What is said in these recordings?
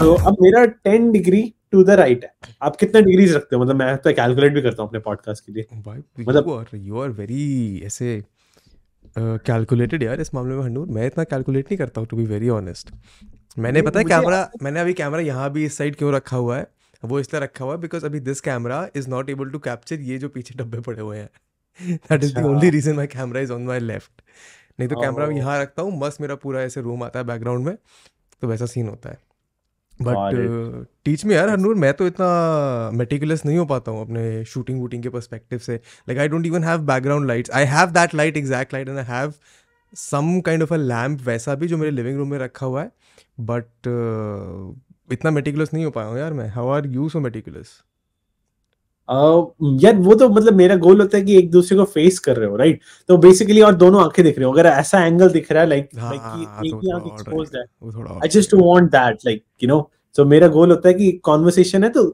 तो अब मेरा ten degree to the right है आप कितने डिग्रीज रखते हो मतलब मैं तो कैलकुलेट भी करता हूँ अपने पॉडकास्ट के लिए oh, मतलब यू आर वेरी ऐसे कैलकुलेटेड uh, यार इस मामले में हंडूर मैं इतना कैलकुलेट नहीं करता हूँ टू बी वेरी ऑनेस्ट मैंने पता है कैमरा मैंने अभी कैमरा यहाँ भी इस साइड क्यों रखा हुआ है वो इसलिए रखा हुआ है बिकॉज अभी this camera is not able to capture ये जो पीछे डब्बे पड़े हुए हैं that is the only reason my camera is on my left नहीं तो कैमरा oh। यहाँ रखता हूँ मस्त मेरा पूरा ऐसे रूम आता है बैकग्राउंड में तो वैसा सीन होता है बट टीच में यार हनूर मैं तो इतना मेटिकुलस नहीं हो पाता हूँ अपने शूटिंग वूटिंग के परस्पेक्टिव से like I don't even have background lights I have that light exact light and I have some kind of a lamp वैसा भी जो मेरे लिविंग रूम में रखा हुआ है बट uh, इतना मेटिकुलस नहीं हो पाया हूँ यार मैं how are you so meticulous Uh, यार वो तो मतलब मेरा गोल होता है कि एक दूसरे को फेस कर रहे हो राइट तो बेसिकली और दोनों आंखें दिख रहे हो अगर ऐसा एंगल दिख रहा है लाइक लाइक लाइक कि हाँ, हाँ, एक तो ही आंख एक्सपोज्ड है I just want that you know तो मेरा गोल होता है कि कॉन्वर्सेशन है तो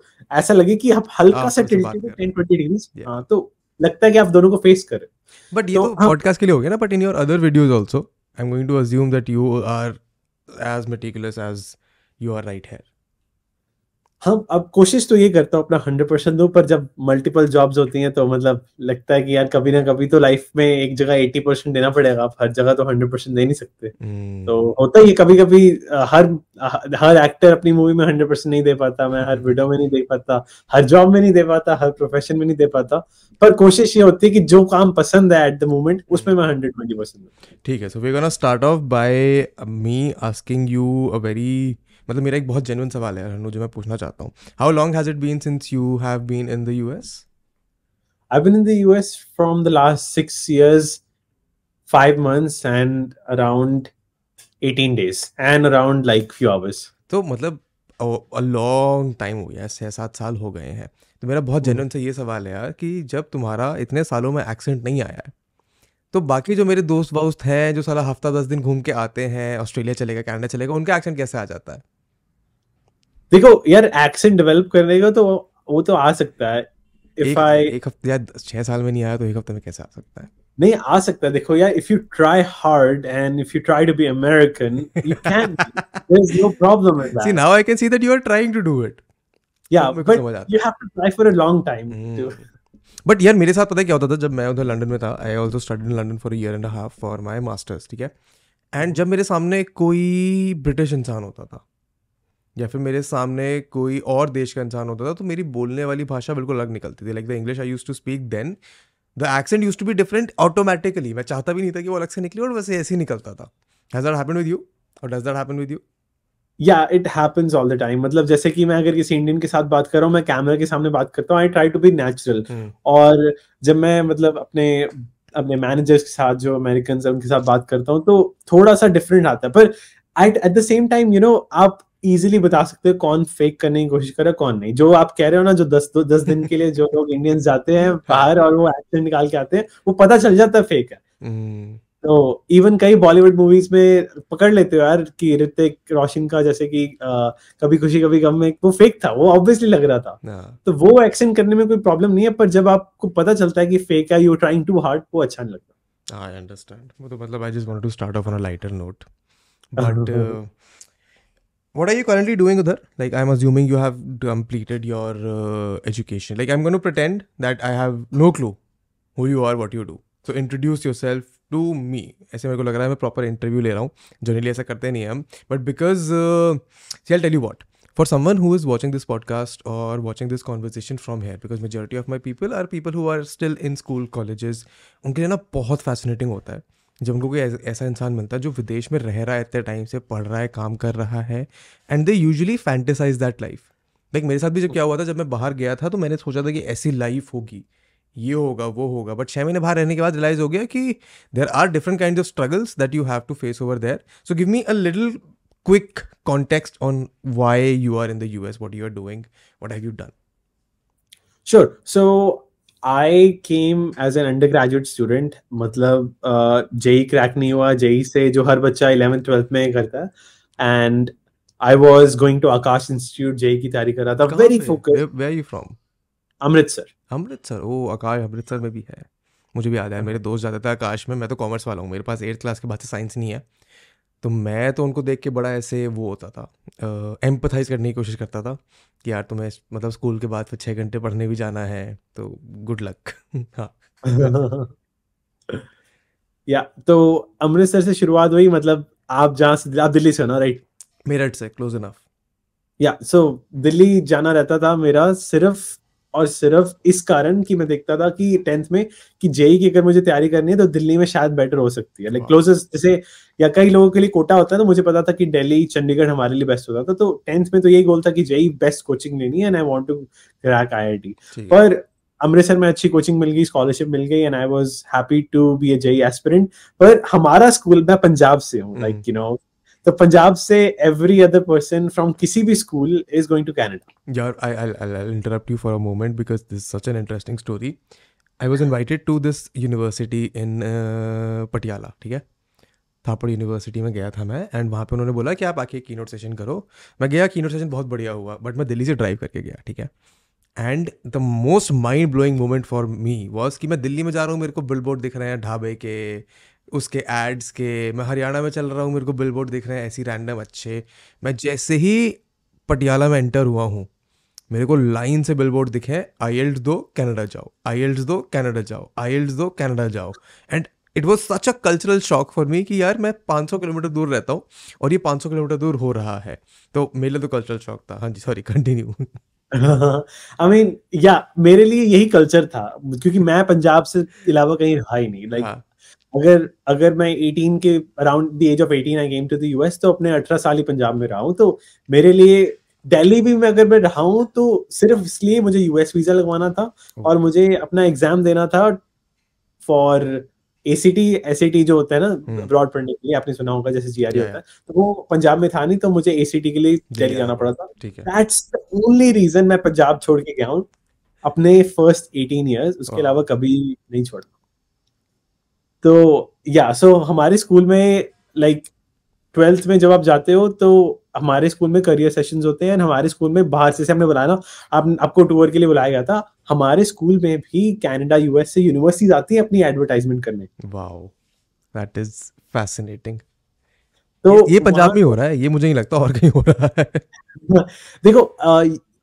ऐसा लगे कि आप हल्का हाँ, सा टेन ट्वेंटी डिग्री हाँ तो लगता है कि आप दोनों को फेस करें बट ये तो पॉडकास्ट तो हाँ। के लिए हो गया ना but in your other videos also I am going to assume that you are as meticulous as you are right here हम अब कोशिश तो ये करता हूँ अपना हंड्रेड परसेंट दो पर जब मल्टीपल जॉब्स होती हैं तो मतलब लगता है कि यार कभी ना कभी तो लाइफ में एक जगह एट्टी परसेंट देना पड़ेगा आप हर जगह तो हंड्रेड परसेंट दे नहीं सकते हम्म। तो होता ही कभी कभी हर हर एक्टर अपनी मूवी में हंड्रेड परसेंट नहीं दे पाता मैं हर वीडियो हम्म। में नहीं दे पाता हर जॉब में नहीं दे पाता हर प्रोफेशन में नहीं दे पाता पर कोशिश ये होती है कि जो काम पसंद है एट द मोमेंट उसमें हम्म। मैं हंड्रेड ट्वेंटी परसेंट ठीक है so we start off by me asking you a very मतलब मेरा एक बहुत जेनुअन सवाल है रणू जो मैं पूछना चाहता हूँ how long has it been since you have been in the you S been in the the US from the last six years, five months, and around 18 days and around like few hours तो मतलब अ long time हो गया छः सात साल हो गए हैं तो मेरा बहुत जेनुअन hmm. से ये सवाल है यार कि जब तुम्हारा इतने सालों में एक्सेंट नहीं आया है तो बाकी जो मेरे दोस्त वोस्त हैं जो साला हफ्ता दस दिन घूम के आते हैं ऑस्ट्रेलिया चलेगा कनाडा चलेगा उनका एक्सेंट कैसे आ जाता है देखो यार एक्सेंट डेवलप करने का तो वो तो आ सकता है इफ आई एक हफ्ते या छह साल में नहीं आया तो एक हफ्ते में कैसे आ सकता है नहीं आ सकता देखो यार if you try hard and if you try to be American you can there is no problem with that see now I can see that you are trying to do it या but you have to try for a long time but यार मेरे साथ पता है क्या होता था जब मैं उधर लंदन में था I also study in London for year and half for my masters ठीक है एंड जब मेरे सामने कोई ब्रिटिश इंसान होता था या फिर मेरे सामने कोई और देश का इंसान होता था तो मेरी बोलने वाली भाषा बिल्कुल अलग निकलती थी like the English I use to speak then the accent use to be different automatically मैं चाहता भी नहीं था कि वो अलग से निकली और वैसे ऐसे ही निकलता था has that happen with you और does that happen with you या it happens all the time मतलब जैसे कि मैं अगर किसी इंडियन के साथ बात कर रहा हूँ मैं कैमरा के सामने बात करता हूँ I try to be natural और जब मैं मतलब अपने अपने मैनेजर्स के साथ जो अमेरिकन उनके साथ बात करता हूँ तो थोड़ा सा डिफरेंट आता है पर at at the same time you know आप इजीली बता सकते हो कौन फेक करने की कोशिश कर रहा है कौन नहीं जो आप कह रहे हो ना जो दस दो दस दिन के लिए जो लोग इंडियंस जाते हैं बाहर और वो एक्शन निकाल के आते हैं वो पता चल जाता है फेक है हम्म। तो इवन कई बॉलीवुड मूवीज में पकड़ लेते हो यार कि ऋतिक रोशन का जैसे कि आ, कभी खुशी कभी गम में वो फेक था वो ऑब्वियसली लग रहा था nah. हाँ। तो वो एक्शन करने में कोई प्रॉब्लम नहीं है पर जब आपको पता चलता है कि फेक है यू ट्राइंग टू हार्ड वो अच्छा नहीं लगता आई हाँ, अंडरस्टैंड वो तो मतलब I just want to start off on a lighter note but what are you currently doing udhar like i'm assuming you have completed your uh, education like i'm going to pretend that i have no clue who you are what you do so introduce yourself to me ऐसे मेरे को लग रहा है मैं proper interview ले रहा हूँ जनरली ऐसा करते नहीं हम but because see I tell you what for someone who is watching this podcast और watching this conversation from here because majority of my people are people who are still in school colleges उनके लिए ना बहुत fascinating होता है जब उनको कोई ऐसा इंसान मिलता है जो विदेश में रह रहा है इतने टाइम से पढ़ रहा है काम कर रहा है and they usually fantasize that life like मेरे साथ भी जब क्या हुआ था जब मैं बाहर गया था तो मैंने सोचा था कि ऐसी लाइफ होगी ये होगा वो होगा बट छः महीने बाहर रहने के बाद रियलाइज हो गया कि there are different kind of struggles that you have to face over there so give me a little quick context on why you are in the you S what you are doing what have you done sure so I came as an undergraduate student मतलब JEE crack नहीं हुआ JEE से जो हर बच्चा eleven twelfth में करता है and I was going to Aakash institute JEE की तैयारी कर रहा था very from Amritsar Amritsar oh Aakash Amritsar में भी है मुझे भी याद है मेरे दोस्त जाता था आकाश में मैं तो कॉमर्स वाला हूँ मेरे पास एट्थ क्लास के बाद से साइंस नहीं है तो मैं तो उनको देख के बड़ा ऐसे वो होता था एम्पथाइज करने की कोशिश करता था कि यार तुम्हें मतलब स्कूल के बाद फिर छः घंटे पढ़ने भी जाना है तो गुड लक हाँ या तो अमृतसर से शुरुआत हुई मतलब आप जहाँ से आप दिल्ली से हो ना राइट मेरठ से क्लोज इनफ या सो दिल्ली जाना रहता था मेरा सिर्फ और सिर्फ इस कारण कि मैं देखता था कि टेंथ में कि जेई e की अगर मुझे तैयारी करनी है तो दिल्ली में शायद बेटर हो सकती है लाइक हाँ। क्लोजेस्ट जैसे या कई लोगों के लिए कोटा होता है तो मुझे पता था कि दिल्ली चंडीगढ़ हमारे लिए बेस्ट होता था तो टेंथ में तो यही गोल था कि जेई बेस्ट कोचिंग लेनी है and I want to crack I पर अमृतसर में अच्छी कोचिंग मिल गई स्कॉलरशिप मिल गई and I was happy to be a JEE aspirant पर हमारा स्कूल मैं पंजाब से हूँ लाइक यू नो तो पंजाब से एवरी अदर पर्सन फ्रॉम किसी भी school is going to Canada यार I I I interrupt you for a moment because this such an interesting story I was invited to this university in Patiala ठीक है थापड़ university में गया था मैं and वहाँ पर उन्होंने बोला कि आप आके कीनोट सेशन करो मैं गया कीनोट सेशन बहुत बढ़िया हुआ बट मैं दिल्ली से ड्राइव करके गया ठीक है and the most mind blowing moment for me was कि मैं दिल्ली में जा रहा हूँ मेरे को बिल दिख रहे हैं ढाबे के उसके एड्स के मैं हरियाणा में चल रहा हूँ मेरे को बिल बोर्ड दिख रहे हैं ऐसी रैंडम अच्छे मैं जैसे ही पटियाला में एंटर हुआ हूँ मेरे को लाइन से बिल बोर्ड दिखे आई एल्ट दो कैनेडा जाओ आई एल्ट दो कैनेडा जाओ आई एल्ट दो कैनेडा जाओ and it was such a cultural shock for me कि यार मैं 500 किलोमीटर दूर रहता हूँ और ये 500 किलोमीटर दूर हो रहा है तो मेरे लिए तो कल्चरल शॉक था हाँ जी सॉरी कंटिन्यू आई मीन या मेरे लिए यही कल्चर था क्योंकि मैं पंजाब से अलावा कहीं रहा ही नहीं लाइक like, हाँ. अगर अगर मैं 18 के around the age of 18 I came to the US तो अपने 18 साल ही पंजाब में रहा हूँ तो मेरे लिए दिल्ली भी मैं अगर मैं रहा हूँ तो सिर्फ इसलिए मुझे यूएस वीजा लगवाना था और मुझे अपना एग्जाम देना था फॉर एसीटी एसीटी जो होता है ना अब्रॉड हम्म। पढ़ने के लिए आपने सुना होगा जैसे जीआरई e होता है तो वो पंजाब में था नहीं तो मुझे एसीटी के लिए e, दिल्ली जाना पड़ा था दैट्स द ओनली रीजन मैं पंजाब छोड़ के गया हूँ अपने फर्स्ट 18 इयर्स उसके अलावा कभी नहीं छोड़ा तो या सो हमारे स्कूल में लाइक ट्वेल्थ में जब आप जाते हो तो हमारे स्कूल में करियर सेशंस होते हैं हमारे स्कूल में बाहर से हमने बुलाया आप, आपको टूर के लिए बुलाया गया था हमारे स्कूल में भी कनाडा यूएस से यूनिवर्सिटीज आती है अपनी एडवर्टाइजमेंट करने दैट इज फैसिनेटिंग तो ये, ये पंजाब में हो रहा है ये मुझे नहीं लगता और कहीं हो रहा है देखो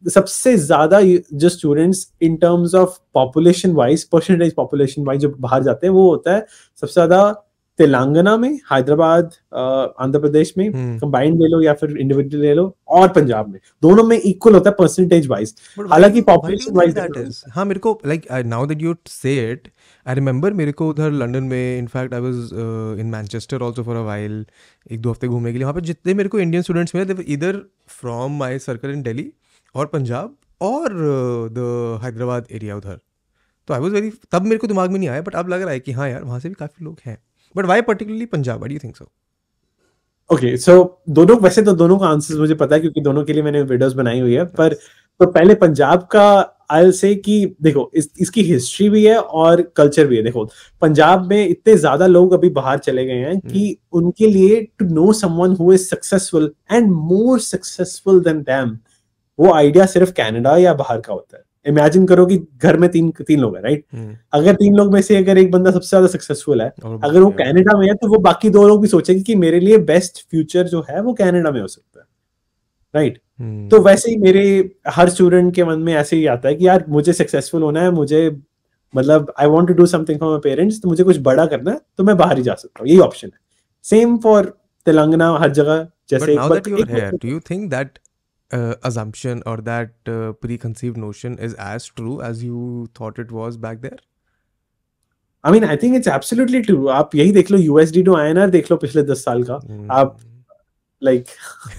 सबसे ज्यादा जो students in terms of population wise percentage population wise जो बाहर जाते हैं वो होता है सबसे ज्यादा तेलंगाना में हैदराबाद आंध्र प्रदेश में कंबाइंड हम्म। ले लो या फिर इंडिविजुअल ले लो और पंजाब में दोनों में इक्वल होता है परसेंटेज वाइज हालांकि पॉपुलेशन वाइज हाँ मेरे को like now that you say it I remember मेरे को उधर लंडन में in fact I was in Manchester also for a while एक दो हफ्ते घूमने के लिए वहाँ पर जितने मेरे को इंडियन स्टूडेंट्स मिले इधर from my circle in Delhi और पंजाब और द हैदराबाद एरिया उधर तो आई वॉज वेरी तब मेरे को दिमाग में नहीं आया बट अब लग रहा है कि हाँ यार वहाँ से भी काफ़ी लोग हैं but why particularly Punjab I you think so okay so दोनों वैसे तो दोनों का आंसर मुझे पता है क्योंकि दोनों के लिए मैंने वीडियोस बनाई हुई है पर तो पहले पंजाब का आई से कि देखो इस, इसकी हिस्ट्री भी है और कल्चर भी है देखो पंजाब में इतने ज्यादा लोग अभी बाहर चले गए हैं कि hmm. उनके लिए to know someone who is successful and more successful than them वो आइडिया सिर्फ कैनेडा या बाहर का होता है इमेजिन करो कि घर में तीन तीन लोग हैं राइट हम्म। अगर तीन लोग में से अगर एक बंदा सबसे ज्यादा सक्सेसफुल है अगर वो कैनेडा में है तो वो बाकी दो लोग भी सोचेंगे कि मेरे लिए बेस्ट फ्यूचर जो है वो कैनेडा में हो सकता है राइट हम्म। तो वैसे ही मेरे हर स्टूडेंट के मन में ऐसे ही आता है कि यार मुझे सक्सेसफुल होना है मुझे मतलब I want to do something for my parents तो मुझे कुछ बड़ा करना है तो मैं बाहर ही जा सकता हूँ यही ऑप्शन है सेम फॉर तेलंगाना हर जगह जैसे Uh, assumption or that uh, preconceived notion is as true as you thought it was back there? I mean, I think it's absolutely true. आप यही देख USD to INR देख लो पिछले दस साल का hmm. आप like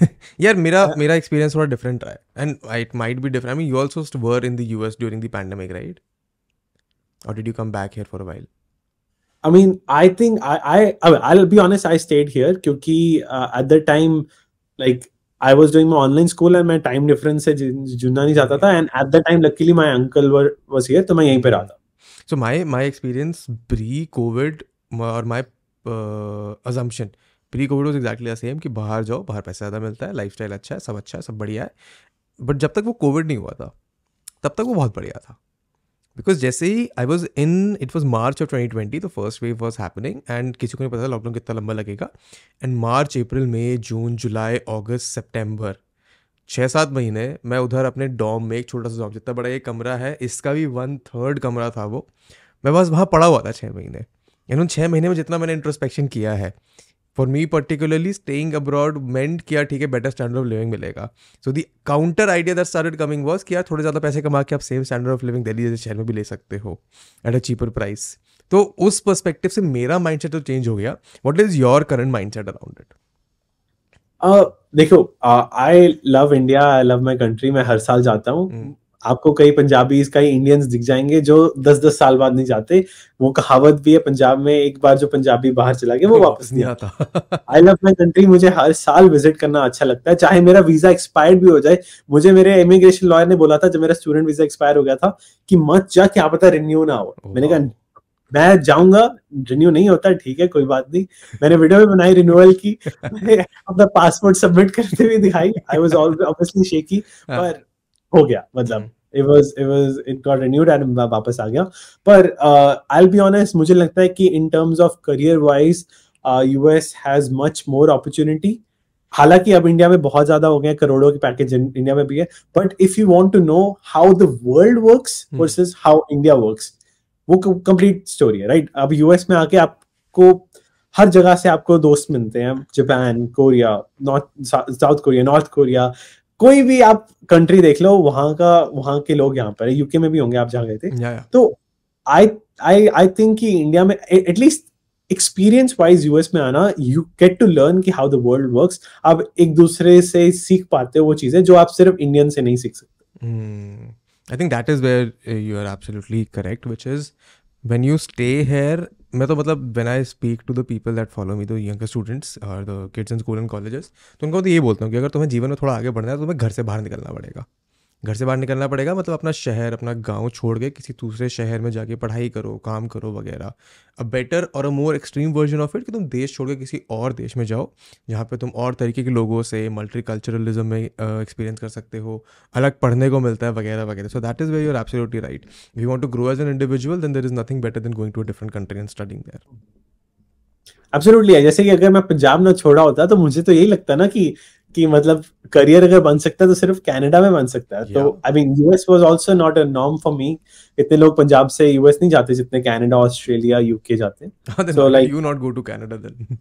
यार मेरा मेरा experience थोड़ा different है and it might be different. I mean, you also were in the US during the pandemic, right? Or did you come back here for a while? I mean, I think I I I'll be honest. I stayed here because uh, at the time, like I was doing my online school and मैं time difference से जुड़ना नहीं चाहता था and at the time luckily my uncle was here तो मैं यहीं पर आता था so my my experience pre Covid और my assumption pre Covid was exactly same कि बाहर जाओ बाहर पैसा ज़्यादा मिलता है लाइफ स्टाइल अच्छा है सब अच्छा है सब बढ़िया है बट जब तक वो कोविड नहीं हुआ था तब तक वो बहुत बढ़िया था बिकॉज जैसे ही I was in it was March of twenty twenty तो first wave was happening and किसी को नहीं पता लॉकडाउन कितना लंबा लगेगा and March April May June July August September छः सात महीने मैं उधर अपने डॉम में एक छोटा सा डॉम जितना बड़ा ये कमरा है इसका भी वन थर्ड कमरा था वो मैं बस वहाँ पड़ा हुआ था छः महीने इन्होंने छः महीने में जितना मैंने इंट्रोस्पेक्शन किया है for me particularly staying abroad मेंट किया ठीक है बेटर स्टैंडर्ड ऑफ लिविंग मिलेगा so the counter idea that started coming was कि यार थोड़े ज़्यादा पैसे कमा के आप same standard of living Delhi जैसे शहर में भी ले सकते हो एट अ चीपर प्राइस तो उस परस्पेक्टिव से मेरा माइंडसेट तो चेंज हो गया what is your current mindset around it देखो I love India I love my country मैं हर साल जाता हूँ हम्म। आपको कई पंजाबीज कई इंडियंस दिख जाएंगे जो दस दस साल बाद नहीं जाते वो कहावत भी है पंजाब में एक बार जो पंजाबी बाहर चला गया वो वापस नहीं आता आई लव माई कंट्री मुझे हर साल विजिट करना अच्छा लगता है चाहे मेरा वीजा एक्सपायर्ड भी हो जाए मुझे मेरे इमिग्रेशन लॉयर ने बोला था जब मेरा स्टूडेंट वीजा एक्सपायर हो गया था कि मत जा क्या पता रिन्यू ना हो मैंने कहा मैं जाऊंगा रिन्यू नहीं होता ठीक है कोई बात नहीं मैंने वीडियो भी बनाई रिन्यूअल की अपना पासपोर्ट सबमिट करते हुए दिखाई आई वाज ऑब्वियसली शेकी पर हो गया मतलब it was it was it got renewed and वापस आ गया पर आई विल बी ऑनेस्ट मुझे लगता है कि in terms of career wise US has much more opportunity हालांकि अब इंडिया में बहुत ज्यादा हो गए करोड़ों के पैकेज इंडिया में भी है but if you want to know how the world works versus how India works वो कंप्लीट स्टोरी है राइट right? अब यूएस में आके आपको हर जगह से आपको दोस्त मिलते हैं Japan Korea north south Korea north Korea कोई भी आप कंट्री देख लो वहां का वहां के लोग यहाँ पर यूके में भी होंगे आप जहाँ गए थे तो आई आई आई थिंक कि इंडिया में एटलीस्ट एक्सपीरियंस वाइज यूएस में आना यू गेट टू लर्न कि हाउ द वर्ल्ड वर्क्स आप एक दूसरे से सीख पाते हो वो चीजें जो आप सिर्फ इंडियन से नहीं सीख सकते I think that is where you are absolutely correct which is when you stay here मैं तो मतलब when I speak to the people that follow me the younger students और the kids in school and colleges तो उनको तो मतलब ये बोलता हूँ कि अगर तुम्हें जीवन में थोड़ा आगे बढ़ना है तो तुम्हें घर से बाहर निकलना पड़ेगा घर से बाहर निकलना पड़ेगा मतलब अपना शहर अपना गांव छोड़ के किसी दूसरे शहर में जाके पढ़ाई करो काम करो वगैरह अ बेटर और a more extreme version of it कि तुम देश छोड़ के किसी और देश में जाओ जहाँ पे तुम और तरीके के लोगों से मल्टी कल्चरलिज्म में एक्सपीरियंस कर सकते हो अलग पढ़ने को मिलता है वगैरह वगैरह so that is where you're absolutely right we want to grow as an individual then there is nothing better than going to different country and studying there absolutely जैसे कि अगर मैं पंजाब ना छोड़ा होता तो मुझे तो यही लगता ना कि कि मतलब करियर अगर बन सकता है तो सिर्फ कनाडा में बन सकता है तो I mean US was also not a norm for me इतने लोग पंजाब से यूएस नहीं जाते जितने कनाडा ऑस्ट्रेलिया यूके जाते so like you not go to Canada then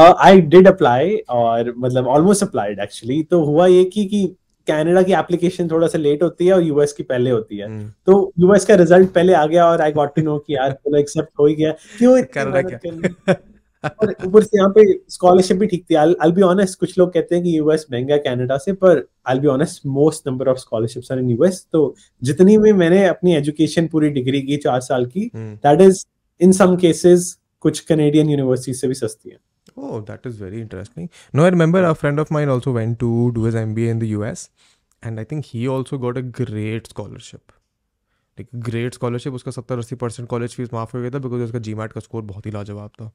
I did apply और मतलब ऑलमोस्ट अप्लाइड एक्चुअली तो हुआ ये कि कि कनाडा की एप्लीकेशन थोड़ा सा लेट होती है और यूएस की पहले होती है mm. तो यूएस का रिजल्ट पहले आ गया और आई गॉट टू नो कि यार चलो मतलब एक्सेप्ट हो ही गया क्यों कनाडा क्या और ऊपर से यहाँ पे स्कॉलरशिप भी ठीक थी आई बी ऑनेस्ट कुछ लोग कहते हैं कि यूएस महंगा कनाडा से पर I be honest most number of scholarships are in US तो जितनी भी मैंने अपनी एजुकेशन पूरी डिग्री की चार साल की that is in some cases कुछ कैनेडियन यूनिवर्सिटी से भी सस्ती है Oh, that is very interesting. No, I remember a friend of mine also went to do his MBA in the US, and I think he also got a great scholarship. एक great scholarship उसका सत्तर अस्सी percent college fees माफ़ हो गया था because उसका जी का स्कोर बहुत ही लाजवाब था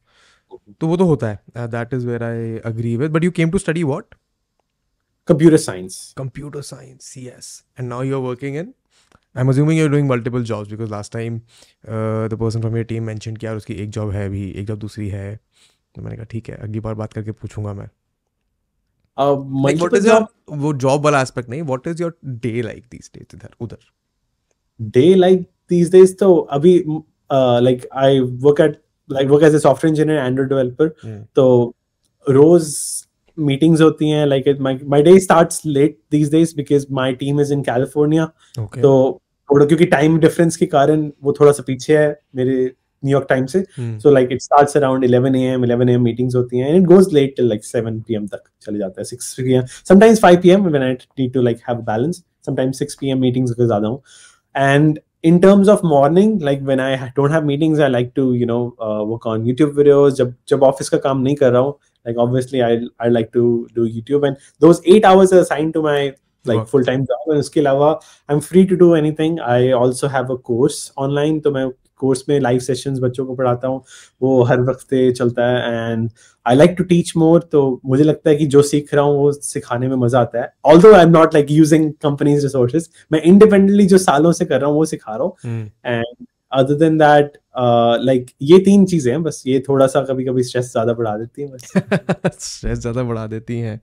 तो वो तो होता है that is where I agree with but you came to study what science computer science science yes and now you're working in i'm assuming you're doing multiple jobs because last time uh, the person from your team mentioned कि यार उसकी एक job है अभी एक job दूसरी है तो मैंने कहा ठीक है अगली बार बात करके पूछूंगा मैं uh, like, what is your वो जॉब वाला एस्पेक्ट नहीं what is your day like this days इधर उधर डे लाइक दीज डेज तो अभी like I work at like work as a software engineer Android developer तो रोज मीटिंग्स होती हैं like my day starts late these days because my team is in California तो थोड़ा क्योंकि टाइम डिफरेंस के कारण वो थोड़ा सा पीछे है मेरे न्यूयॉर्क टाइम से so like it start around 11 AM 11 AM meetings होती है and it goes late till like 7 PM तक चले जाता है 6 PM sometimes 5 PM when I need to like have and in terms of morning like when i don't have meetings i like to you know uh, work on youtube videos jab jab office ka kaam kar raha like obviously i i like to do youtube and those 8 hours are assigned to my like wow. full time job and uske i'm free to do anything i also have a course online to my course में live sessions बच्चों को पढ़ाता हूँ वो हर वक्त चलता है and I like to teach more तो मुझे लगता है कि जो सीख रहा हूँ वो सिखाने में मजा आता है although I am not like using companies resources मैं इंडिपेंडेंटली जो सालों से कर रहा हूँ वो सिखा रहा हूँ and other than that like ये तीन चीजें हैं बस ये थोड़ा सा कभी कभी स्ट्रेस ज्यादा बढ़ा देती हैं बस स्ट्रेस ज्यादा बढ़ा देती हैं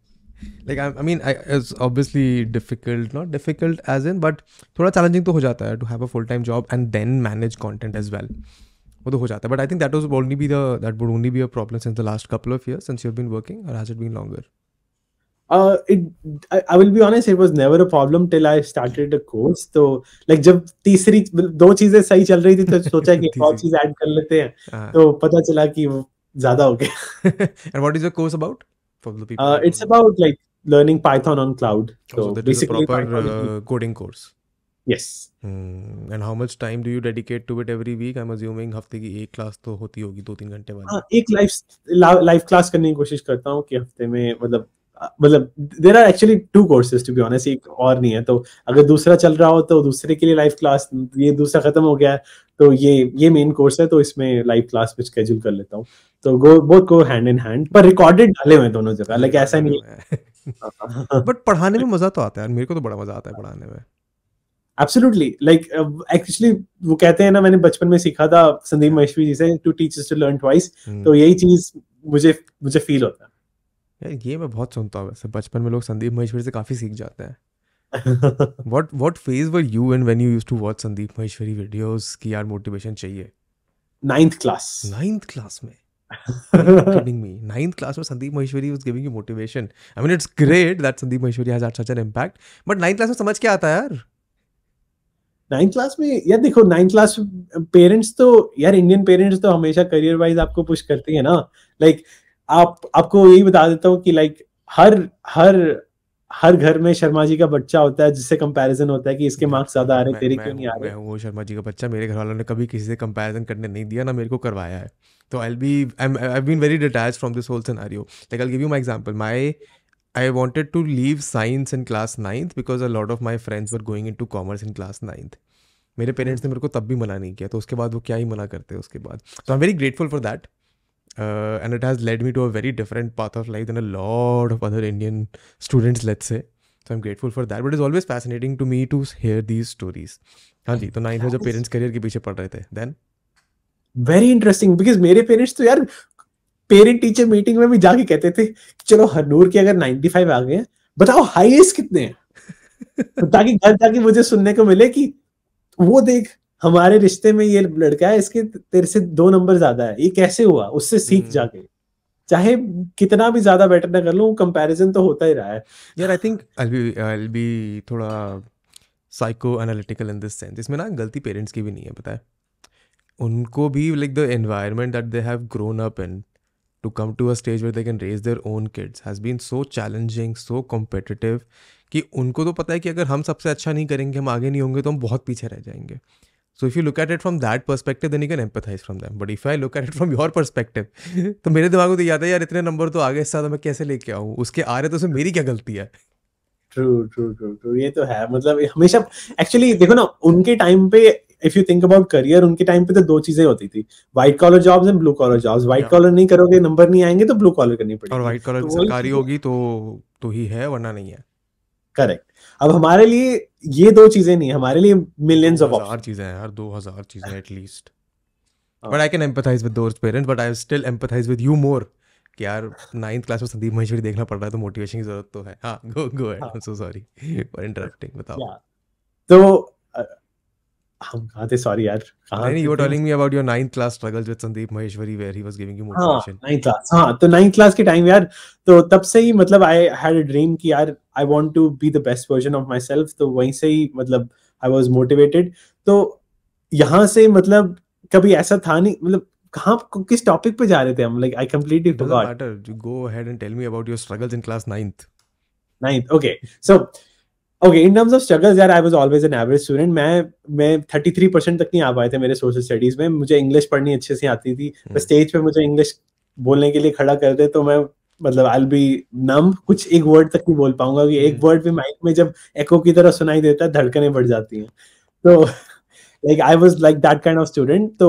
like I, mean it's obviously difficult not difficult as in but थोड़ा challenging तो हो जाता है to have a full time job and then manage content as well वो तो हो जाता है but I think that was only be the that would only be a problem since the last couple of years since you've been working or has it been longer uh, it I, will be honest it was never a problem till I started the course So, like जब तीसरी दो चीजें सही चल रही थी तो सोचा कि और चीज ऐड कर लेते हैं तो पता चला कि ज्यादा हो गया and what is the course about for the people? Uh, it's know? about like learning Python on cloud. So, Oh, so, that is a proper uh, coding course. Yes. Hmm. And how much time do you dedicate to it every week? I'm assuming हफ्ते की एक class तो होती होगी दो तीन घंटे वाली. हाँ एक लाइफ लाइफ क्लास करने की कोशिश करता हूँ कि हफ्ते में मतलब मतलब there are actually two courses to be honest एक और नहीं है तो अगर दूसरा चल रहा हो तो दूसरे के लिए लाइव क्लास ये दूसरा खत्म हो गया है तो ये ये मेन कोर्स है तो इसमें लाइव क्लास में स्केड्यूल कर लेता हूँ तो go both go hand in hand पर रिकॉर्डेड डाले हुए दोनों जगह लाइक ऐसा नहीं है बट पढ़ाने में मजा तो आता है मेरे को तो बड़ा मजा आता है पढ़ाने में एब्सोल्युटली लाइक एक्चुअली वो कहते हैं ना मैंने बचपन में सीखा था संदीप महेश्वरी जी से to teachers to learn twice तो यही चीज मुझे मुझे फील होता है यार ये मैं बहुत सुनता हूँ वैसे बचपन में लोग संदीप महेश्वरी से काफ़ी सीख जाते हैं what what phase were you and when you used to watch Sandeep Maheshwari videos की यार मोटिवेशन चाहिए नाइन्थ क्लास नाइन्थ क्लास में kidding me ninth class में Sandeep Maheshwari giving you motivation I mean it's great that Sandeep Maheshwari has had such an impact but ninth class में समझ क्या आता है यार में यार देखो तो यार तो हमेशा करियर वाइज आपको पुश करती है ना लाइक like, आप आपको यही बता देता हूँ कि लाइक हर हर हर घर में शर्मा जी का बच्चा होता है जिससे कंपैरिजन होता है कि इसके मार्क्स ज्यादा आ रहे हैं तेरे क्यों नहीं आ रहे मैं वो शर्मा जी का बच्चा मेरे घर वालों ने कभी किसी से कंपैरिजन करने नहीं दिया ना मेरे को करवाया है तो I be I I been very detach from this whole scenario like I give you my example my wanted to leave science in class ninth because a lot of my friends were going in to commerce in class ninth मेरे parents ने मेरे को तब भी मना नहीं किया तो उसके बाद वो क्या ही मना करते हैं उसके बाद so I am very grateful for that Uh, and it has led me to a very different path of life than a lot of other Indian students, let's say. So I'm grateful for that. But it's always fascinating to me to hear these stories. हाँ जी तो ninth में जब parents career के पीछे पढ़ रहे थे then very interesting because मेरे पेरेंट्स तो यार पेरेंट टीचर मीटिंग में भी जाके कहते थे चलो हनूर के अगर 95 आ गए बताओ हाईएस्ट कितने हैं ताकि घर जाके मुझे सुनने को मिले कि वो देख हमारे रिश्ते में ये लड़का है इसके तेरे से दो नंबर ज्यादा है ये कैसे हुआ उससे सीख हम्म। जाके चाहे कितना भी ज्यादा बेटर ना कर लो कंपैरिजन तो होता ही रहा है यार I think I be I be थोड़ा psycho analytical in this sense इसमें ना गलती पेरेंट्स की भी नहीं है पता है उनको भी like the environment that they have grown up in to come to a stage where they can raise their own kids has been so challenging so competitive कि उनको तो पता है कि अगर हम सबसे अच्छा नहीं करेंगे हम आगे नहीं होंगे तो हम बहुत पीछे रह जाएंगे so if you look at it from that perspective then you can empathise from them but if I look at it from your perspective तो मेरे दिमाग में तो याद है यार इतने नंबर तो आगे साथ मैं कैसे लेके आऊँ उसके आ रहे तो उसमें मेरी क्या गलती है ट्रू ट्रू ट्रू ट्रू ये तो है मतलब हमेशा एक्चुअली देखो ना उनके टाइम पे if you think about career उनके टाइम पे तो दो चीजें होती थी white collar jobs and blue collar jobs white collar नहीं करोगे नंबर नहीं आएंगे तो ब्लू कॉलर करनी पड़ेगी और तो व्हाइट कॉलर सरकारी होगी तो तो ही है वरना नहीं है करेक्ट अब हमारे लिए ये दो चीजें नहीं हमारे लिए मिलियंस ऑफ हजार चीजें हैं यार दो हजार चीजें at least but I can empathise with those parents but I still empathise with you more कि यार नाइन्थ क्लास में संदीप महेश्वरी देखना पड़ रहा है तो मोटिवेशन की जरूरत तो है हाँ go go at so sorry for interrupting बताओ तो हम हाँ, कहाँ थे सॉरी यार कहाँ नहीं you telling me about your ninth class struggles with Sandeep Maheshwari where he was giving you motivation ninth class हां तो नाइंथ क्लास के टाइम यार तो तब से ही मतलब आई हैड अ ड्रीम कि यार I want to be the best version of my self तो वहीं से ही मतलब आई वाज मोटिवेटेड तो से मतलब कभी ऐसा था नहीं मतलब कहाँ किस टॉपिक पे जा रहे थे हम like I completely forgot go ahead and tell me about your struggles in class 9th 9th okay so okay in terms of struggles यार I was always an average student मैं मैं 33 परसेंट तक नहीं आ पाए थे मेरे सोशल स्टडीज में मुझे इंग्लिश पढ़नी अच्छे से आती थी स्टेज hmm. पे मुझे इंग्लिश बोलने के लिए खड़ा करते तो मैं मतलब आई बी नम कुछ एक वर्ड तक नहीं बोल पाऊंगा कि एक वर्ड hmm. भी माइक में जब एको की तरह सुनाई देता है धड़कने बढ़ जाती हैं तो like I was like that kind of student तो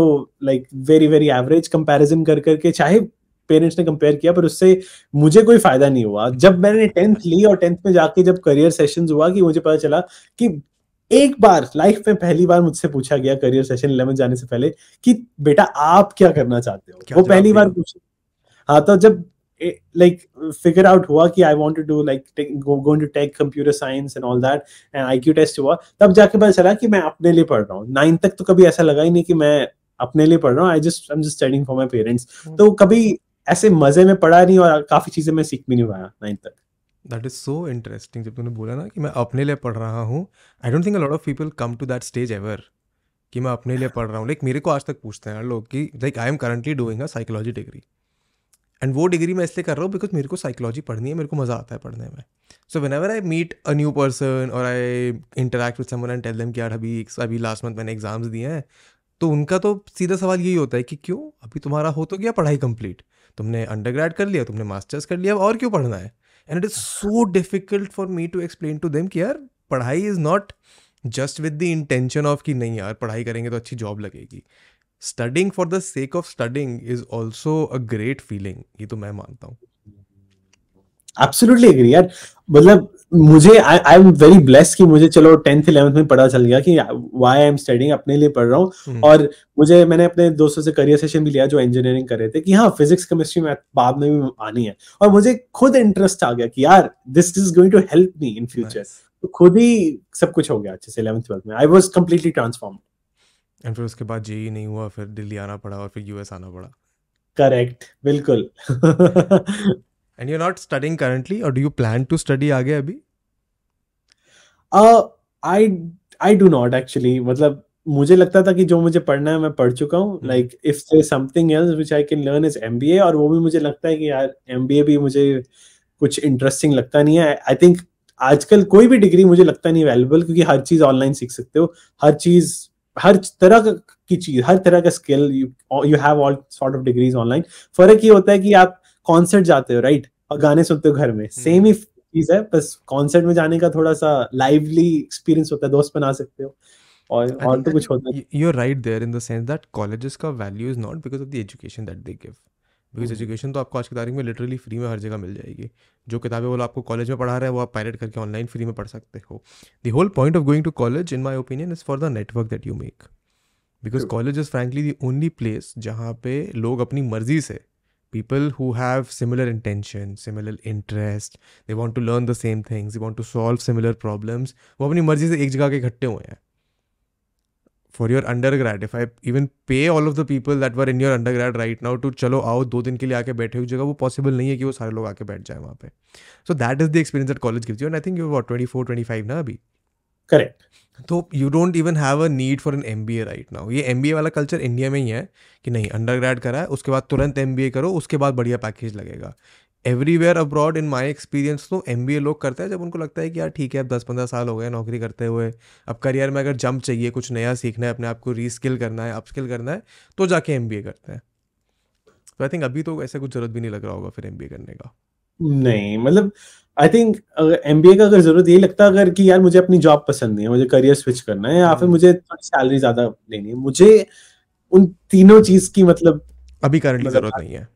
like very very average comparison कर करके चाहे पेरेंट्स ने कंपेयर किया पर उससे मुझे कोई फायदा नहीं हुआ जब मैंने टेंथ ली और टेंथ में जाके जब करियर सेशन हुआ कि मुझे पता चला कि एक बार लाइफ में पहली बार मुझसे पूछा गया करियर सेशन इलेवन जाने से पहले कि बेटा आप क्या करना चाहते हो वो पहली बार पूछे हाँ तो जब लाइक फिगर आउट हुआ कि I want to do like take, go, going to take computer science and all that and हुआ तब जाके पता चला कि मैं अपने लिए पढ़ रहा हूँ नाइन्थ तक तो कभी ऐसा लगा ही नहीं कि मैं अपने लिए पढ़ रहा हूँ I just I am just studying for my parents तो कभी ऐसे मजे में पढ़ा नहीं और काफी चीजें मैं सीख भी नहीं पाया नाइन्थ तक दैट इज सो इंटरेस्टिंग जब तूने बोला ना कि मैं अपने लिए पढ़ रहा हूँ I don't think a lot of people come to that stage ever कि मैं अपने लिए पढ़ रहा हूँ लाइक मेरे को आज तक पूछते हैं लोग कि like I am currently doing a psychology degree and वो डिग्री मैं इसलिए कर रहा हूँ बिकॉज मेरे को साइकोलॉजी पढ़नी है मेरे को मज़ा आता है पढ़ने में so whenever I meet a new person और I interact with someone and tell कि यार अभी अभी लास्ट मंथ मैंने एग्जाम्स दिए हैं तो उनका तो सीधा सवाल यही होता है कि क्यों अभी तुम्हारा हो तो गया पढ़ाई कंप्लीट तुमने अंडर कर लिया तुमने मास्टर्स कर लिया और क्यों पढ़ना है and it is so difficult for me to explain to them कि यार पढ़ाई is not just with the intention of कि नहीं यार पढ़ाई करेंगे तो अच्छी जॉब लगेगी studying for the sake of studying is also a great feeling ये तो मैं मानता हूँ एब्सोल्युटली एग्री यार मतलब मुझे आई एम वेरी ब्लेस कि मुझे चलो टेंथ इलेवंथ में पढ़ा चल गया कि वाई आई एम स्टडिंग अपने लिए पढ़ रहा हूँ हम्म। और मुझे मैंने अपने दोस्तों से करियर सेशन भी लिया जो इंजीनियरिंग कर रहे थे कि हाँ फिजिक्स केमिस्ट्री मैथ बाद में भी आनी है और मुझे खुद इंटरेस्ट आ गया कि यार this is going to help me in future तो खुद ही सब कुछ हो गया अच्छे से इलेवंथ ट्वेल्थ में I was completely transform and फिर उसके बाद जेई e नहीं हुआ फिर दिल्ली आना पड़ा और फिर यूएस आना पड़ा करेक्ट बिल्कुल and you not studying currently और do you plan to study आगे अभी I I do not actually मतलब मुझे लगता था कि जो मुझे पढ़ना है मैं पढ़ चुका हूँ like if there something else which I can learn is MBA और वो भी मुझे लगता है कि यार एमबीए भी मुझे कुछ इंटरेस्टिंग लगता नहीं है आई थिंक आजकल कोई भी डिग्री मुझे लगता नहीं अवेलेबल क्योंकि हर चीज ऑनलाइन सीख सकते हो हर चीज हर तरह की चीज हर तरह का skill you you have all sort of degrees online फर्क ये होता है कि आप कॉन्सर्ट जाते हो राइट और गाने सुनते हो घर में सेम हम्म। ही चीज है बस कॉन्सर्ट में जाने का थोड़ा सा लाइवली एक्सपीरियंस होता है दोस्त बना सकते हो और और तो कुछ होता है you are right there in the sense that colleges का value is not because of the education that they give because education तो आपको आज की तारीख में लिटरली फ्री में हर जगह मिल जाएगी जो किताबें वो आपको कॉलेज में पढ़ा रहे हैं वो आप पायलट करके ऑनलाइन फ्री में पढ़ सकते हो the whole point of going to college in my opinion is for the network that you make because college is frankly the only place जहाँ पे लोग अपनी मर्जी से people who have similar intention similar interest they want to learn the same things they want to solve similar problems वो अपनी मर्जी से एक जगह के इकट्ठे हुए हैं for your undergrad if I even pay all of the people that were in your undergrad right now to चलो आओ दो दिन के लिए आके बैठे हुई जगह वो पॉसिबल नहीं है कि वो सारे लोग आके बैठ जाए वहाँ पे so that is the experience that college gives you and I think you what twenty four twenty five ना अभी करेक्ट तो you don't even have a need for an M B A right now ये M B A वाला culture India में ही है कि नहीं under undergrad करा है उसके बाद तुरंत एम बी ए करो उसके बाद बढ़िया पैकेज लगेगा everywhere abroad in my experience तो एम बी ए लोग करते हैं जब उनको लगता है कि यार ठीक है अब दस पंद्रह साल हो गए नौकरी करते हुए अब करियर में अगर जंप चाहिए कुछ नया सीखना है अपने आप को रीस्किल करना है अपस्किल करना है तो जाके एम बी ए करते हैं तो आई थिंक अभी तो ऐसा कुछ ज़रूरत भी नहीं लग रहा होगा फिर एम बी ए करने का नहीं हम्म। मतलब I think M B A का अगर जरूरत यही लगता है अगर कि यार मुझे अपनी जॉब पसंद नहीं है मुझे करियर स्विच करना है या फिर हम्म। मुझे सैलरी ज्यादा लेनी है मुझे उन तीनों चीज की मतलब अभी करंटली मतलब जरूरत नहीं है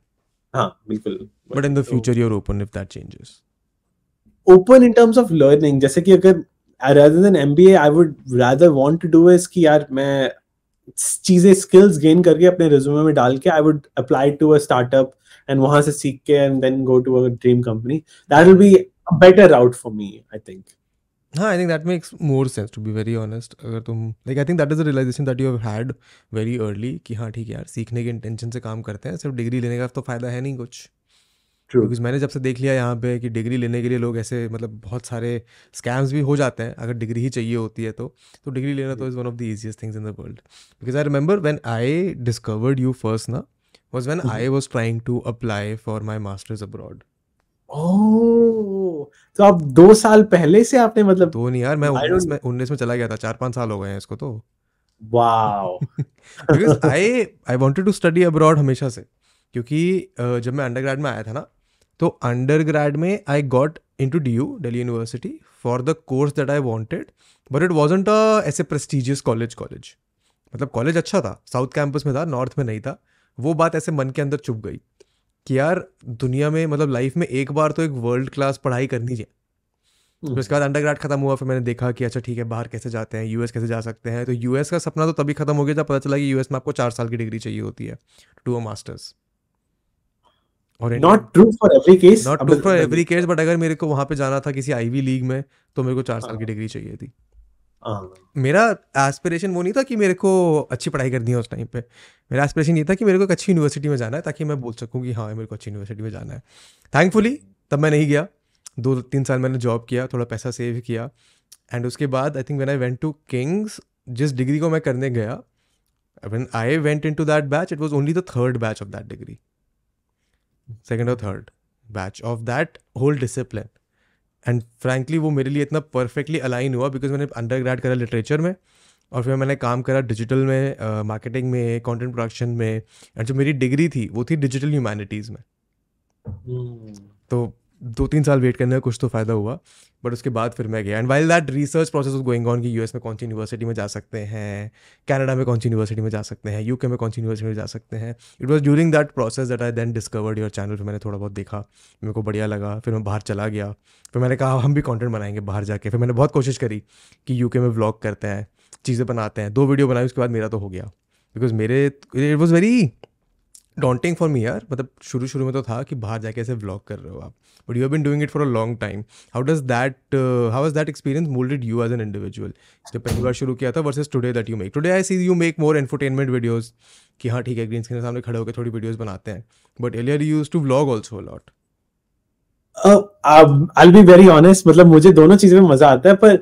हाँ बिल्कुल but in the future you're open if that changes open in terms of learning जैसे कि अगर rather than MBA, I would rather want to do is कि यार मैं चीजें स्किल्स गेन करके अपने रिज्यूमे में डाल के I would apply to a startup and वहां से सीख के and then go to a dream company that will be a better route for me I think हाँ I think that makes more sense to be very honest अगर तुम like I think that is a realization that you have had very early कि हाँ ठीक है यार सीखने के इंटेंशन से काम करते हैं सिर्फ डिग्री लेने का तो फ़ायदा है नहीं कुछ बिकॉज मैंने जब से देख लिया यहाँ पे कि डिग्री लेने के लिए लोग ऐसे मतलब बहुत सारे स्कैम्स भी हो जाते हैं अगर डिग्री ही चाहिए होती है तो तो डिग्री लेना तो is one of the easiest things in the world because I remember when I discovered you first ना was when mm-hmm. I was trying to apply for my masters abroad. Oh, तो आप दो साल पहले से आपने मतलब दो तो नहीं यार मैं उन्नीस में उन्नीस में चला गया था चार पांच साल हो गए हैं इसको तो I I wanted to study abroad हमेशा से क्योंकि जब मैं अंडर में आया था ना तो अंडर में I got into D U Delhi University for the course that I wanted but it wasn't a ऐसे प्रेस्टिजियस कॉलेज कॉलेज मतलब कॉलेज अच्छा था साउथ कैंपस में था नॉर्थ में नहीं था वो बात ऐसे मन के अंदर चुप गई कि यार दुनिया में मतलब लाइफ में एक बार तो एक वर्ल्ड क्लास पढ़ाई करनी चाहिए तो उसके बाद अंडर खत्म हुआ फिर मैंने देखा कि अच्छा ठीक है बाहर कैसे जाते हैं यूएस कैसे जा सकते हैं तो यूएस का सपना तो तभी खत्म हो गया जब पता चला कि यूएस में आपको चार साल की डिग्री चाहिए होती है टू अ मास्टर्स और not true for every case not true for every case but अगर मेरे को वहां पे जाना था किसी आईवी लीग में तो मेरे को चार साल की डिग्री हाँ। चाहिए थी हाँ। मेरा एस्पिरेशन वो नहीं था कि मेरे को अच्छी पढ़ाई करनी है उस टाइम पे मेरा एस्पिरेशन ये था कि मेरे को एक अच्छी यूनिवर्सिटी में जाना है ताकि मैं बोल सकूँ कि हाँ मेरे को अच्छी यूनिवर्सिटी में जाना है थैंकफुली तब मैं नहीं गया दो तीन साल मैंने जॉब किया थोड़ा पैसा सेव किया एंड उसके बाद I think when I went to King's जिस डिग्री को मैं करने गया I went into that batch it was only the third batch of that degree second और third batch of that whole discipline and frankly वो मेरे लिए इतना परफेक्टली अलाइन हुआ बिकॉज मैंने अंडर ग्रेड करा लिटरेचर में और फिर मैंने काम करा डिजिटल में मार्केटिंग uh, में कंटेंट प्रोडक्शन में एंड जो मेरी डिग्री थी वो थी डिजिटल ह्यूमैनिटीज़ में hmm. तो दो तीन साल वेट करने का कुछ तो फ़ायदा हुआ बट उसके बाद फिर मैं गया and while that research process of going on कि यूएस में कौन सी यूनिवर्सिटी में जा सकते हैं कनाडा में कौन सी यूनिवर्सिटी में जा सकते हैं यूके में कौन सी यूनिवर्सिटी में जा सकते हैं it was during that process that I then discovered your channel फिर मैंने थोड़ा बहुत देखा मेरे को बढ़िया लगा फिर मैं बाहर चला गया फिर मैंने कहा हम भी कॉन्टेंट बनाएंगे बाहर जाके फिर मैंने बहुत कोशिश करी कि यूके में ब्लॉग करते हैं चीज़ें बनाते हैं दो वीडियो बनाई उसके बाद मेरा तो हो गया बिकॉज मेरे it was very daunting for me यार मतलब शुरू शुरू में तो था कि बाहर जाके ऐसे ब्लॉग कर रहे हो आप but you have been doing it for a long time how does that how is that experience moulded you as an individual जब पहली बार शुरू किया था versus today that you make today I see you make more entertainment videos कि हाँ ठीक है ग्रीन स्क्रीन के सामने खड़े होकर थोड़ी वीडियोज बनाते हैं but earlier use to blog also lot I be very honest मतलब मुझे दोनों चीजों में मजा आता है पर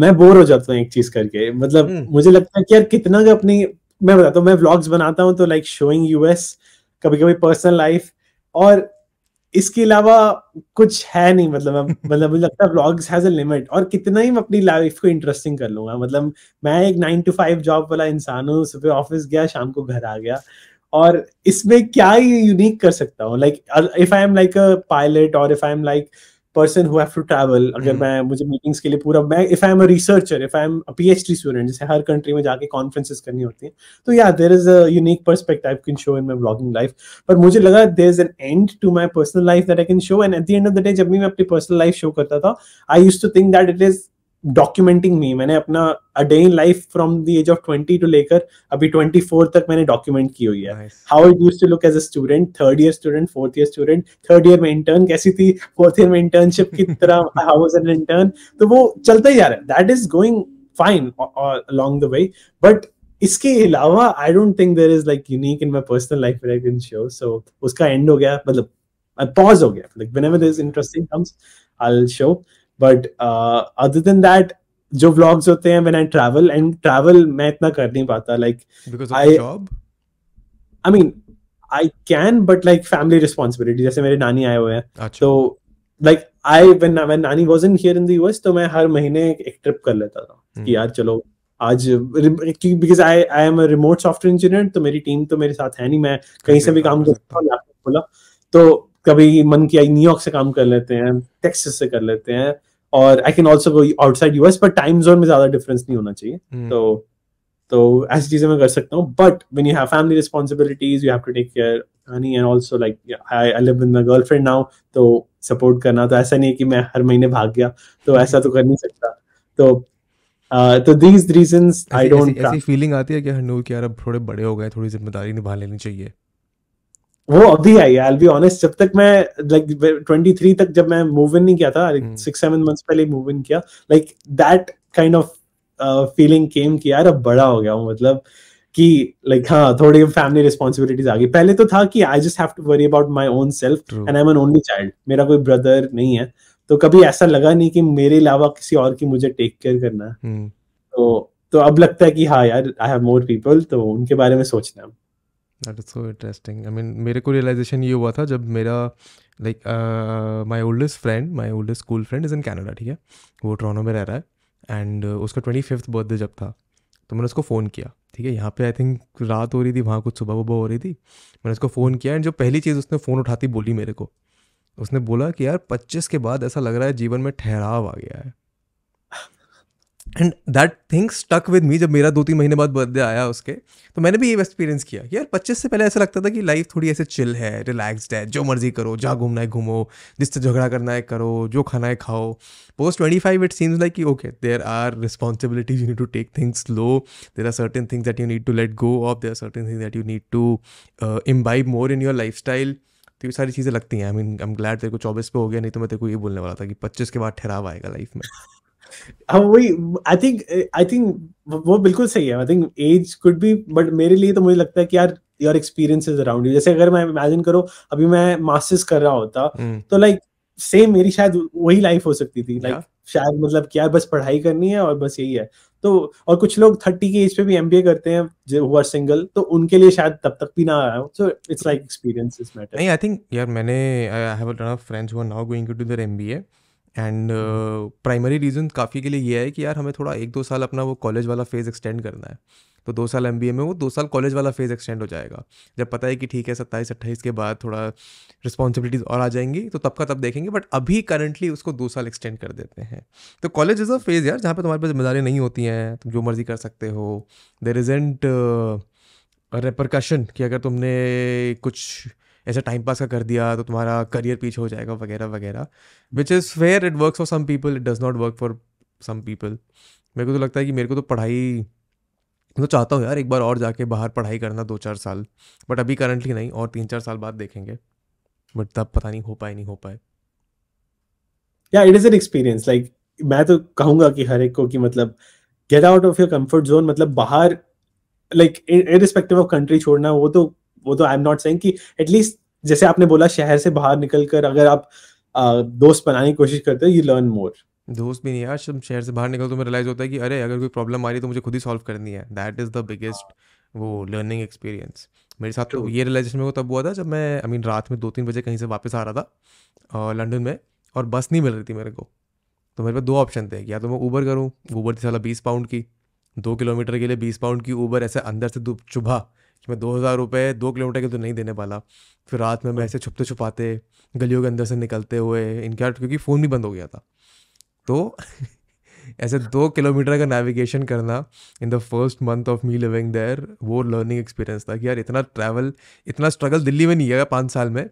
मैं बोर हो जाता हूँ एक चीज करके मतलब hmm. मुझे लगता है कि यार कितना अपनी मैं बताता हूँ मैं व्लॉग्स बनाता हूँ तो लाइक शोइंग यूएस कभी कभी पर्सनल लाइफ और इसके अलावा कुछ है नहीं मतलब मतलब मुझे लगता है व्लॉग्स हैज अ लिमिट और कितना ही मैं अपनी लाइफ को इंटरेस्टिंग कर लूंगा मतलब मैं एक नाइन टू फाइव जॉब वाला इंसान हूँ सुबह ऑफिस गया शाम को घर आ गया और इसमें क्या ही यूनिक कर सकता हूँ like if I am like a pilot और if I am like person who have to travel अगर हम्म। मैं मुझे मीटिंग्स के लिए पूरा मैं if I am a researcher if I am a PhD student जैसे हर कंट्री में जाके कॉन्फ्रेंसेस करनी होती है तो या there is a unique perspective I can show in my blogging life पर मुझे लगा there is an end to my personal life that I can show and at the end of the day जब भी मैं अपनी personal life show करता था I used to think that it is documenting me मैंने अपना a day in life from the age of twenty two लेकर अभी ट्वेंटी फोर तक मैंने डॉक्यूमेंट की हुई है how it use to look as a student third year student fourth year student third year में इंटर्न कैसी थी फोर्थ ईयर में इंटर्नशिप की तरह हाउ वाज एन इंटर्न तो वो चलता ही जा रहा है that is going fine along the way but इसके अलावा I don't think there is like unique in my personal life I can show so उसका एंड हो गया मतलब पॉज हो गया like whenever this interesting comes I will show but other than that जो vlogs होते हैं when I travel and travel मैं इतना कर नहीं पाता like I I mean I can but like family responsibility जैसे मेरे नानी आए हुए हैं अच्छा। तो लाइक आई व्हेन व्हेन नानी in here in the US तो मैं हर महीने एक ट्रिप कर लेता था hmm. कि यार चलो आज because I I am remote software engineer तो मेरी टीम तो मेरे साथ है नहीं मैं कहीं से भी काम करता हूँ बोला तो कभी मन किया न्यूयॉर्क से काम कर लेते हैं टेक्सास से कर लेते हैं और I can also go outside US पर टाइम जोन में ज्यादा डिफरेंस नहीं होना चाहिए hmm. तो तो ऐसी चीजें मैं कर सकता हूँ but when you have family responsibilities you have to take care honey and also like I I live with my girlfriend now तो सपोर्ट करना तो ऐसा नहीं है कि मैं हर महीने भाग गया तो hmm. ऐसा तो कर नहीं सकता तो तो दीज रीजन आई डोंट ऐसी फीलिंग आती है कि हनूर कि यार अब थोड़े बड़े हो गए थोड़ी जिम्मेदारी निभा लेनी चाहिए वो अभी आई आई बी ऑनेस्ट जब तक मैं लाइक ट्वेंटी थ्री तक जब मैं मूव इन नहीं किया था सिक्स सेवन मंथ्स पहले मूव इन किया like that kind of feeling came कि यार अब बड़ा हो गया हूँ मतलब कि लाइक like, हाँ थोड़ी फैमिली रिस्पॉन्सिबिलिटीज आ गई पहले तो था कि I just have to worry about my own self and I am an only child मेरा कोई ब्रदर नहीं है तो कभी ऐसा लगा नहीं कि मेरे अलावा किसी और की मुझे टेक केयर करना है hmm. तो तो अब लगता है कि हाँ यार आई हैव मोर पीपल तो उनके बारे में सोचना है that is so interesting I mean मेरे को रियलाइजेशन ये हुआ था जब मेरा like my oldest friend my oldest school friend is in Canada ठीक है वो ट्रोनो में रह रहा है एंड uh, उसका ट्वेंटी फिफ्थ बर्थडे जब था तो मैंने उसको फ़ोन किया ठीक है यहाँ पे आई थिंक रात हो रही थी वहाँ कुछ सुबह वुबह हो रही थी मैंने उसको फ़ोन किया एंड जो पहली चीज़ उसने फ़ोन उठाती बोली मेरे को उसने बोला कि यार पच्चीस के बाद ऐसा लग रहा है जीवन में ठहराव आ गया है and that thing stuck with me जब मेरा दो तीन महीने बाद बर्थडे आया उसके तो मैंने भी ये एक्सपीरियंस किया कि यार पच्चीस से पहले ऐसा लगता था कि लाइफ थोड़ी ऐसे चिल है रिलैक्सड है जो मर्जी करो जहाँ घूमना है घूमो जिससे झगड़ा करना है करो जो खाना है खाओ post twenty five it seems like okay there are responsibilities you need to take things low there are certain things that you need to let go of there are certain things that you need to imbibe more in your lifestyle तो ये सारी चीज़ें लगती हैं I mean I am glad तेरे को चौबीस पे हो गया नहीं तो मैं तेरे को ये बोलने वाला था कि पच्चीस के बाद ठहराव आएगा लाइफ में हम वही आई थिंक आई थिंक वो बिल्कुल सही है I think age could be but मेरे लिए तो मुझे लगता है कि यार your experience is around you जैसे अगर मैं इमेजिन करो अभी मैं मास्टर्स कर रहा होता हम्म। तो लाइक सेम मेरी शायद वही लाइफ हो सकती थी लाइक शायद मतलब क्या बस पढ़ाई करनी है और बस यही है तो और कुछ लोग थर्टी के एज पे भी एमबीए करते हैं जो हुआ सिंगल तो उनके लिए शायद तब तक भी ना आया so it's like experience is matter नहीं आई थिंक यार मैंने I have a lot of friends who are now going to do their MBA and primary reason काफ़ी के लिए ये है कि यार हमें थोड़ा एक दो साल अपना वो कॉलेज वाला फेज़ एक्सटेंड करना है तो दो साल एम में वो दो साल कॉलेज वाला फेज़ एक्सटेंड हो जाएगा जब पता है कि ठीक है सत्ताईस अट्ठाईस के बाद थोड़ा रिस्पॉन्सिबिलिटीज़ और आ जाएंगी तो तब का तब देखेंगे बट अभी करंटली उसको दो साल एक्सटेंड कर देते हैं तो कॉलेज इज़ अ फेज़ यार जहाँ पर तुम्हारे पास जिम्मेदारी नहीं होती हैं तुम जो मर्ज़ी कर सकते हो देर इज़ेंट रेपरकशन कि अगर तुमने कुछ ऐसे टाइम पास का कर दिया तो तुम्हारा करियर पीछे हो जाएगा वगैरह वगैरह which is fair it work for some people it does not work for some people मेरे को तो लगता है कि मेरे को तो पढ़ाई तो चाहता हूँ यार एक बार और जाके बाहर पढ़ाई करना दो चार साल बट अभी करंटली नहीं और तीन चार साल बाद देखेंगे बट तब पता नहीं हो पाए नहीं हो पाए या it is an experience like मैं तो कहूँगा कि हर एक को कि मतलब get out of your comfort zone मतलब बाहर लाइक इरिस्पेक्टिव ऑफ कंट्री छोड़ना वो तो वो तो आई एम नॉट सेइंग कि एटलीस्ट जैसे आपने बोला शहर से बाहर निकल कर अगर आप आ, दोस्त बनाने की कोशिश करते हो यू लर्न मोर दोस्त भी नहीं यार जब शहर से बाहर निकल तो मैं रियलाइज होता है कि अरे अगर कोई प्रॉब्लम आ रही है तो मुझे खुद ही सॉल्व करनी है दैट इज़ द बिगेस्ट वो लर्निंग एक्सपीरियंस मेरे साथ तो ये रियलाइजेशन में वो तब हुआ था जब मैं आई मीन रात में दो तीन बजे कहीं से वापस आ रहा था लंडन में और बस नहीं मिल रही थी मेरे को तो मेरे पास दो ऑप्शन थे या तो मैं ऊबर करूँ ऊबर थी साला बीस पाउंड की दो किलोमीटर के लिए बीस पाउंड की ऊबर ऐसे अंदर से चुभा कि मैं दो हज़ार रुपये दो किलोमीटर के तो नहीं देने वाला फिर रात में मैं ऐसे छुपते छुपाते गलियों के अंदर से निकलते हुए इनके क्योंकि फ़ोन भी बंद हो गया था तो ऐसे दो किलोमीटर का नेविगेशन करना in the first month of me living there वो लर्निंग एक्सपीरियंस था कि यार इतना ट्रैवल इतना स्ट्रगल दिल्ली में नहीं आया पाँच साल में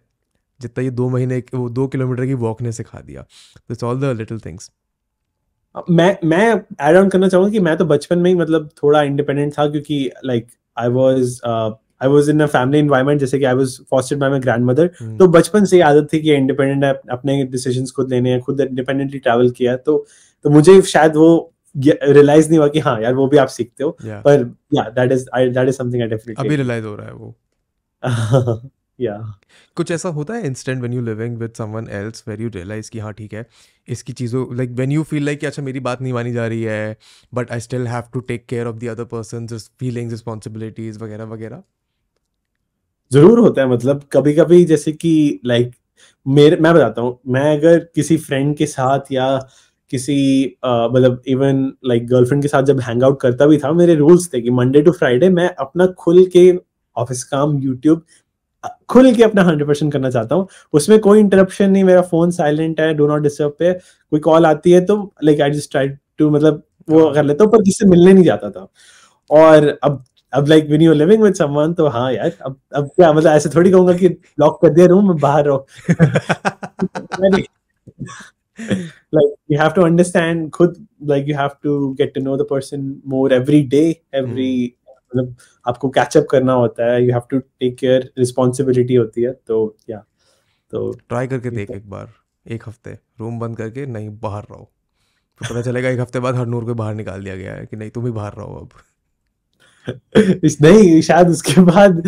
जितना ये दो महीने वो दो किलोमीटर की वॉक ने सिखा दिया it's all the little things मैं मैं एड ऑन करना चाहूँगा कि मैं तो बचपन में ही मतलब थोड़ा इंडिपेंडेंट था क्योंकि like like, I was I was in a family environment जैसे कि I was fostered by my grandmother तो बचपन से आदत थी कि इंडिपेंडेंट अपने डिसीजन खुद लेने हैं खुद इंडिपेंडेंटली ट्रेवल किया तो तो मुझे शायद वो रियलाइज नहीं हुआ कि हाँ यार वो भी आप सीखते हो yeah. पर या that is that is something I definitely अभी रियलाइज हो रहा है वो कुछ ऐसा होता है instant when you living with someone else where you realise कि हाँ ठीक है इसकी चीज़ों like when you feel like अच्छा मेरी बात नहीं मानी जा रही है but I still have to take care of the other person feelings responsibilities वगैरह वगैरह जरूर होता है मतलब कभी कभी जैसे कि लाइक like, मेरे मैं बताता हूँ मैं अगर किसी फ्रेंड के साथ या किसी मतलब इवन लाइक गर्लफ्रेंड के साथ जब हैंग आउट करता भी था मेरे रूल्स थे कि मंडे टू फ्राइडे मैं अपना खुल के ऑफिस काम यूट्यूब खुल के अपना हंड्रेड परसेंट करना चाहता हूँ उसमें कोई इंटरप्शन नहीं मेरा फोन साइलेंट है डो नॉट डिस्टर्ब पे कोई कॉल आती है तो like I just try to मतलब वो हाँ। कर लेता हूँ पर जिससे मिलने नहीं जाता था और अब अब like when you living with someone तो हाँ यार अब अब क्या मतलब ऐसे थोड़ी कहूंगा कि लॉक कर दिया रूम बाहर रहो like you have to understand khud like you have to get to know the person more every day every mm. मतलब आपको कैचअप करना होता है you have to take care responsibility होती है तो या तो ट्राई करके देख एक बार एक हफ्ते रूम बंद करके नहीं बाहर रहो तो पता चलेगा एक हफ्ते बाद हरनूर को बाहर निकाल दिया गया है कि नहीं तुम ही बाहर रहो अब इस नहीं शायद उसके बाद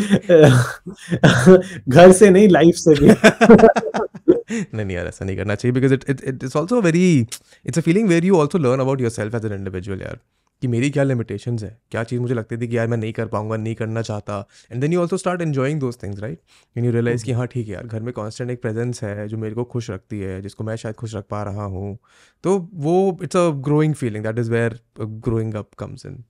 घर से नहीं लाइफ से भी नहीं यार ऐसा नहीं करना चाहिए because it it it is also very it's a feeling where you also learn about yourself as an individual यार कि मेरी क्या लिमिटेशंस है क्या चीज़ मुझे लगती थी कि यार मैं नहीं कर पाऊंगा नहीं करना चाहता and then you also start enjoying those things right and you realise कि mm-hmm. हाँ ठीक है यार घर में कॉन्स्टेंट एक प्रेजेंस है जो मेरे को खुश रखती है जिसको मैं शायद खुश रख पा रहा हूँ तो वो it's a growing feeling that is where growing up comes in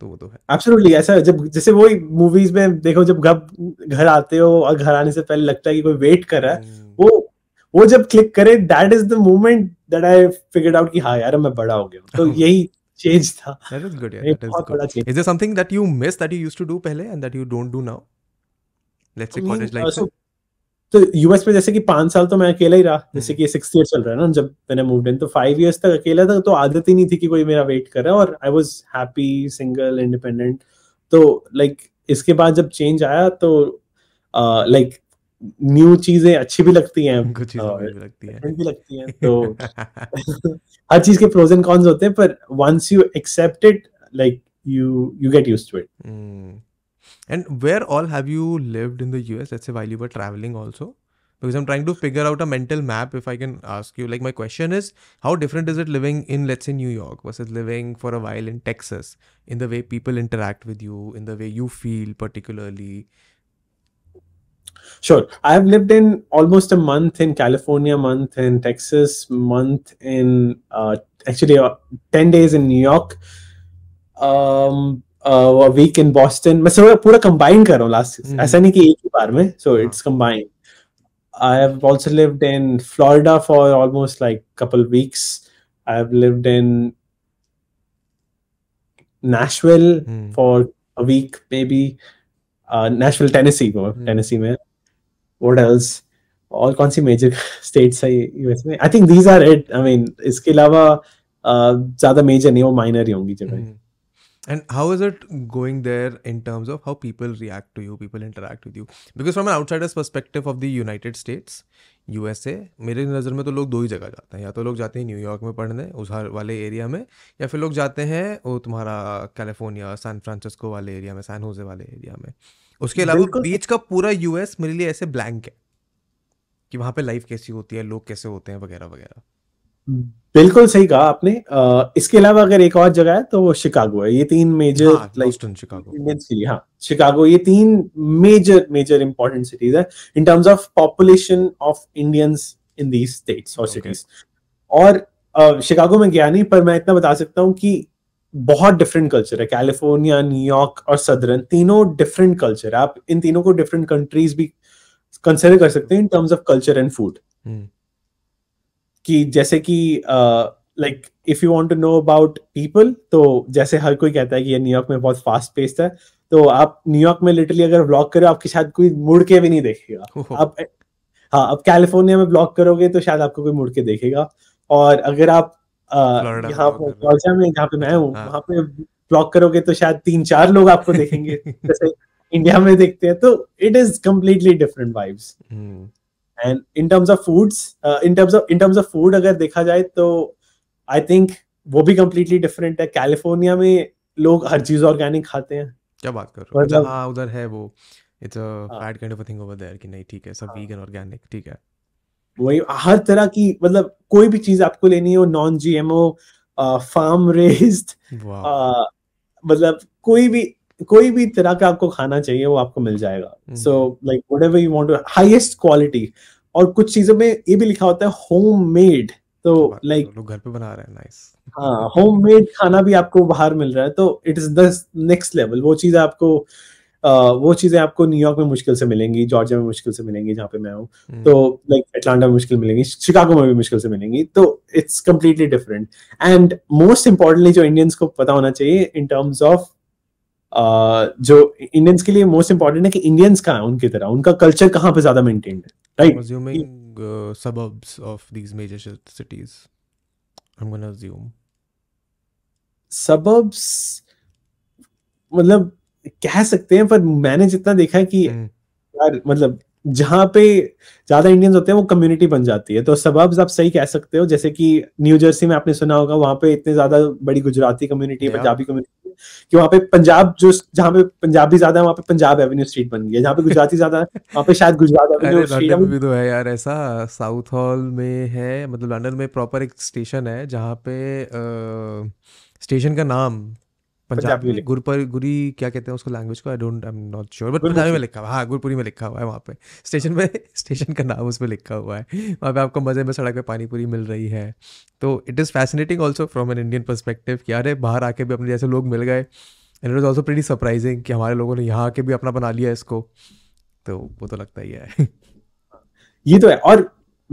तो वो तो है ऐसा जब जैसे वही मूवीज में देखो जब घर घर आते हो और घर आने से पहले लगता है कि कोई वेट कर रहा है hmm. वो वो जब क्लिक करे that is the moment that I figured out कि हाँ यार मैं बड़ा हो गया तो यही चेंज था that is good that is good is there something that you miss that you used to do पहले and that you don't do now let's say college life तो यूएस में जैसे कि पांच साल तो मैं अकेला ही रहा जैसे हम्म। कि सिक्स ईयर चल रहा है ना जब मैंने मूव इन तो फाइव ईयर्स तक अकेला था तो आदत ही नहीं थी कि कोई मेरा वेट कर रहा है और I was happy single independent तो लाइक इसके बाद जब चेंज आया तो लाइक uh, न्यू चीजें अच्छी भी लगती हैं कुछ चीजें भी लगती हैं भी तो हर चीज के प्रोज एंड कॉन्स होते हैं पर once you accept it like you you get used to it hmm. and where all have you lived in the us let's say while you were traveling also because i'm trying to figure out a mental map if i can ask you like my question is how different is it living in let's say new york versus living for a while in texas in the way people interact with you in the way you feel particularly Sure. I've lived in almost a month in California, month in Texas, month in uh, actually uh, 10 days in New York, um, uh, a week in Boston. मैं सब पूरा combine कर last mm. So hmm. it's combined. I have also lived in Florida for almost like couple weeks. I have lived in Nashville mm. for a week maybe. National Tennessee को Tennessee में what और कौन सी major states है US में I think these are it I mean इसके अलावा ज्यादा मेजर नहीं वो माइनर ही होंगी जगह and how is it going there in terms of how people react to you people interact with you because from an outsider's perspective of the united states USA मेरे नज़र में तो लोग दो ही जगह जाते हैं या तो लोग जाते हैं न्यूयॉर्क में पढ़ने उस हर वाले एरिया में या फिर लोग जाते हैं वो तुम्हारा कैलिफोर्निया सैन फ्रांसिस्को वाले एरिया में सैन होजे वाले एरिया में उसके अलावा बीच का पूरा यूएस मेरे लिए ऐसे ब्लैंक है कि वहाँ पे लाइफ कैसी होती है लोग कैसे होते हैं वगैरह वगैरह बिल्कुल सही कहा आपने इसके अलावा अगर एक और जगह है तो वो शिकागो है ये तीन मेजर हाँ, शिकागो हाँ शिकागो ये तीन मेजर मेजर इंपॉर्टेंट सिटीज है in terms of population of Indians in these states और सिटीज और शिकागो में गया नहीं पर मैं इतना बता सकता हूँ कि बहुत डिफरेंट कल्चर है कैलिफोर्निया न्यूयॉर्क और सदरन तीनों डिफरेंट कल्चर है आप इन तीनों को डिफरेंट कंट्रीज भी कंसिडर कर सकते हैं in terms of culture and food कि जैसे कि like if you want to know about people तो जैसे हर कोई कहता है कि ये न्यूयॉर्क में बहुत फास्ट पेस्ड है तो आप न्यूयॉर्क में लिटरली अगर ब्लॉक करो आपके शायद कोई मुड़ के भी नहीं देखेगा आप हाँ आप कैलिफोर्निया में ब्लॉक करोगे तो शायद आपको कोई मुड़ के देखेगा और अगर आप यहाँ पे जॉर्जिया में जहाँ पे मैं हूँ हाँ। वहां पे ब्लॉक करोगे तो शायद तीन चार लोग आपको देखेंगे जैसे इंडिया में देखते हैं तो it is completely different vibes and in terms of foods in terms of in terms of food अगर देखा जाए तो आई थिंक वो भी कम्प्लीटली डिफरेंट है कैलिफोर्निया में लोग हर चीज ऑर्गेनिक खाते हैं क्या बात कर रहे हो मतलब- हाँ उधर है वो it's a bad kind of a thing over there कि नहीं ठीक है सब वीगन हाँ। ऑर्गेनिक ठीक है वही हर तरह की मतलब कोई भी चीज आपको लेनी हो नॉन जीएमओ फार्म रेज्ड मतलब कोई भी कोई भी तरह का आपको खाना चाहिए वो आपको मिल जाएगा so like whatever you want highest quality और कुछ चीजों में ये भी लिखा होता है होम मेड तो लाइक तो like, तो घर पे बना रहे हैं नाइस हाँ होम मेड खाना भी आपको बाहर मिल रहा है तो it is the next level वो चीज आपको Uh, वो चीज़ें आपको न्यूयॉर्क में मुश्किल से मिलेंगी जॉर्जिया में मुश्किल से मिलेंगी जहाँ पे मैं हूँ हम्म। तो लाइक एटलांटा में मुश्किल मिलेंगी शिकागो में भी मुश्किल से मिलेंगी तो it's completely different and most importantly जो इंडियंस को पता होना चाहिए इन टर्म्स ऑफ जो इंडियंस के लिए मोस्ट इंपॉर्टेंट है कि इंडियंस कहाँ है उनकी तरह उनका कल्चर कहाँ पे ज्यादा मेंटेन है राइट uh, मतलब कह सकते हैं पर मैंने जितना देखा है कि hmm. यार मतलब जहां पे ज्यादा इंडियंस होते हैं वो कम्युनिटी बन जाती है तो सबब्स आप सही कह सकते हो जैसे कि न्यू जर्सी में आपने सुना होगा वहां पे इतने ज्यादा बड़ी गुजराती कम्युनिटी है पंजाबी कम्युनिटी कि वहाँ पे पंजाब जो जहाँ पे पंजाबी ज्यादा है वहाँ पे पंजाब एवेन्यू स्ट्रीट बन गई है जहाँ पे गुजराती ज्यादा है वहाँ पे शायद गुजरात एवेन्यू भी तो है यार ऐसा साउथ हॉल में है मतलब लंदन में प्रॉपर एक स्टेशन है जहाँ पे स्टेशन का नाम पंजाबी गुरपर गुरी क्या कहते हैं उसको लैंग्वेज को I don't I am not sure but Punjabi में लिखा हुआ हाँ गुरपुरी में लिखा हुआ है वहाँ पे स्टेशन पे स्टेशन का नाम उसमें लिखा हुआ है वहाँ पे आपको मज़े में सड़क पे पानी पूरी मिल रही है तो it is fascinating also from an Indian perspective कि अरे बाहर आके भी अपने जैसे लोग मिल गए and it is also pretty surprising कि हमारे लोगों ने यहाँ आके भी अपना बना लिया इसको तो वो तो लगता ही है ये तो है और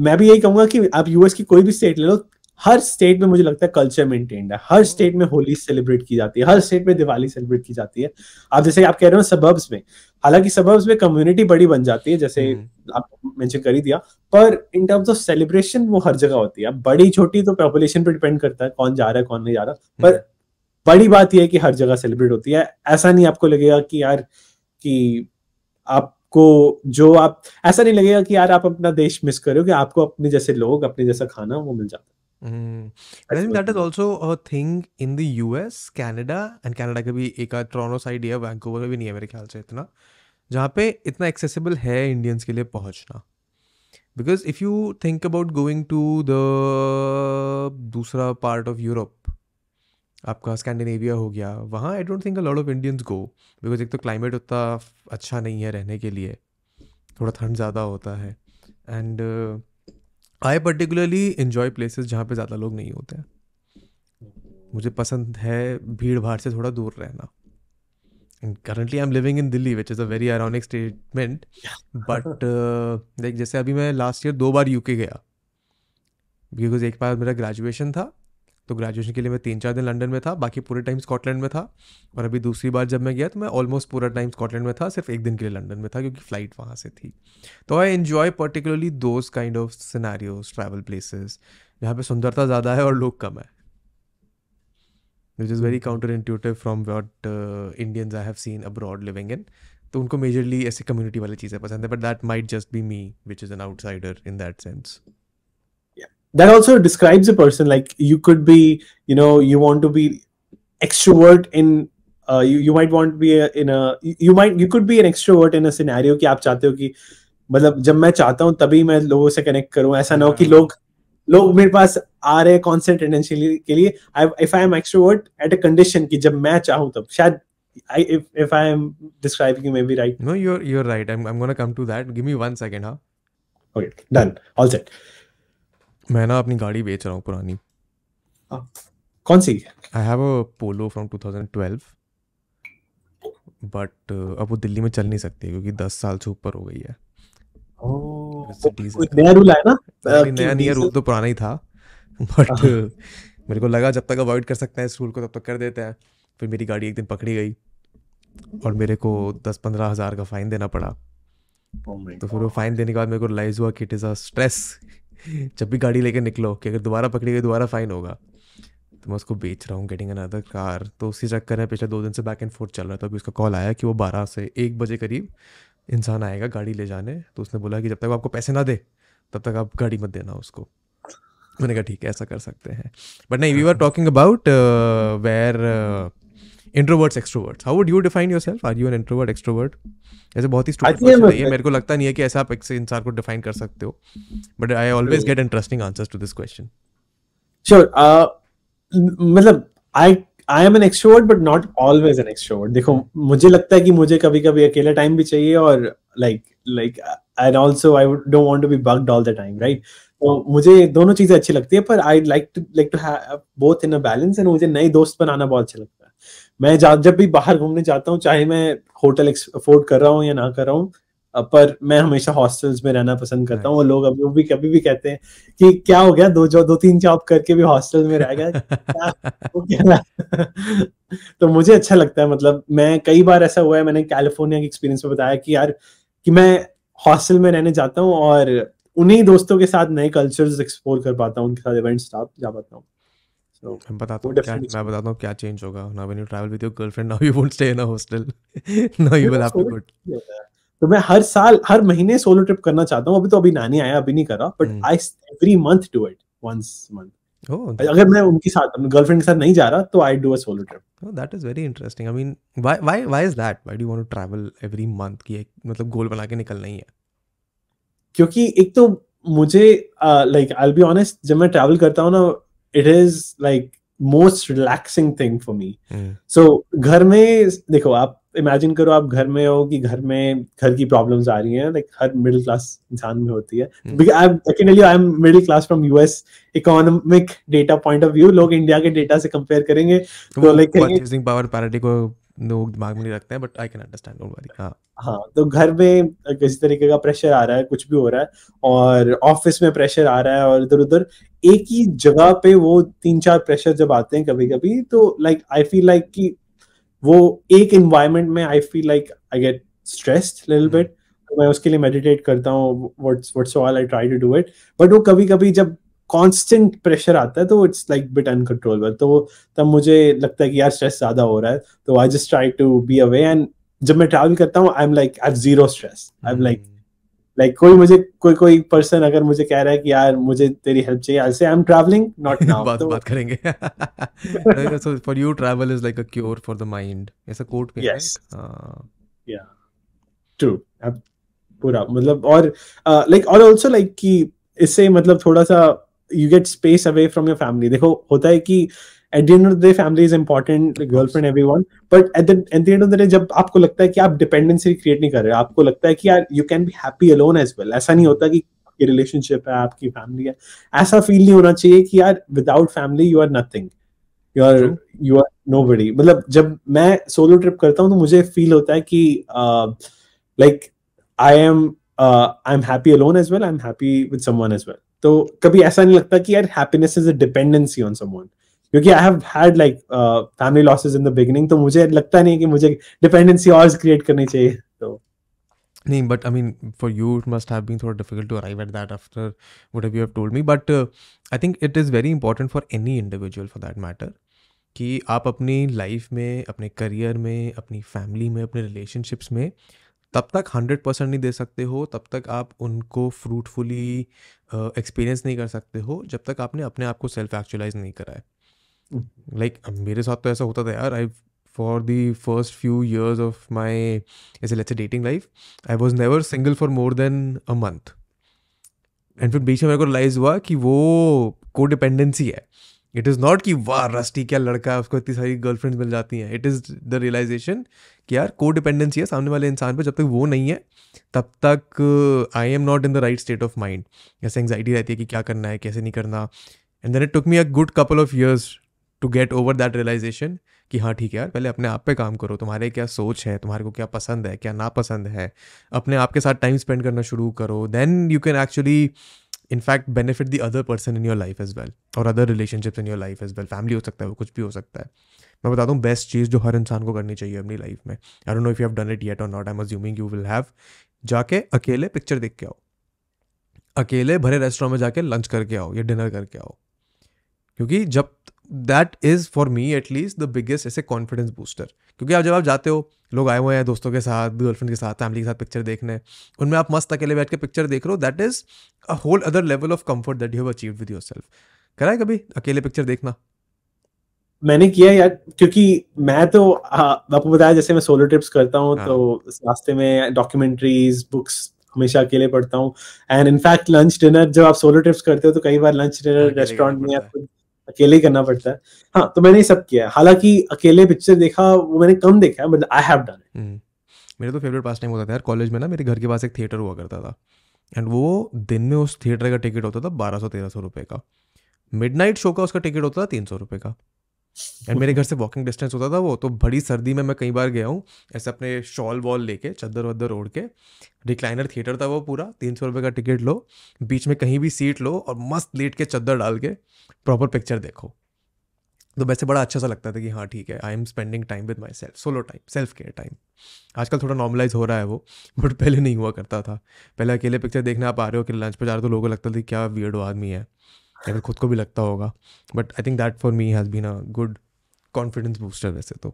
मैं भी यही कहूंगा कि आप यूएस की कोई भी स्टेट ले लो हर स्टेट में मुझे लगता है कल्चर मेंटेन्ड है हर स्टेट में होली सेलिब्रेट की जाती है हर स्टेट में दिवाली सेलिब्रेट की जाती है आप जैसे आप कह रहे हो सबर्ब्स में हालांकि सबर्ब्स में कम्युनिटी बड़ी बन जाती है जैसे हम्म। आप मेंशन कर ही दिया पर इन टर्म्स ऑफ सेलिब्रेशन वो हर जगह होती है बड़ी छोटी तो पॉपुलेशन पर डिपेंड करता है कौन जा रहा है कौन नहीं जा रहा हम्म। पर बड़ी बात यह है कि हर जगह सेलिब्रेट होती है ऐसा नहीं आपको लगेगा कि यार कि आप आपको जो आप ऐसा नहीं लगेगा कि यार आप अपना देश मिस करो कि आपको अपने जैसे लोग अपने जैसा खाना वो मिल जाता है Mm. Mm-hmm. And I That's think thing in the we also Canada and Canada का भी एक ट्रोनो साइड या वैंकूवर में भी नहीं है मेरे ख्याल से इतना जहाँ पे इतना एक्सेसिबल है इंडियंस के लिए पहुँचना because if you think about going to the दूसरा पार्ट ऑफ यूरोप आपका स्कैंडिनेविया हो गया वहाँ I don't think a lot of Indians go because एक तो क्लाइमेट उतना अच्छा नहीं है रहने के लिए थोड़ा ठंड ज़्यादा होता है and uh, I particularly enjoy places जहाँ पे ज़्यादा लोग नहीं होते हैं मुझे पसंद है भीड़ भाड़ से थोड़ा दूर रहना and currently I am living in Delhi which is a very ironic statement but like जैसे अभी मैं लास्ट ईयर दो बार यूके गया बिकॉज एक बार मेरा ग्रेजुएशन था तो ग्रेजुएशन के लिए मैं तीन चार दिन लंदन में था बाकी पूरे टाइम स्कॉटलैंड में था और अभी दूसरी बार जब मैं गया तो मैं ऑलमोस्ट पूरा टाइम स्कॉटलैंड में था सिर्फ एक दिन के लिए लंदन में था क्योंकि फ़्लाइट वहाँ से थी तो I enjoy particularly those kind of scenarios travel places जहाँ पर सुंदरता ज़्यादा है और लोग कम है which is very counterintuitive from what Indians I have seen abroad living in तो उनको मेजरली ऐसी कम्युनिटी वाली चीज़ें पसंद है but that might just be me which is an outsider in that sense that also describes a person like you could be you know you want to be extrovert in uh, you you might want to be a, in a you might you could be an extrovert in a scenario कि आप चाहते हो कि मतलब जब मैं चाहता हूँ तभी मैं लोगों से कनेक्ट करूँ ऐसा ना हो कि लोग लोग मेरे पास आ रहे हैं कॉन्सेंट के लिए If I am extrovert at a condition कि जब मैं चाहूँ तब शायद I, if, if I am describing you maybe right. No, you're you're right. I'm I'm gonna come to that. Give me one second, huh? Okay, done. All set. मैं ना अपनी गाड़ी बेच रहा हूँ पुरानी हाँ। कौन सी I have a Polo from 2012 but अब वो दिल्ली में चल नहीं सकती क्योंकि दस साल से ऊपर हो गई है नया रूल आया ना uh, नया नया रूल तो पुराना ही था बट हाँ। मेरे को लगा जब तक अवॉइड कर सकते हैं इस रूल को तब तक कर देते हैं फिर मेरी गाड़ी एक दिन पकड़ी गई और मेरे को दस पंद्रह हज़ार का फ़ाइन देना पड़ा oh तो फिर वो फ़ाइन देने के बाद मेरे को रिलाइज हुआ कि इट इज़ अ स्ट्रेस जब भी गाड़ी लेके निकलो कि अगर दोबारा पकड़ी गई दोबारा फाइन होगा तो मैं उसको बेच रहा हूँ गेटिंग अनदर कार तो उसी चक्कर है पिछले दो दिन से बैक एंड फोर्थ चल रहा था अभी उसका कॉल आया कि वो बारह से एक बजे करीब इंसान आएगा गाड़ी ले जाने तो उसने बोला कि जब तक वो आपको पैसे ना दे तब तक आप गाड़ी मत देना उसको मैंने कहा ठीक है ऐसा कर सकते हैं बट नहीं we are talking about where introverts extroverts how would you define yourself are you an introvert extrovert ऐसे बहुत ही स्टूडेंट है ये मेरे को लगता नहीं है कि ऐसा आप एक इंसान को डिफाइन कर सकते हो but I always get interesting answers to this question sure मतलब I I am an extrovert but not always an extrovert देखो मुझे लगता है कि मुझे कभी कभी अकेला टाइम भी चाहिए और like like I also I don't want to be bugged all the time right तो मुझे दोनों चीजें अच्छी लगती है पर I like to like to have both in a balance and मुझे नए दोस्त बनाना बहुत अच्छा लगता है मैं जब भी बाहर घूमने जाता हूँ चाहे मैं होटल अफोर्ड कर रहा हूँ या ना कर रहा हूँ पर मैं हमेशा हॉस्टल्स में रहना पसंद करता हूँ और लोग अभी भी कभी भी कहते हैं कि क्या हो गया दो जो दो तीन जॉब करके भी हॉस्टल में रह गया तो मुझे अच्छा लगता है मतलब मैं कई बार ऐसा हुआ है मैंने कैलिफोर्निया के एक्सपीरियंस में बताया कि यार कि मैं हॉस्टल में रहने जाता हूँ और उन्हीं दोस्तों के साथ नए कल्चर्स एक्सप्लोर कर पाता हूँ उनके साथ इवेंट्स जा पाता हूँ सो so, मैं बताता हूँ क्या मैं बताता हूँ क्या चेंज होगा now when you travel with your girlfriend now you won't stay in a hostel now you will have to good तो मैं हर साल हर महीने सोलो ट्रिप करना चाहता हूँ अभी तो अभी नानी आया अभी नहीं करा but I every month do it once month Oh, अगर मैं उनकी साथ गर्लफ्रेंड के साथ नहीं जा रहा तो I do a solo trip oh that is very interesting I mean why why why is that why do you want to travel every month की एक मतलब गोल बना के निकलना ही है क्योंकि एक तो मुझे like I will be honest जब मैं ट्रैवल करता हूँ ना it is like most relaxing thing for me so घर में देखो आप इमेजिन करो आप घर में हो कि घर में घर की प्रॉब्लम्स आ रही हैं लाइक हर मिडिल क्लास इंसान में होती है I am middle class from US economic data point of view लोग इंडिया के डेटा से कंपेयर करेंगे तो लाइक पावर पैरिटी को लोग दिमाग में नहीं रखते हैं but I can understand don't worry हाँ हाँ तो घर में किसी तरीके का प्रेशर आ रहा है कुछ भी हो रहा है और ऑफिस में प्रेशर आ रहा है और इधर उधर एक ही जगह पे वो तीन चार प्रेशर जब आते हैं कभी कभी तो लाइक आई फील लाइक कि वो एक इन्वायरमेंट में I feel like I get stressed little bit मैं उसके लिए मेडिटेट करता हूँ what's what's all I try to do it but वो कभी कभी जब कॉन्स्टेंट प्रेशर आता है तो इट्स लाइक बिट अनकंट्रोलेबल तो तब मुझे लगता है कि यार स्ट्रेस ज़्यादा हो रहा है तो I just try to be away and जब मैं ट्रैवल करता हूँ I am like I zero stress I am like like कोई मुझे कोई कोई पर्सन अगर मुझे कह रहा है कि यार मुझे तेरी हेल्प चाहिए I say I am travelling not now बात तो बात करेंगे so for you travel is like a cure for the mind ऐसा कोट है यस या ट्रू पूरा मतलब और लाइक uh, और आल्सो लाइक कि इससे मतलब थोड़ा सा you get space away from your family देखो होता है कि at the end of the day family is important girlfriend everyone but at the end of the day जब आपको लगता है कि आप डिपेंडेंसी क्रिएट नहीं कर रहे आपको लगता है कि यार you can be happy alone as well ऐसा नहीं होता कि आपकी रिलेशनशिप है आपकी फैमिली है ऐसा फील नहीं होना चाहिए कि यार without family you are nothing you are you are nobody मतलब जब मैं सोलो ट्रिप करता हूँ तो मुझे फील होता है कि like I am I am happy alone as well I am happy with someone as well तो कभी ऐसा नहीं लगता कि यार happiness is a dependency on someone क्योंकि I have had like family losses in the beginning तो मुझे लगता नहीं कि मुझे डिपेंडेंसी और क्रिएट करनी चाहिए तो नहीं but I mean for you it must have been थोड़ा difficult to arrive at that after what have you have told me but I think it is very important for any individual for that matter कि आप अपनी life में अपने career में अपनी family में अपने रिलेशनशिप्स में तब तक हंड्रेड परसेंट नहीं दे सकते हो तब तक आप उनको फ्रूटफुली एक्सपीरियंस नहीं कर सकते हो जब तक आपने अपने आप को सेल्फ एक्चुअलाइज नहीं करा है लाइक hmm. like, मेरे साथ तो ऐसा होता था यार I for the first few years of my age let's dating life I was never single for more than a month and फिर बीच में मेरे को रिलाइज हुआ कि वो कोडिपेंडेंसी है इट इज़ नॉट कि वाह रस्टी क्या लड़का है उसको इतनी सारी गर्लफ्रेंड्स मिल जाती हैं इट इज़ द रियलाइजेशन कि यार को डिपेंडेंसी है सामने वाले इंसान पर जब तक वो नहीं है तब तक I am not in the right state of mind ऐसे एंगजाइटी रहती है कि क्या करना है कैसे नहीं करना and then it took me a good couple of years to get over that realisation कि हाँ ठीक है यार पहले अपने आप पे काम करो तुम्हारे क्या सोच है तुम्हारे को क्या पसंद है क्या नापसंद है अपने आप के साथ टाइम स्पेंड करना शुरू करो then you can actually in fact benefit benefit the person in your life life well और other relationship in your life as well family हो सकता है वो कुछ भी हो सकता है मैं बताता हूँ बेस्ट चीज़ जो हर इंसान को करनी चाहिए अपनी लाइफ में I don't know if you have done it yet और not I am assuming you will have जाके अकेले पिक्चर देख के आओ अकेले भरे रेस्टोरेंट में जाके लंच करके आओ या डिनर करके आओ क्योंकि जब that is for me at least the biggest ऐसे कॉन्फिडेंस बूस्टर क्योंकि आप जब आप जाते हो लोग आए हुए हैं दोस्तों के साथ गर्लफ्रेंड के साथ फैमिली के साथ पिक्चर देखने उनमें आप मस्त अकेले बैठ के पिक्चर देख रहे हो that is a whole other level of comfort that you have achieve with your self करा है कभी अकेले पिक्चर देखना मैंने किया यार क्योंकि मैं तो हाँ, आपको बताया जैसे मैं सोलो ट्रिप्स करता हूँ हाँ। तो रास्ते में डॉक्यूमेंट्रीज बुक्स हमेशा अकेले पढ़ता हूँ एंड इनफैक्ट लंच डिनर जब आप सोलो ट्रिप्स करते हो तो कई बार लंच डिनर रेस्टोरेंट में या अकेले ही करना पड़ता है हाँ तो मैंने ये सब किया है हालांकि अकेले पिक्चर देखा वो मैंने कम देखा है बट आई हैव डन मेरा तो फेवरेट पास टाइम होता था यार कॉलेज में ना मेरे घर के पास एक थिएटर हुआ करता था एंड वो दिन में उस थिएटर का टिकट होता था बारह सौ तेरह सौ रुपये का मिडनाइट शो का उसका टिकट होता था तीन सौ रुपये का एंड मेरे घर से वॉकिंग डिस्टेंस होता था वो तो बड़ी सर्दी में मैं कई बार गया हूँ ऐसे अपने शॉल वॉल लेके चद्दर वद्दर ओढ़ के रिक्लाइनर थिएटर था वो पूरा तीन सौ रुपये का टिकट लो बीच में कहीं भी सीट लो और मस्त लेट के चद्दर डाल के प्रॉपर पिक्चर देखो तो वैसे बड़ा अच्छा सा लगता था कि हाँ ठीक है I am spending time with my self solo time self care time आजकल थोड़ा नॉर्मलाइज हो रहा है वो बट पहले नहीं हुआ करता था पहले अकेले पिक्चर देखने आप आ रहे हो कि लंच पर जा रहे हो तो लोगों को लगता था क्या वियर्डो आदमी है या फिर खुद को भी लगता होगा but I think that for me has been a good confidence booster वैसे तो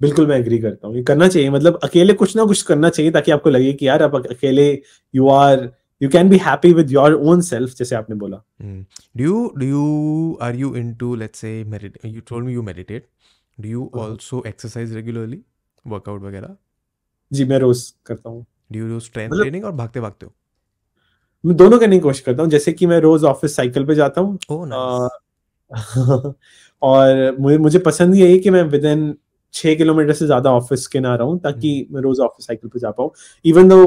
बिल्कुल मैं एग्री करता हूँ ये करना चाहिए मतलब अकेले कुछ ना कुछ करना चाहिए ताकि आपको लगे कि यार आप अकेले you are you can be happy with your own self जैसे आपने बोला do you do you are you into let's say you told me you meditate do you also exercise regularly workout वगैरह जी मैं रोज करता हूँ do you do strength training और भागते भागते हो मैं दोनों करने की कोशिश करता हूँ जैसे कि मैं रोज ऑफिस साइकिल पे जाता हूँ oh, nice. और मुझे मुझे पसंद ये है कि मैं विद इन छः किलोमीटर से ज़्यादा ऑफिस के ना रहूँ ताकि hmm. मैं रोज ऑफिस साइकिल पे जा पाऊँ इवन दो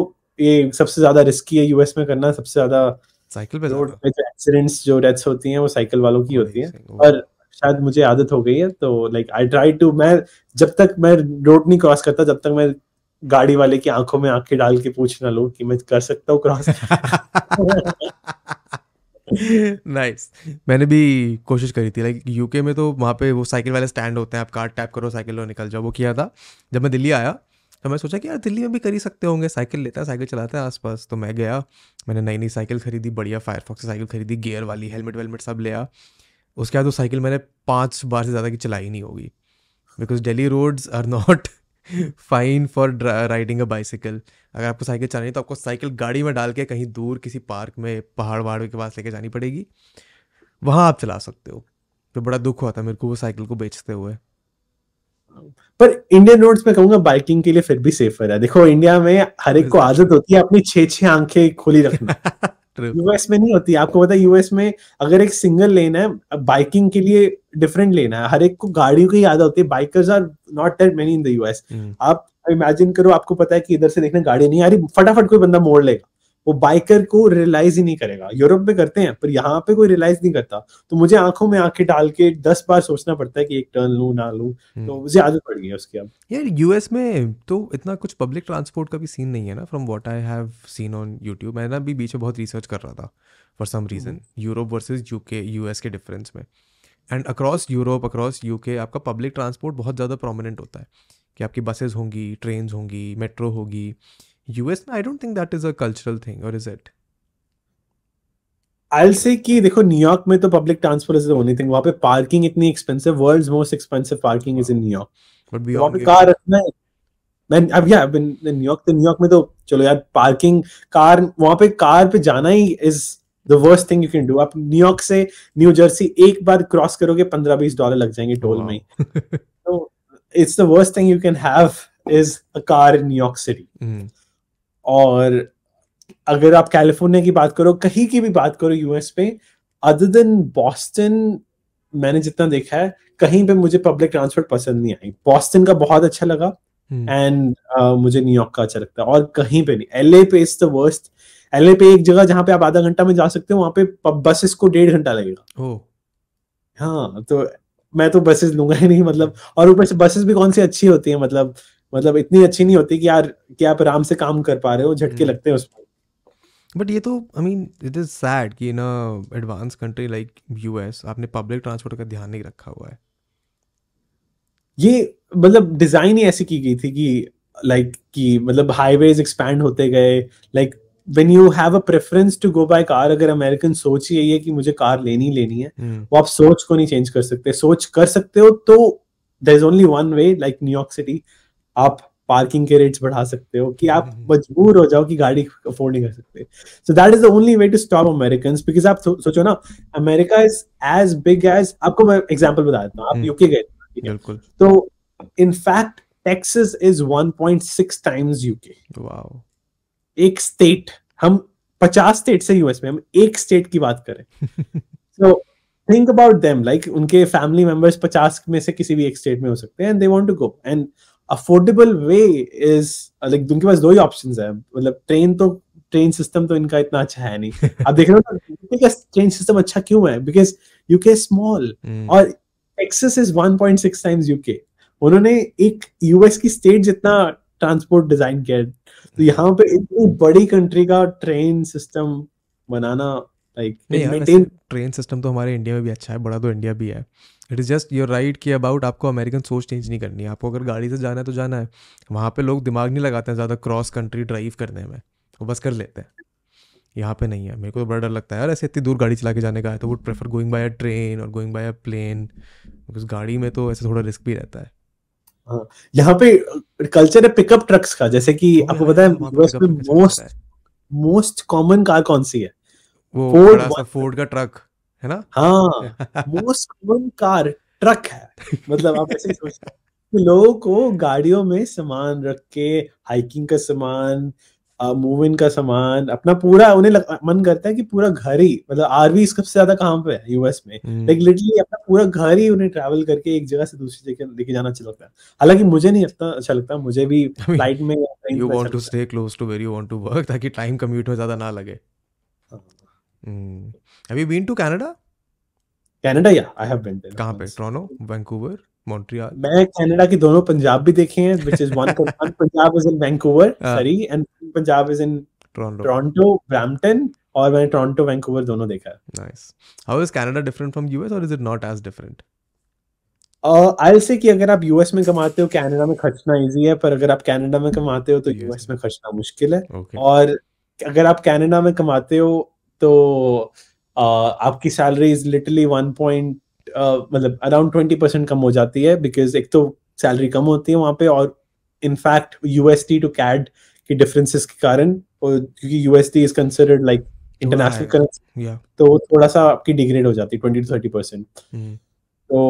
ये सबसे ज़्यादा रिस्की है यूएस में करना सबसे ज़्यादा साइकिल पे रोड पे जो एक्सीडेंट्स जो डेथ्स होती हैं वो साइकिल वालों की होती है और शायद मुझे आदत हो गई है तो लाइक आई ट्राई टू मैं जब तक मैं रोड नहीं क्रॉस करता जब तक मैं गाड़ी वाले की आंखों में आंखें डाल के पूछना लो कि मैं कर सकता हूँ क्रॉस नाइस nice. मैंने भी कोशिश करी थी लाइक यूके में तो वहाँ पे वो साइकिल वाले स्टैंड होते हैं आप कार्ड टैप करो साइकिल और निकल जाओ वो किया था जब मैं दिल्ली आया तो मैं सोचा कि यार दिल्ली में भी कर ही सकते होंगे साइकिल लेता है साइकिल चलाता है आसपास तो मैं गया मैंने नई नई साइकिल खरीदी बढ़िया फायरफॉक्स साइकिल खरीदी गियर वाली हेलमेट वेलमेट सब लिया उसके बाद वो साइकिल मैंने पाँच बार से ज़्यादा की चलाई नहीं होगी because daily roads are not fine for riding a bicycle अगर आपको साइकिल चलानी तो आपको साइकिल गाड़ी में डाल के कहीं दूर किसी पार्क में पहाड़ वहाड़ के पास लेके जानी पड़ेगी वहाँ आप चला सकते हो तो बड़ा दुख हुआ था मेरे को वो साइकिल को बेचते हुए पर इंडियन रोड्स में कहूंगा बाइकिंग के लिए फिर भी सेफर है देखो इंडिया में हर एक को आदत होती है अपनी छे छे आंखें खोली रखना यूएस में नहीं होती आपको पता यूएस में अगर एक सिंगल लेन है बाइकिंग के लिए डिफरेंट लेना है हर एक को गाड़ियों की याद होती है bikers are not that many in the US आप इमेजिन करो आपको पता है कि इधर से देखने गाड़ी नहीं आ रही फटाफट कोई बंदा मोड़ लेगा वो बाइकर को रियलाइज ही नहीं करेगा यूरोप में करते हैं पर यहाँ पे कोई रियलाइज नहीं करता तो मुझे आंखों में आंखें डाल के दस बार सोचना पड़ता है कि एक टर्न लू ना लू hmm. तो मुझे आदत पड़ गई है उसकी अब यार यूएस में तो इतना कुछ पब्लिक ट्रांसपोर्ट का भी सीन नहीं है ना from what I have seen on YouTube मैं ना भी बीच में बहुत रिसर्च कर रहा था for some reason Europe versus UK US के डिफरेंस में and across Europe across UK आपका पब्लिक ट्रांसपोर्ट बहुत ज़्यादा प्रोमिनेंट होता है कि आपकी बसेज होंगी ट्रेन होंगी मेट्रो होगी यूएस में I don't think that is a cultural thing और इज इट आई से कि देखो न्यूयॉर्क में तो public transport is the only thing वहां पे पार्किंग इतनी expensive world most expensive parking is in New York but बी वहां पे कार रखना मैं अब या न्यूयॉर्क तो न्यूयॉर्क में तो चलो यार पार्किंग कार वहां पे कार पे जाना ही is the worst thing you can do आप न्यूयॉर्क से न्यू जर्सी एक बार क्रॉस करोगे पंद्रह बीस डॉलर लग जाएंगे टोल में तो it's the worst thing you can have is a car in New York city और अगर आप कैलिफोर्निया की बात करो कहीं की भी बात करो यूएस पे अदर देन बॉस्टन मैंने जितना देखा है कहीं पे मुझे पब्लिक ट्रांसपोर्ट पसंद नहीं आई बॉस्टन का बहुत अच्छा लगा एंड hmm. uh, मुझे न्यूयॉर्क का अच्छा लगता है और कहीं पे नहीं एलए पे इज द वर्स्ट एलए पे एक जगह जहां पे आप आधा घंटा में जा सकते हो वहां पे बसेस को डेढ़ घंटा लगेगा oh. हाँ तो मैं तो बसेस लूंगा ही नहीं मतलब और ऊपर से बसेस भी कौन सी अच्छी होती है मतलब मतलब इतनी अच्छी नहीं होती कि यार कि आप आराम से काम कर पा रहे हो झटके hmm. लगते हैं उसमें बट ये तो I mean it is sad कि in advance country like US आपने पब्लिक ट्रांसपोर्ट का ध्यान नहीं रखा हुआ है ये मतलब डिजाइन ही ऐसी की गई थी कि लाइक like, कि मतलब हाईवेज एक्सपैंड होते गए like like, when you have a preference to go by car अगर अमेरिकन सोच ही यही है कि मुझे कार लेनी लेनी है hmm. वो आप सोच को नहीं चेंज कर सकते सोच कर सकते हो तो there is only one way like New York city आप पार्किंग के रेट्स बढ़ा सकते हो कि आप hmm. मजबूर हो जाओ कि गाड़ी अफोर्ड नहीं कर सकते so that is the only way to stop American because आप सो, सोचो ना America is as big as आपको मैं एग्जाम्पल बता देता हूँ आप यूके hmm. गए तो in fact Texas is one point six times UK एक स्टेट हम पचास स्टेट से यूएस में हम एक स्टेट की बात करें so think about them like उनके फैमिली मेंबर्स पचास में से किसी भी एक स्टेट में हो सकते हैं and they want to go and affordable way is like उनके पास दो ही ऑप्शन है मतलब ट्रेन तो ट्रेन सिस्टम तो इनका इतना अच्छा है नहीं आप देख रहे हो ट्रेन सिस्टम अच्छा क्यों है बिकॉज यूके स्मॉल और एक्सेस इज 1.6 टाइम्स यूके उन्होंने एक यूएस की स्टेट जितना ट्रांसपोर्ट डिजाइन किया तो यहाँ पे इतनी बड़ी कंट्री का ट्रेन सिस्टम बनाना लाइक ट्रेन सिस्टम तो हमारे इंडिया में भी अच्छा है बड़ा तो इंडिया भी है it is just your right की अबाउट आपको अमेरिकन सोच चेंज नहीं करनी है आपको अगर गाड़ी से जाना है तो जाना है वहाँ पे लोग दिमाग नहीं लगाते हैं ज़्यादा क्रॉस कंट्री ड्राइव करने में वो बस कर लेते हैं यहाँ पे नहीं है मेरे को तो बड़ा डर लगता है यार ऐसे इतनी दूर गाड़ी चला के जाने का है तो would prefer going by a train और going by a plane because गाड़ी में तो ऐसे थोड़ा रिस्क भी रहता है हाँ, यहाँ पे कल्चर है पिकअप ट्रक्स का जैसे कि आपको पता है मोस्ट मोस्ट कॉमन कार कौन सी है वो फोर्ड फोर्ड का ट्रक है ना हाँ मोस्ट कॉमन कार ट्रक है मतलब आप ऐसे सोचते लोगों को गाड़ियों में सामान रख के हाइकिंग का सामान मूव इन का सामान अपना पूरा उन्हें लग, मन करता है कि पूरा घर ही मतलब आरवी सबसे ज्यादा काम पे है यूएस में लाइक हम्म। लिटरली अपना पूरा घर ही उन्हें ट्रैवल करके एक जगह से दूसरी जगह लेके जाना अच्छा लगता है हालांकि मुझे नहीं लगता अच्छा लगता मुझे भी फ्लाइट में you want to stay close to where you want to work ताकि टाइम कम्यूट में ज्यादा ना लगे have you been to Canada Canada या आई हैव बीन देयर कहां पे टोरंटो वैंकूवर मॉन्ट्रियल मैं कनाडा की दोनों पंजाब भी देखे हैं which is one Punjab is in Vancouver sorry and Punjab is in Toronto Brampton और मैंने टोरंटो वैंकूवर दोनों देखा है nice how is Canada different from US और is it not as different I say कि अगर आप यूएस में कमाते हो कनाडा में खर्चना इजी है पर अगर आप कनाडा में कमाते हो तो यूएस में खर्चना मुश्किल है okay. और अगर आप कनाडा में कमाते हो तो uh, आपकी salary is literally one point मतलब अराउंड ट्वेंटी परसेंट कम हो जाती है बिकॉज एक तो सैलरी कम होती है वहाँ पे और इनफैक्ट यूएसडी टू कैड के डिफरेंसेस के कारण क्योंकि USD is considered like international currency तो वो थोड़ा सा आपकी डिग्रेड हो जाती है ट्वेंटी टू थर्टी परसेंट तो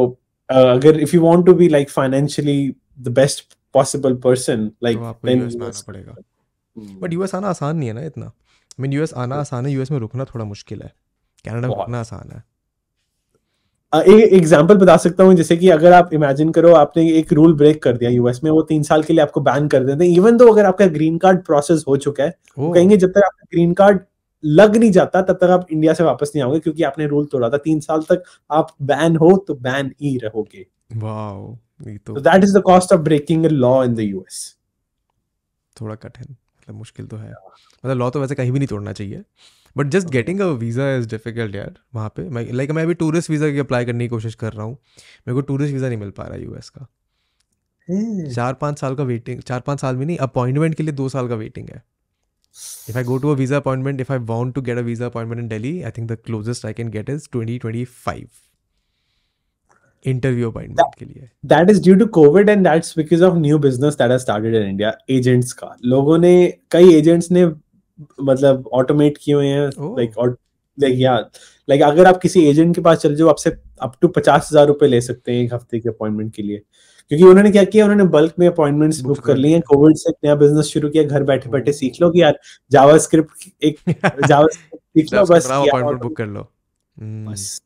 अगर if you want to be like financially the best possible person like पड़ेगा बट यूएस आना आसान नहीं है ना इतना आई मीन यूएस आना आसान है यूएस में रुकना थोड़ा मुश्किल है कनाडा में रुकना आसान है एक एग्जाम्पल बता सकता हूँ जैसे कि अगर आप इमेजिन करो आपने एक रूल ब्रेक कर दिया यूएस में वो तीन साल के लिए आपको बैन कर देते हैं इवन दो अगर आपका ग्रीन कार्ड प्रोसेस हो चुका है वो oh. कहेंगे जब तक आपका ग्रीन कार्ड लग नहीं जाता तब तक आप इंडिया से वापस नहीं आओगे क्योंकि आपने रूल तोड़ा था तीन साल तक आप बैन हो तो बैन ही रहोगे that is the cost of breaking law in the US थोड़ा कठिन मतलब मुश्किल तो है मतलब लॉ तो वैसे कहीं भी नहीं तोड़ना चाहिए but just getting a visa is difficult यार वहाँ पे मैं लाइक मैं अभी टूरिस्ट वीज़ा की अप्लाई करने की कोशिश कर रहा हूँ मेरे को टूरिस्ट वीज़ा नहीं मिल पा रहा यूएस का hmm. चार पाँच साल का वेटिंग चार पाँच साल भी नहीं अपॉइंटमेंट के लिए दो साल का वेटिंग है if I go to a visa appointment if I want to get a visa appointment in Delhi I think the closest I can get is twenty twenty five interview appointment के लिए that is due to covid and that's because of new business that has started in India agents का लोगों ने कई agents ने मतलब automate किए हुए हैं लाइक लाइक या लाइक अगर आप किसी एजेंट के पास चले जाओ आपसे अप टू पचास हजार रुपए ले सकते हैं एक हफ्ते के अपॉइंटमेंट के लिए क्योंकि उन्होंने क्या किया उन्होंने बल्क में अपॉइंटमेंट्स बुक कर ली हैं कोविड से नया बिजनेस शुरू किया घर बैठे बैठे oh. सीख लो कि यार जावास्क्रिप्ट एक जावास्क्रिप्ट सीख लो बस अपॉइंटमेंट बुक कर लो hmm. बस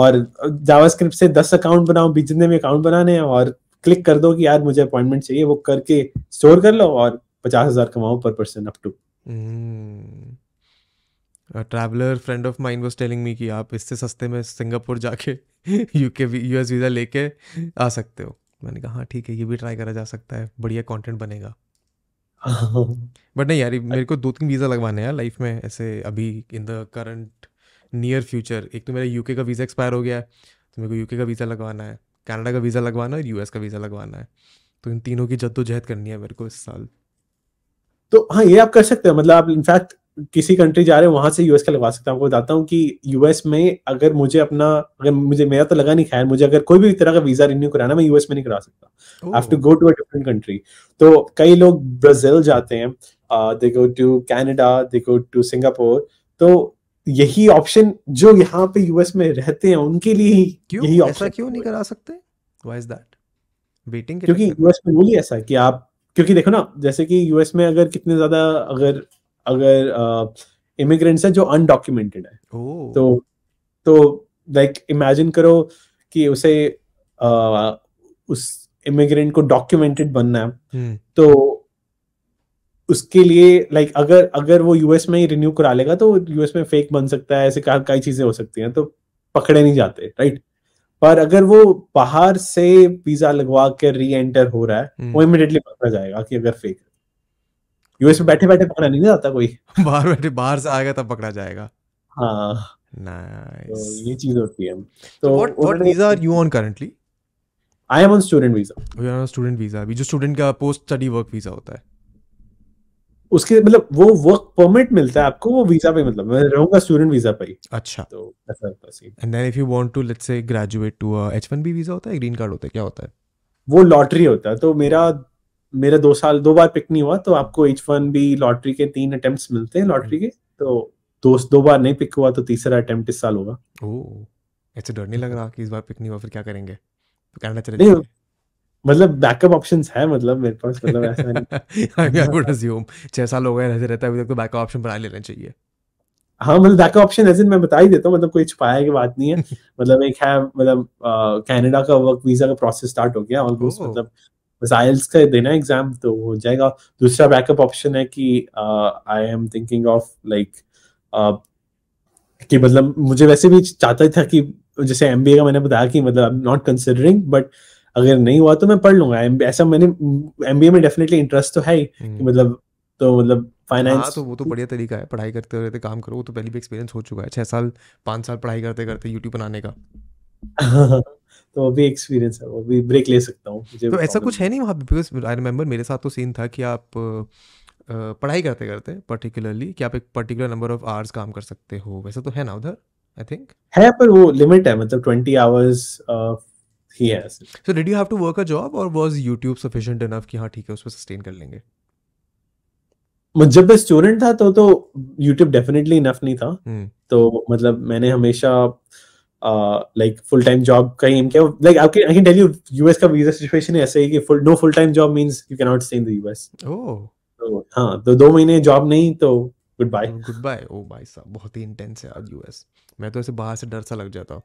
और जावास्क्रिप्ट से दस अकाउंट बनाओ जितने भी अकाउंट बनाने हैं और क्लिक कर दो कि यार मुझे अपॉइंटमेंट चाहिए वो करके स्टोर कर लो और पचास हजार कमाओ per person up to traveller friend of mind was telling me कि आप इससे सस्ते में सिंगापुर जाके यूके एस वीज़ा लेके आ सकते हो मैंने कहा हाँ ठीक है ये भी ट्राई करा जा सकता है बढ़िया कॉन्टेंट बनेगा बट नहीं यार मेरे को दो तीन वीज़ा लगवाने हैं लाइफ में ऐसे अभी in the current near future एक तो मेरा यूके का वीज़ा एक्सपायर हो गया है तो मेरे को यूके का वीज़ा लगवाना है कनाडा का वीज़ा लगवाना है और यूएस का वीज़ा लगवाना है तो इन तीनों की जद्दोजहद करनी है मेरे को इस साल तो हाँ ये आप कर सकते हो मतलब आप इनफैक्ट किसी कंट्री जा रहे हो वहां से यूएस का लगवा सकते हैं आपको बताता हूँ कि यूएस में अगर मुझे अपना अगर मुझे मेरा तो लगा नहीं खैर मुझे अगर कोई भी तरह का वीजा रिन्यू कराना मैं यूएस में नहीं करा सकता have to go to a different country तो कई लोग ब्राजील जाते हैं they go to Canada they go to Singapore तो यही ऑप्शन जो यहाँ पे यूएस में रहते हैं उनके लिए ही क्यों? यही ऑप्शन क्यों नहीं करा सकते व्हाई इज दैट वेटिंग क्योंकि यूएस में बोली ऐसा कि आप क्योंकि देखो ना जैसे कि यूएस में अगर कितने ज्यादा अगर अगर इमिग्रेंट्स है जो अनडॉक्यूमेंटेड है तो तो लाइक like, इमेजिन करो कि उसे आ, उस इमिग्रेंट को डॉक्यूमेंटेड बनना है हम्म। तो उसके लिए लाइक like, अगर अगर वो यूएस में ही रिन्यू करा लेगा तो यूएस में फेक बन सकता है ऐसे कई चीजें हो सकती हैं तो पकड़े नहीं जाते राइट पर अगर वो बाहर से वीजा लगवा कर री एंटर हो रहा है हम्म। वो इमिडिएटली पकड़ा जाएगा कि अगर फेक यूएस में बैठे बैठे पकड़ा नहीं जाता कोई बाहर बैठे बाहर से आएगा तब पकड़ा जाएगा हाँ तो nice. तो ये चीज होती है तो what what visa are you on currently I am on student visa you are on student visa अभी जो स्टूडेंट का पोस्ट स्टडी वर्क वीजा होता है उसके मतलब वो वर्क परमिट मिलता है आपको वो वीजा पे मतलब मैं रहूंगा स्टूडेंट वीजा पे अच्छा तो ऐसा होता है and then if you want to let's say graduate to a H1B visa होता है ग्रीन कार्ड होता है क्या होता है वो लॉटरी होता है तो मेरा मेरा दो साल दो बार पिक नहीं हुआ तो आपको एच वन बी लॉटरी के तीन अटेम्प्ट मिलते हैं लॉटरी के तो दो दो बार नहीं पिक हुआ तो तीसरा अटेम्प्ट इस साल होगा ओह ऐसे डर नहीं लग रहा कि इस बार पिक नहीं हुआ फिर क्या करेंगे तो कनाडा चले जाएंगे मतलब बैकअप ऑप्शंस है मतलब मेरे पास मतलब ऐसा नहीं आई वुड अज्यूम 6 साल हो गए रहते है अभी तक तो बैकअप ऑप्शन बना लेना चाहिए हाँ मतलब बैकअप ऑप्शन एज इन मैं बता ही देता हूँ मतलब कोई छुपाया की बात नहीं है मतलब एक है मतलब कनाडा का वर्क वीजा का प्रोसेस स्टार्ट हो गया ऑलमोस्ट oh. मतलब बस आइल्स का देना एग्जाम तो हो जाएगा दूसरा बैकअप ऑप्शन है कि I am thinking of like कि मतलब मुझे वैसे भी चाहता था कि जैसे एमबीए का मैंने बताया कि मतलब I am not considering but अगर नहीं हुआ तो मैं पढ़ लूंगा ऐसा मैंने एमबीए में डेफिनेटली इंटरेस्ट तो है ही कि हम्म। मतलब तो मतलब फाइनेंस हाँ तो वो तो बढ़िया तरीका है पढ़ाई करते रहते काम करो वो तो पहले भी एक्सपीरियंस हो चुका है छह साल पाँच साल पढ़ाई करते करते यूट्यूब बनाने का तो अभी एक्सपीरियंस है वो भी ब्रेक ले सकता हूँ तो ऐसा कुछ है नहीं वहाँ बिकॉज आई रिमेम्बर मेरे साथ तो सीन था कि आप पढ़ाई करते करते पर्टिकुलरली कि आप एक पर्टिकुलर नंबर ऑफ आवर्स काम कर सकते हो वैसा तो है ना उधर आई थिंक है पर वो लिमिट है मतलब twenty hours he has so did you have to work a job or was youtube sufficient enough कि हां ठीक है उस पे सस्टेन कर लेंगे मैं जब मैं स्टूडेंट था तो तो यूट्यूब डेफिनेटली इनफ नहीं था hmm. तो मतलब मैंने हमेशा लाइक फुल टाइम जॉब का एम किया like I can I can tell you US का वीजा सिचुएशन ऐसे है कि full no full time job means you can not stay in the US oh हां तो दो महीने जॉब नहीं तो गुड बाय गुड बाय ओ भाई साहब बहुत ही इंटेंस है यार यूएस मैं तो ऐसे बाहर से डर सा लग जाता हूं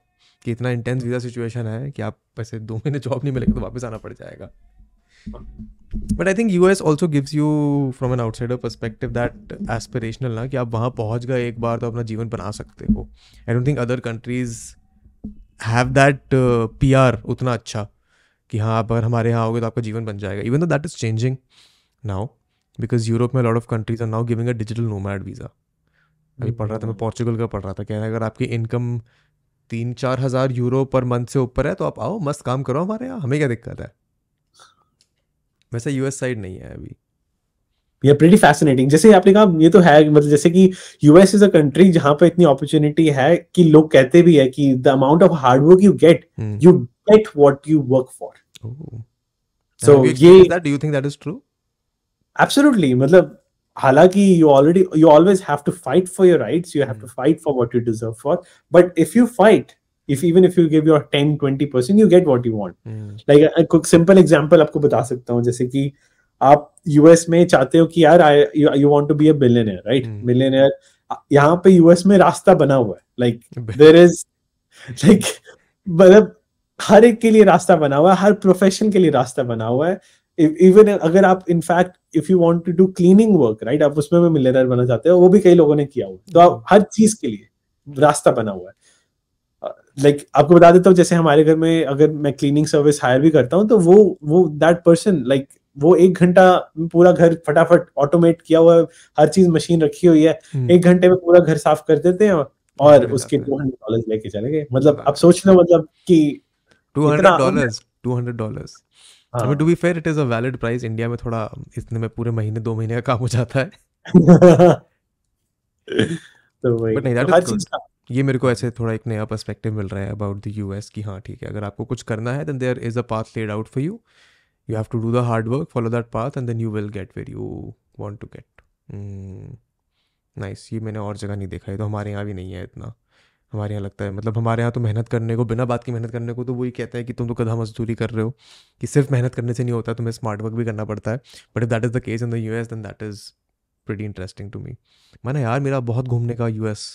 कि इतना इंटेंस वीज़ा सिचुएशन है कि आप पैसे दो महीने जॉब नहीं मिलेगा तो वापस आना पड़ जाएगा but I think US also gives you from an outsider perspective that aspirational ना कि आप वहाँ पहुँच गए एक बार तो अपना जीवन बना सकते हो I don't think other countries have that P R उतना अच्छा कि हाँ आप अगर हमारे यहाँ आओगे तो आपका जीवन बन जाएगा even though that is changing now because Europe में lot of countries are now giving a digital nomad visa अभी पढ़ रहा था मैं पोर्चुगल का पढ़ रहा था कह रहा है अगर आपकी इनकम तीन चार हजार यूरो पर मंथ से ऊपर है तो आप आओ मस्त काम करो हमारे यहाँ हमें क्या दिक्कत है वैसे यूएस साइड नहीं है अभी ये प्रीटी फैसिनेटिंग जैसे आपने कहा ये तो है मतलब जैसे कि यूएस इज अ कंट्री जहां पे इतनी अपॉर्चुनिटी है कि लोग कहते भी है कि the amount of hard work you get you get what you work for so ये that do you think that is true absolutely मतलब halaki you already you always have to fight for your rights you have to fight for what you deserve for but if you fight if even if you give your 10 20% you get what you want mm. like a, a quick simple example आपको बता सकता हूँ जैसे कि आप US में चाहते हो कि यार I you want to be a billionaire right millionaire यहाँ पे यूएस में रास्ता बना हुआ है लाइक देर इज लाइक मतलब हर एक के लिए रास्ता बना हुआ है हर प्रोफेशन के लिए रास्ता बना हुआ है इवन अगर आप in fact if you want to do cleaning work right आप उसमें भी मिलर बनना चाहते हो वो भी कई लोगों ने किया हुआ तो आप हम्म। हर चीज के लिए रास्ता बना हुआ है लाइक like, आपको बता देता हूँ जैसे हमारे घर में अगर मैं क्लीनिंग सर्विस हायर भी करता हूँ तो वो वो दैट पर्सन लाइक वो एक घंटा पूरा घर फटाफट ऑटोमेट किया हुआ है हर चीज मशीन रखी हुई है हम्म। एक घंटे में पूरा घर साफ कर देते हैं और उसके टू हंड्रेड डॉलर लेके चले गए मतलब आप सोच लो मतलब की two hundred dollar two hundred dollar I to be fair it is a valid price India में थोड़ा इतने में पूरे महीने दो महीने का काम हो जाता है तो वही नहीं दैट तो ये मेरे को ऐसे थोड़ा एक नया पर्सपेक्टिव मिल रहा है अबाउट द यूएस की हाँ ठीक है अगर आपको कुछ करना है then there is a path laid out for you you have to do the hard work follow that path and then you will get where you want to get nice ये मैंने और जगह नहीं देखा है तो हमारे यहाँ भी नहीं है इतना हमारे यहाँ लगता है मतलब हमारे यहाँ तो मेहनत करने को बिना बात की मेहनत करने को तो वो ही कहता है कि तुम तो कदा मजदूरी कर रहे हो कि सिर्फ मेहनत करने से नहीं होता तुम्हें स्मार्ट वर्क भी करना पड़ता है but if that is the case in the you S then that is pretty interesting to me मैंने यार मेरा बहुत घूमने का यू एस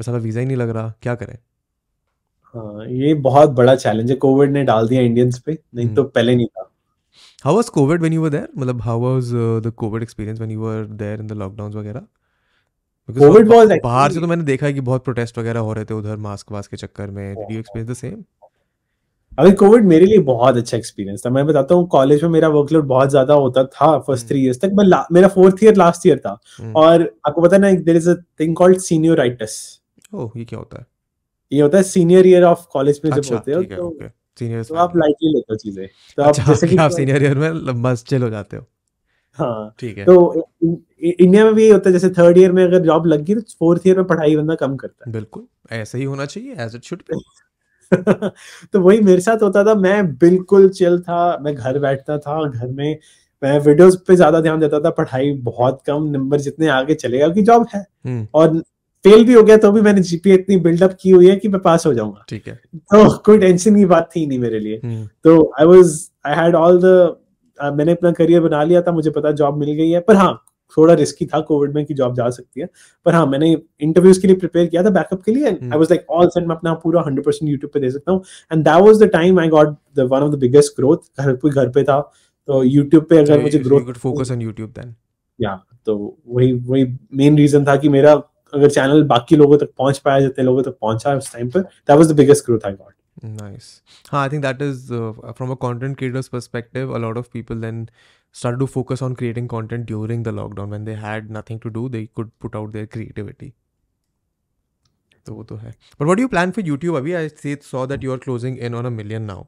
बस हमें वीज़ा ही नहीं लग रहा क्या करें हाँ ये बहुत बड़ा चैलेंज है कोविड ने डाल दिया इंडियंस पे नहीं हम्म। तो पहले नहीं था how was COVID when you were there मतलब how was the COVID experience when you were there in the lockdown वगैरह कोविड वाज बाहर से तो मैंने देखा है कि बहुत प्रोटेस्ट वगैरह हो रहे थे उधर मास्क वास्क के चक्कर में do you experience the same अभी कोविड मेरे लिए बहुत अच्छा एक्सपीरियंस था मैं बताता हूँ कॉलेज में मेरा वर्कलोड बहुत ज्यादा होता था फर्स्ट थ्री इयर्स तक मैं मेरा फोर्थ ईयर लास्ट ईयर था hmm. और आपको पता ना there is a thing called senioritis oh ये क्या होता है ये होता है सीनियर ईयर ऑफ कॉलेज में जब अच्छा, होते हो तो सीनियर तो आप लाइटली लेते हो चीजें तो आप अच्छा, जैसे कि आप सीनियर ईयर में लंबा चल हो जाते हो हाँ। ठीक है तो इंडिया में भी होता है जैसे थर्ड ईयर में अगर जॉब लग गई तो फोर्थ ईयर में पढ़ाई बंदा कम करता है बिल्कुल ऐसे ही होना चाहिए एज इट शुड बी तो वही मेरे साथ होता था मैं बिल्कुल चिल था मैं घर बैठता था घर में मैं वीडियोस पे ज्यादा ध्यान देता था पढ़ाई बहुत कम नंबर जितने आगे चलेगा क्योंकि जॉब है हम्म। और फेल भी हो गया तो भी मैंने जीपीए इतनी बिल्डअप की हुई है कि मैं पास हो जाऊंगा ठीक है तो कोई टेंशन की बात थी नहीं मेरे लिए हम्म। तो I was I had all the मैंने अपना करियर बना लिया था मुझे पता जॉब मिल गई है पर हाँ थोड़ा रिस्की था कोविड में कि जॉब जा सकती है पर हाँ मैंने इंटरव्यूज के लिए प्रिपेयर किया था बैकअप के लिए I was like all set मैं अपना पूरा हंड्रेड परसेंट यूट्यूब पे दे सकता हूँ and that was the time I got the one of the biggest growth घर कोई घर पे था तो यूट्यूब पे अगर मुझे growth focus on YouTube then या तो वही वही मेन रीजन था कि मेरा अगर चैनल बाकी लोगों तक पहुंच पाया जितने लोगों तक पहुंचा उस टाइम पर that was the biggest growth I got Nice. Huh, I think that is uh, from a content creator's perspective. A lot of people then started to focus on creating content during the lockdown when they had nothing to do. They could put out their creativity. तो वो तो है but what you plan for YouTube अभी I see saw that you are closing in on a million now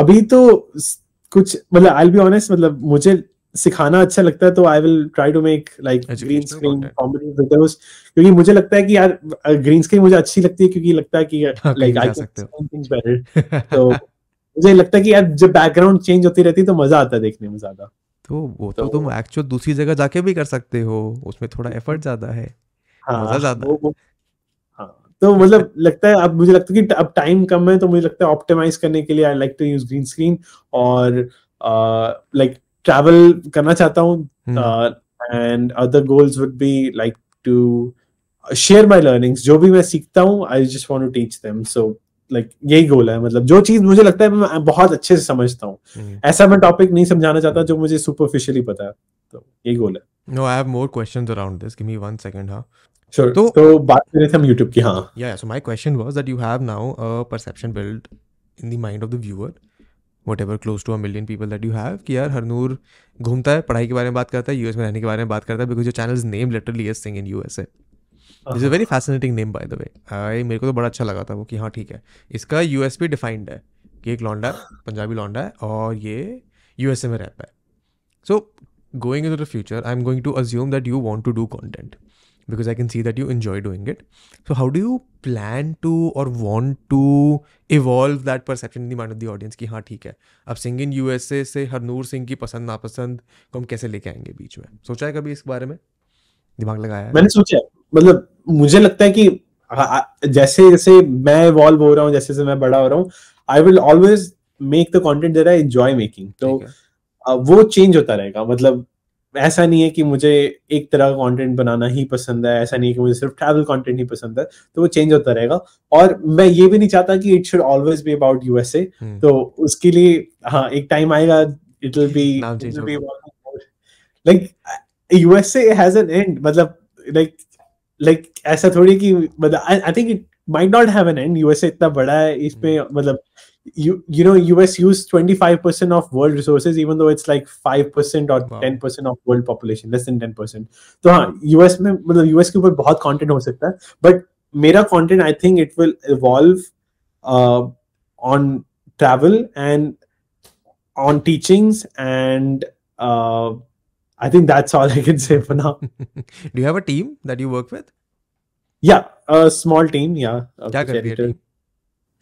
अभी तो कुछ मतलब आई be honest मतलब मुझे सिखाना अच्छा लगता है तो I will try to make like green screen combination क्योंकि मुझे लगता है कि यार ग्रीन स्क्रीन मुझे अच्छी लगती है क्योंकि लगता है कि like I can things better तो मुझे लगता है कि यार जब बैकग्राउंड चेंज होती रहती है तो मजा आता है देखने में ज्यादा तो वो तो, तो तुम एक्चुअल दूसरी जगह जाके भी कर सकते हो उसमें थोड़ा एफर्ट ज्यादा है हाँ, मजा ज्यादा हाँ, तो मतलब लगता है अब मुझे लगता है कि अब टाइम कम है तो मुझे लगता है ऑप्टिमाइज करने के लिए I like to use green screen और लाइक ट्रैवल करना चाहता हूँ and other goals would be like to share my learning जो भी मैं सीखता हूँ I just want to teach them so like यही गोल है मतलब जो चीज मुझे लगता है मैं बहुत अच्छे से समझता हूँ हम्म। ऐसा मैं टॉपिक नहीं समझाना चाहता जो मुझे सुपरफिशियली पता है तो यही गोल है no I have more questions around this give me one second हां श्योर तो तो बात कर थे हम YouTube की हां या so my question was that you have now a perception build in the mind of the viewer whatever close to a million people that you have कि यार हरनूर घूमता है पढ़ाई के बारे में बात करता है यूएस में रहने के बारे में बात करता है because your channel is name literally is Singh in U S A is a very fascinating name by the way I मेरे को तो बड़ा अच्छा लगा था वो कि हाँ ठीक है इसका यू एस पी डिफाइंड है कि एक लॉन्डा पंजाबी लॉन्डा है और ये यू एस ए में रहता है so going in the future I am going to assume that you want to do content because I can see that you enjoy doing it. So, how do you plan to or want to evolve that perception in the mind of the audience कि हाँ ठीक है अब सिंग in U S ए से हरनूर सिंह की पसंद नापसंद को हम कैसे लेके आएंगे बीच में सोचा है कभी इस बारे में दिमाग लगाया है मैंने सोचा मतलब मुझे लगता है कि जैसे जैसे मैं इवॉल्व हो रहा हूँ जैसे जैसे मैं बड़ा हो रहा हूँ I will always make the content that I enjoy making तो वो चेंज होता रहेगा मतलब ऐसा नहीं है कि मुझे एक तरह का कंटेंट बनाना ही पसंद है ऐसा नहीं है कि मुझे सिर्फ ट्रैवल कंटेंट ही पसंद है तो वो चेंज होता रहेगा और मैं ये भी नहीं चाहता कि it should always be about USA तो उसके लिए हाँ एक टाइम आएगा it will be like USA has an end मतलब लाइक लाइक ऐसा थोड़ी कि मतलब I think it might not have an end USA इतना बड़ा है इसमें हम्म। मतलब you you know us use 25% of world resources even though it's like 5% or wow. 10% of world population less than 10% So हाँ U.S. में मतलब यूएस के ऊपर बहुत कंटेंट हो सकता है बट मेरा content I think it will evolve on travel and I think that's all I can say for now. Do you have a team that you work with? Yeah, a small team. Yeah. a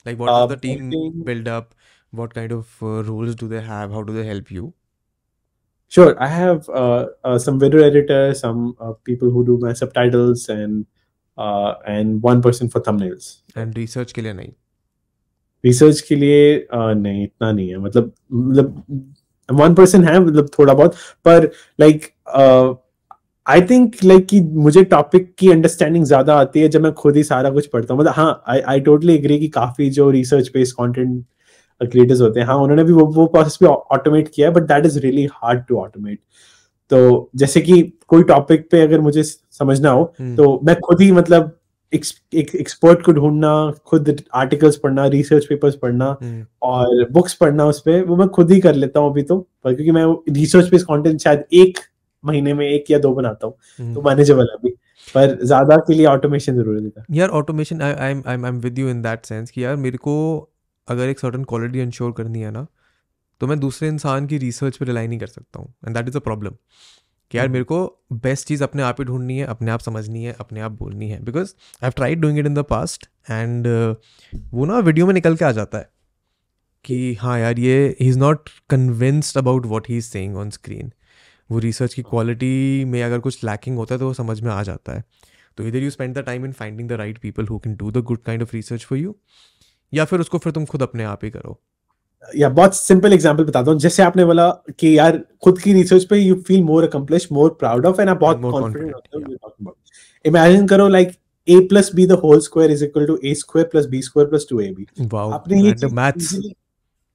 like, what uh, the um, team think, build up? What kind of uh, rules do they have? How do they help you? Sure, I have uh, uh some video editors, some uh, people who do my subtitles, and uh, and one person for thumbnails. And research के लिए नहीं. Research के लिए नहीं इतना नहीं है मतलब मतलब one person है मतलब थोड़ा बहुत पर like आई थिंक लाइक कि मुझे टॉपिक की अंडरस्टैंडिंग ज्यादा आती है जब मैं खुद ही सारा कुछ पढ़ता हूँ मतलब हाँ आई टोटली एग्री कि काफी जो रिसर्च बेस्ड कॉन्टेंट क्रिएटर्स होते हैं हाँ उन्होंने भी वो वो प्रोसेस भी ऑटोमेट किया है but that is really hard to automate तो जैसे कि कोई टॉपिक पे अगर मुझे समझना हो hmm. तो मैं खुद ही मतलब एक एक्सपर्ट को ढूंढना खुद आर्टिकल्स पढ़ना रिसर्च पेपर्स पढ़ना hmm. और बुक्स पढ़ना उस पर वो मैं खुद ही कर लेता हूँ अभी तो क्योंकि मैं रिसर्च पे कंटेंट शायद एक महीने में एक या दो बनाता हूँ हम्म। तो मैनेजेबल है अभी पर ज्यादा के लिए ऑटोमेशन जरूरी था यार automation I I am with you in that sense कि यार मेरे को अगर एक सर्टन क्वालिटी इंश्योर करनी है ना तो मैं दूसरे इंसान की रिसर्च पर रिलाई नहीं कर सकता हूँ and that is a problem कि यार हम्म। मेरे को बेस्ट चीज़ अपने आप ही ढूंढनी है अपने आप समझनी है अपने आप बोलनी है because I have tried doing it in the past and वो ना वीडियो में निकल के आ जाता है कि हाँ यार ये he is not convinced about what he is saying on screen वो रिसर्च की क्वालिटी में अगर कुछ लैकिंग होता है तो वो समझ में आ जाता है तो इधर you spend the time in finding the right people who can do the good kind of research for you या फिर उसको फिर तुम खुद अपने आप ही करो या बहुत सिंपल एग्जांपल बता दूं जैसे आपने बोला कि यार खुद की रिसर्च पे you feel more accomplish more proud of and आप बहुत कॉन्फिडेंट होते इमेजिन करो like a plus b the whole square is equal to a square plus b square plus 2ab wow आपने ये मैथ्स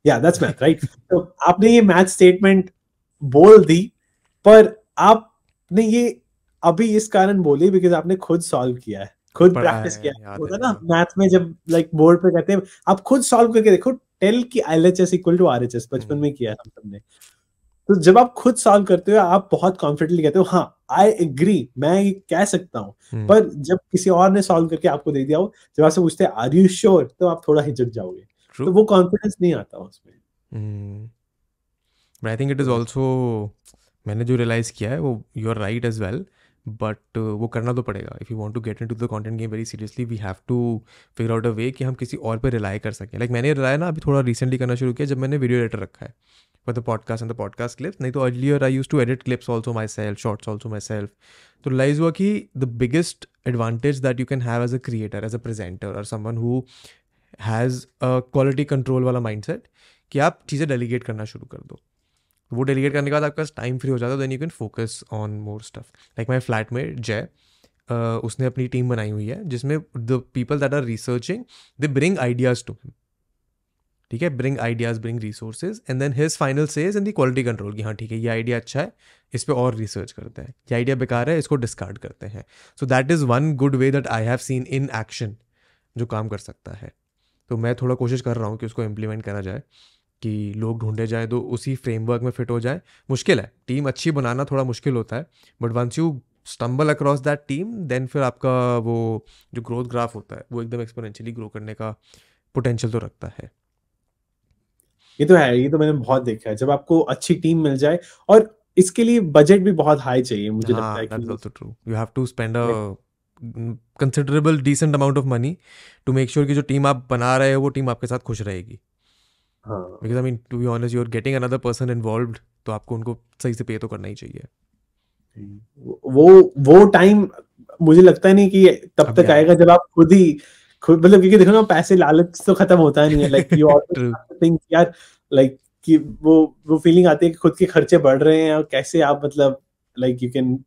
या दैट्स मैथ राइट तो आपने ये मैथ स्टेटमेंट बोल दी पर आपने ये अभी इस कारण बोली बिकॉज आपने खुद सॉल्व किया है खुद प्रैक्टिस किया होता तो ना मैथ में जब लाइक बोर्ड पे कहते हैं आप खुद सॉल्व करके देखो टेल की I L H S equal to R H S बचपन में किया हम सबने तो जब आप खुद सॉल्व करते हो आप बहुत कॉन्फिडेंटली कहते हो हाँ आई एग्री मैं ये कह सकता हूँ हम्म। पर जब किसी और ने सॉल्व करके आपको दे दिया हो जब आपसे पूछते हैं आर यू श्योर तो आप थोड़ा हिचक जाओगे True. तो वो कॉन्फिडेंस नहीं आता उसमें I think it is also मैंने जो रियलाइज़ किया है वो you are right as well but वो करना तो पड़ेगा if you want to get into the content game very seriously we have to figure out a way कि हम किसी और पर रिलाई कर सकें लाइक like, मैंने रिलाया ना अभी थोड़ा रिसेंटली करना शुरू किया जब मैंने वीडियो एडिटर रखा है for the podcast and the podcast clips नहीं तो earlier I use to edit clips also myself shorts also myself तो रिलाइज हुआ कि the biggest advantage that you can have as a creator as a presenter और someone who has quality control वाला mindset कि आप चीज़ें delegate करना शुरू कर दो वो डेलीगेट करने के बाद आपका टाइम फ्री हो जाता है then you can focus on more stuff like my flat में जय उसने अपनी टीम बनाई हुई है जिसमें the people that are researching they bring ideas to him ठीक है bring ideas bring resources and then his final says in the quality control की हाँ ठीक है ये आइडिया अच्छा है इस पर और रिसर्च करते हैं ये आइडिया बेकार है इसको डिस्कार्ड करते हैं so that is one good way that I have seen in action जो काम कर सकता है तो मैं थोड़ा कोशिश कर रहा हूँ कि उसको इम्प्लीमेंट करा जाए कि लोग ढूंढे जाएं तो उसी फ्रेमवर्क में फिट हो जाए मुश्किल है टीम अच्छी बनाना थोड़ा मुश्किल होता है but once you stumble across that team then फिर आपका वो जो ग्रोथ ग्राफ होता है वो एकदम एक्सपोनेंशियली ग्रो करने का पोटेंशियल तो रखता है ये तो है ये तो मैंने बहुत देखा है जब आपको अच्छी टीम मिल जाए और इसके लिए बजट भी बहुत हाई चाहिए मुझे हाँ, लगता है कि true you have to spend a considerable decent amount of money to make sure कि जो टीम आप बना रहे हो वो टीम आपके साथ खुश रहेगी because I mean to be honest you are getting another person involve तो आपको उनको सही से पे तो करना ही चाहिए वो वो टाइम मुझे लगता नहीं कि तब तक आएगा जब आप खुद ही मतलब क्योंकि देखो ना पैसे लालच तो खत्म होता है नहीं है लाइक यू थिंक यार लाइक कि वो वो फीलिंग आती है कि खुद के खर्चे बढ़ रहे हैं और कैसे आप मतलब like you can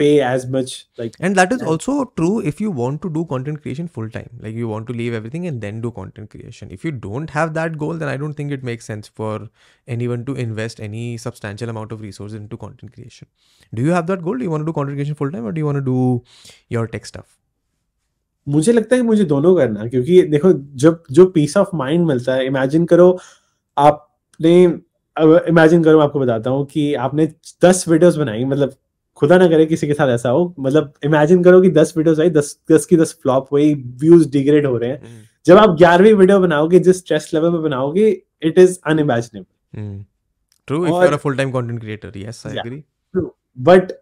pay as much like and that is yeah. also true if you want to do content creation full time like you want to leave everything and then do content creation if you don't have that goal then i don't think it makes sense for anyone to invest any substantial amount of resources into content creation do you have that goal do you want to do content creation full time or do you want to do your tech stuff मुझे लगता है मुझे दोनों करना क्योंकि देखो जब जो पीस ऑफ माइंड मिलता है इमेजिन करो आपने इमेजिन करो मैं आपको बताता हूँ कि आपने दस वीडियोस बनाई मतलब खुदा ना करे किसी के साथ ऐसा हो मतलब इमेजिन करो कि दस वीडियोस आई दस दस की दस फ्लॉप हुई व्यूज डिग्रेड हो रहे हैं हम्म। जब आप ग्यारहवीं वीडियो बनाओगे जिस स्ट्रेस लेवल में बनाओगे it is unimaginable true if you are a full time content creator yes I agree true but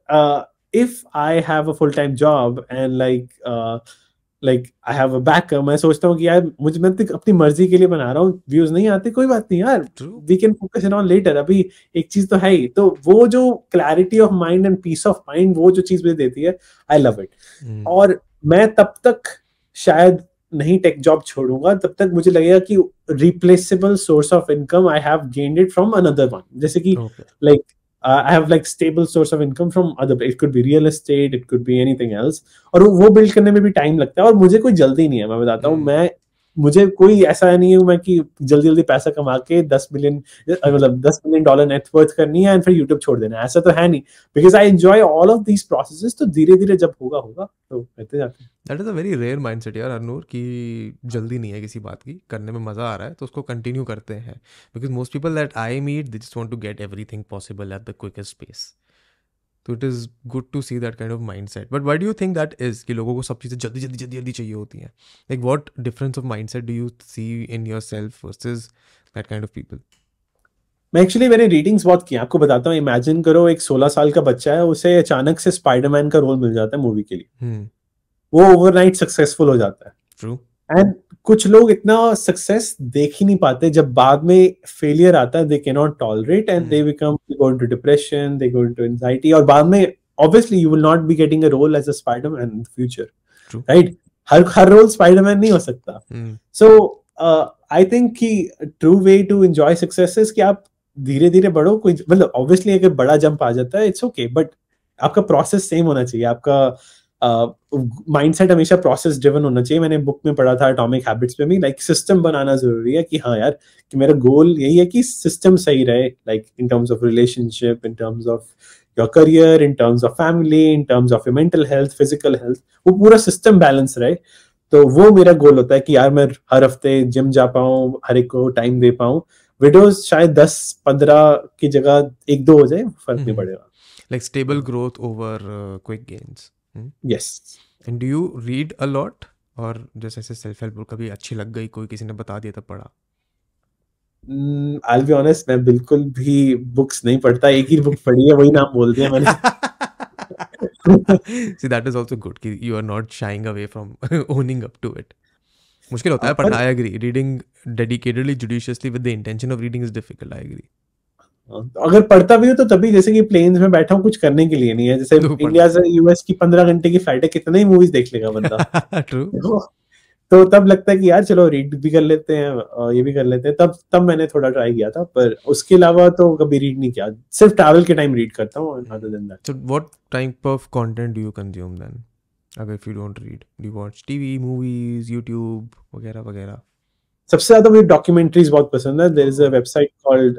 if I have a full time job and like like I have a back मैं सोचता हूँ कि यार मुझे मैं तो अपनी मर्जी के लिए बना रहा हूँ व्यूज नहीं आते कोई बात नहीं यार we can focus in on later अभी एक चीज तो है ही तो वो जो clarity of mind and peace of mind वो जो चीज मुझे देती है आई लव इट और मैं तब तक शायद नहीं टेक जॉब छोड़ूंगा तब तक मुझे लगेगा कि replaceable source of income I have gained it from another one जैसे कि like okay. like, uh, I have like stable source of income from other it could be real estate it could be anything else और वो build करने में भी time लगता है और मुझे कोई जल्दी नहीं है मैं बताता हूँ मैं मुझे कोई ऐसा नहीं है मैं कि जल्दी जल्दी पैसा कमा के दस मिलियन मतलब दस मिलियन डॉलर नेटवर्थ करनी है एंड फिर यूट्यूब छोड़ देना ऐसा तो है नहीं because I enjoy all of these process तो धीरे धीरे जब होगा होगा तो कहते जाते हैं that is a very rare mindset यार अनूर कि जल्दी नहीं है किसी बात की करने में मज़ा आ रहा है तो उसको कंटिन्यू करते हैं because most people that I meet this want to get thing possible at the quickest space तो it is good to see that kind of mindset but what do think that is कि लोगों को सब चीज़ें जल्दी जल्दी जल्दी जल्दी चाहिए होती हैं like what difference of mindset do you see in yourself versus that kind of people मैं एक्चुअली मैंने रीडिंग्स बहुत की आपको बताता हूँ इमेजिन करो एक 16 साल का बच्चा है उसे अचानक से स्पाइडरमैन का रोल मिल जाता है मूवी के लिए hmm. वो ओवरनाइट सक्सेसफुल हो जाता है एंड कुछ लोग इतना सक्सेस देख ही नहीं पाते जब बाद में फेलियर आता है they can not tolerate and they become go into depression they go into anxiety और बाद में obviously you will not be getting a role as a Spiderman in the future right हर हर रोल स्पाइडरमैन नहीं हो सकता so I think कि true way to enjoy success is कि आप धीरे धीरे बढ़ो कोई मतलब ऑब्वियसली अगर बड़ा जंप आ जाता है इट्स ओके बट आपका प्रोसेस सेम होना चाहिए आपका माइंडसेट uh, हमेशा प्रोसेस ड्रिवन होना चाहिए मैंने बुक में पढ़ा था एटॉमिक हैबिट्स में भी लाइक सिस्टम बनाना जरूरी है कि हाँ यार कि मेरा गोल यही है कि सिस्टम सही रहे like in terms of relationship in terms of your career in terms of family in terms of your mental health physical health वो पूरा सिस्टम बैलेंस रहे तो वो मेरा गोल होता है कि यार मैं हर हफ्ते जिम जा पाऊँ हर एक को टाइम दे पाऊँ विडोज शायद दस पंद्रह की जगह एक दो हो जाए फर्क नहीं हम्म। पड़ेगा like stable growth over quick gains yes and do you read a lot और जैसे ऐसे सेल्फ हेल्प बुक कभी अच्छी लग गई कोई किसी ने बता दिया तो पढ़ा आई बी ऑनेस्ट मैं बिल्कुल भी बुक्स नहीं पढ़ता एक ही बुक पढ़ी है वही नाम बोल दिया मैंने see that is also good कि you are not shying away from owning up to it मुश्किल होता है but I agree reading dedicatedly judiciously with the intention of reading is difficult I agree हाँ। अगर पढ़ता भी हो तो तभी जैसे कि प्लेन्स में बैठा हूँ कुछ करने के लिए नहीं है जैसे इंडिया से यूएस की पंद्रह घंटे की फ्लाइट है कितना ही मूवीज देख लेगा बंदा ट्रू तो तब लगता है कि यार चलो रीड भी कर लेते हैं ये भी कर लेते हैं तब तब मैंने थोड़ा ट्राई किया था पर उसके अलावा तो कभी रीड नहीं किया सिर्फ ट्रैवल के टाइम रीड करता हूँ what type of content do you consume then अगर if you don't read do watch TV movies YouTube वगैरह वगैरह सबसे ज्यादा मुझे डॉक्यूमेंट्रीज बहुत पसंद है there is a website called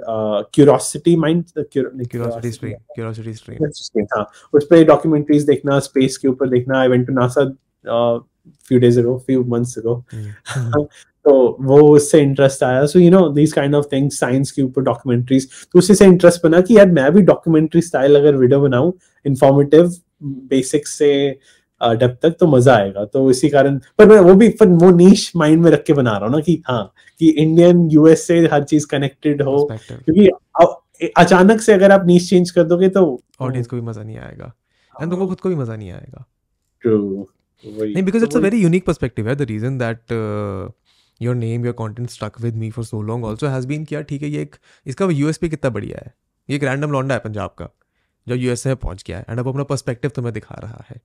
curiosity mind curiosity stream curiosity stream हां उस पे डॉक्यूमेंट्रीज देखना स्पेस के ऊपर देखना I went to NASA few days ago few months ago तो वो उससे इंटरेस्ट आया so you know this kind of things science के ऊपर डॉक्यूमेंट्रीज तो उसी से इंटरेस्ट बना कि यार मैं भी डॉक्यूमेंट्री स्टाइल अगर वीडियो बनाऊं इंफॉर्मेटिव बेसिक्स से डेप तक तो मजा आएगा तो इसी कारण पर मैं वो भी पर वो नीश माइंड में रख के बना रहा हूँ ना कि हाँ कि इंडियन यूएस से हर चीज कनेक्टेड हो क्योंकि अचानक से अगर आप नीच चेंज कर दोगे तो ऑडियंस को भी मजा नहीं आएगा एंड हाँ। तुमको खुद को भी मजा नहीं आएगा ट्रू नहीं because it's a very unique perspective है the reason that your name your content stuck with me for so long also has been किया ठीक है ये एक इसका यूएसपी कितना बढ़िया है ये एक रैंडम लौंडा है पंजाब का जो यूएसए में पहुंच गया है एंड अब अपना पर्सपेक्टिव तुम्हें दिखा रहा है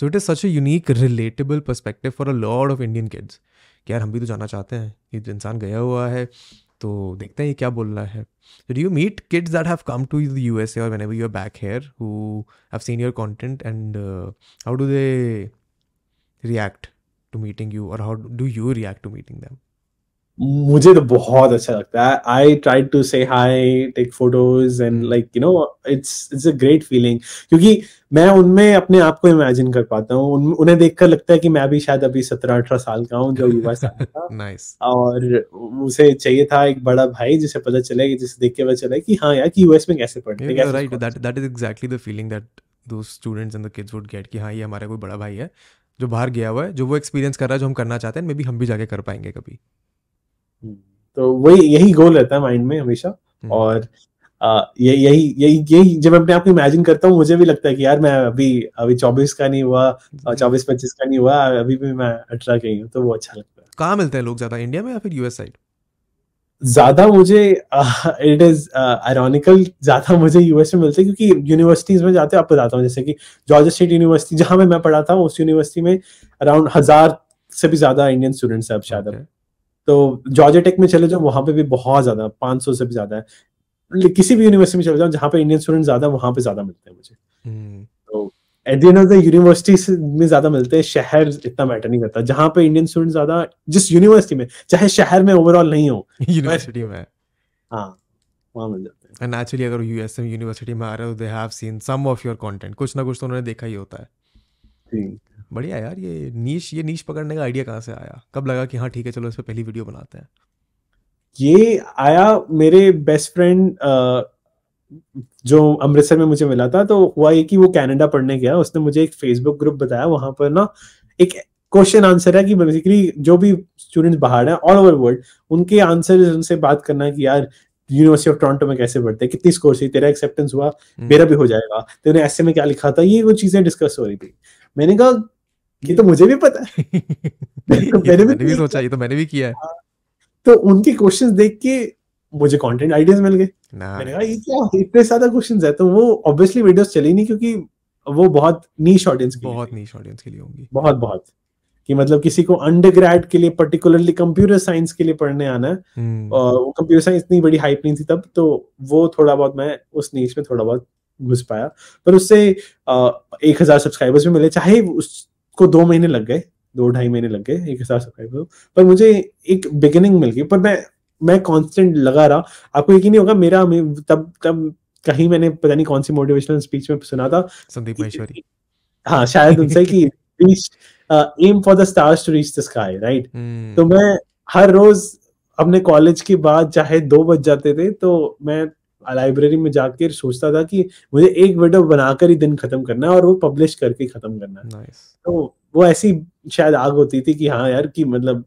so it is such a unique relatable perspective for a lot of Indian kids कि यार हम भी तो जाना चाहते हैं ये तो इंसान गया हुआ है तो देखते हैं ये क्या बोल रहा है do you meet kids that have come to the you US er man whenever you're back here who have seen your content and how do they react to meeting you और how do you react to meeting them मुझे तो बहुत अच्छा लगता है I try to say hi take photos and like you know it's it's a great feeling क्योंकि मैं उनमें अपने आप को इमेजिन कर पाता हूँ उन, उन्हें देखकर लगता है कि मैं भी शायद अभी सत्रह अठारह साल का हूँ जो युवा साल था nice. और उसे चाहिए था एक बड़ा भाई जिसे पता चले कि जिसे देख के पता चले कि हाँ यार कि यूएस में कैसे पढ़ते हैं right that that is exactly the feeling that though students and the kids would get कि हाँ ये हमारा कोई बड़ा भाई है जो बाहर गया हुआ है जो वो एक्सपीरियंस कर रहा है जो हम करना चाहते हैं मे बी हम भी जाके कर पाएंगे कभी तो वही यही गोल रहता है माइंड में हमेशा हम्म। और यही यही यही यही जब मैं अपने आप को इमेजिन करता हूँ मुझे भी लगता है कि यार मैं अभी अभी चौबीस का नहीं हुआ चौबीस पच्चीस का नहीं हुआ अभी भी मैं अठारह का ही हूँ तो वो अच्छा लगता है कहाँ मिलते हैं लोग ज्यादा इंडिया में या फिर यूएस साइड ज्यादा मुझे इट इज आयरॉनिकल ज्यादा मुझे यूएस में मिलते हैं क्योंकि यूनिवर्सिटीज में जाते हैं आपको बताता हूँ जैसे कि जॉर्ज स्टेट यूनिवर्सिटी जहां में मैं पढ़ा था उस यूनिवर्सिटी में अराउंड हजार से भी ज्यादा इंडियन स्टूडेंट्स हैं अब शायद तो जॉर्जिया टेक में चले जाओ वहां पे भी बहुत ज्यादा पाँच सौ से भी ज्यादा है किसी भी यूनिवर्सिटी में चले जाओ जहाँ पे इंडियन स्टूडेंट ज्यादा वहां पे ज्यादा मिलते हैं मुझे हम्म। तो एट एंड यूनिवर्सिटी में ज्यादा मिलते हैं शहर इतना मैटर नहीं करता जहाँ पे इंडियन स्टूडेंट ज्यादा जिस यूनिवर्सिटी में चाहे शहर में ओवरऑल नहीं हो यूनिवर्सिटी में हाँ वहाँ मिल जाते हैं एंड एक्चुअली अगर यूएसएम यूनिवर्सिटी में आ रहे हो they have seen some of your content कुछ ना कुछ तो उन्होंने देखा ही होता है बढ़िया यार ये नीच ये नीच पकड़ने का आइडिया कहाँ से आया कब लगा कि हाँ ठीक है चलो इस पर पहली वीडियो बनाते हैं ये आया मेरे बेस्ट फ्रेंड जो अमृतसर में मुझे मिला था तो हुआ ये कि वो कनाडा पढ़ने गया उसने मुझे एक फेसबुक ग्रुप बताया वहां पर ना एक क्वेश्चन आंसर है कि बेसिकली जो भी स्टूडेंट्स बाहर हैं ऑल ओवर वर्ल्ड उनके आंसर उनसे बात करना कि यार यूनिवर्सिटी ऑफ टोरंटो में कैसे पढ़ते कितनी स्कोर थी तेरा एक्सेप्टेंस हुआ हम्म। मेरा भी हो जाएगा तेरे तो ऐसे में क्या लिखा था ये वो चीजें डिस्कस हो रही थी मैंने कहा ये तो मुझे भी पता है तो मैंने भी, भी सोचा ये तो मैंने भी किया है हाँ। तो उनके क्वेश्चंस देख के मुझे कंटेंट आइडियाज मिल गए मैंने कहा ये क्या इतने ज्यादा क्वेश्चंस है तो वो ऑब्वियसली वीडियोस चली नहीं क्योंकि वो बहुत नीश ऑडियंस के बहुत नीश ऑडियंस के लिए होंगी बहुत बहुत कि मतलब किसी को अंडरग्रेड के लिए पर्टिकुलरली कंप्यूटर साइंस के लिए पढ़ने आना हम्म। और वो कंप्यूटर साइंस इतनी बड़ी हाइप नहीं थी तब तो वो थोड़ा बहुत मैं उस नीच में थोड़ा बहुत घुस पाया पर उससे एक हजार सब्सक्राइबर्स भी मिले चाहे उस को दो महीने लग गए दो ढाई महीने लग गए एक हजार सब्सक्राइबर पर मुझे एक बिगिनिंग मिल गई पर मैं मैं कांस्टेंट लगा रहा आपको यकीन नहीं होगा मेरा तब तब कहीं मैंने पता नहीं कौन सी मोटिवेशनल स्पीच में सुना था संदीप महेश्वरी हाँ शायद उनसे कि aim for the stars to reach the sky right तो मैं हर रोज अपने कॉलेज के बाद चाहे दो बज जाते थे तो मैं लाइब्रेरी में जाकर सोचता था कि मुझे एक वीडियो बनाकर ही दिन खत्म करना है और वो पब्लिश करके खत्म करना है nice. तो वो ऐसी शायद आग होती थी कि हाँ यार कि मतलब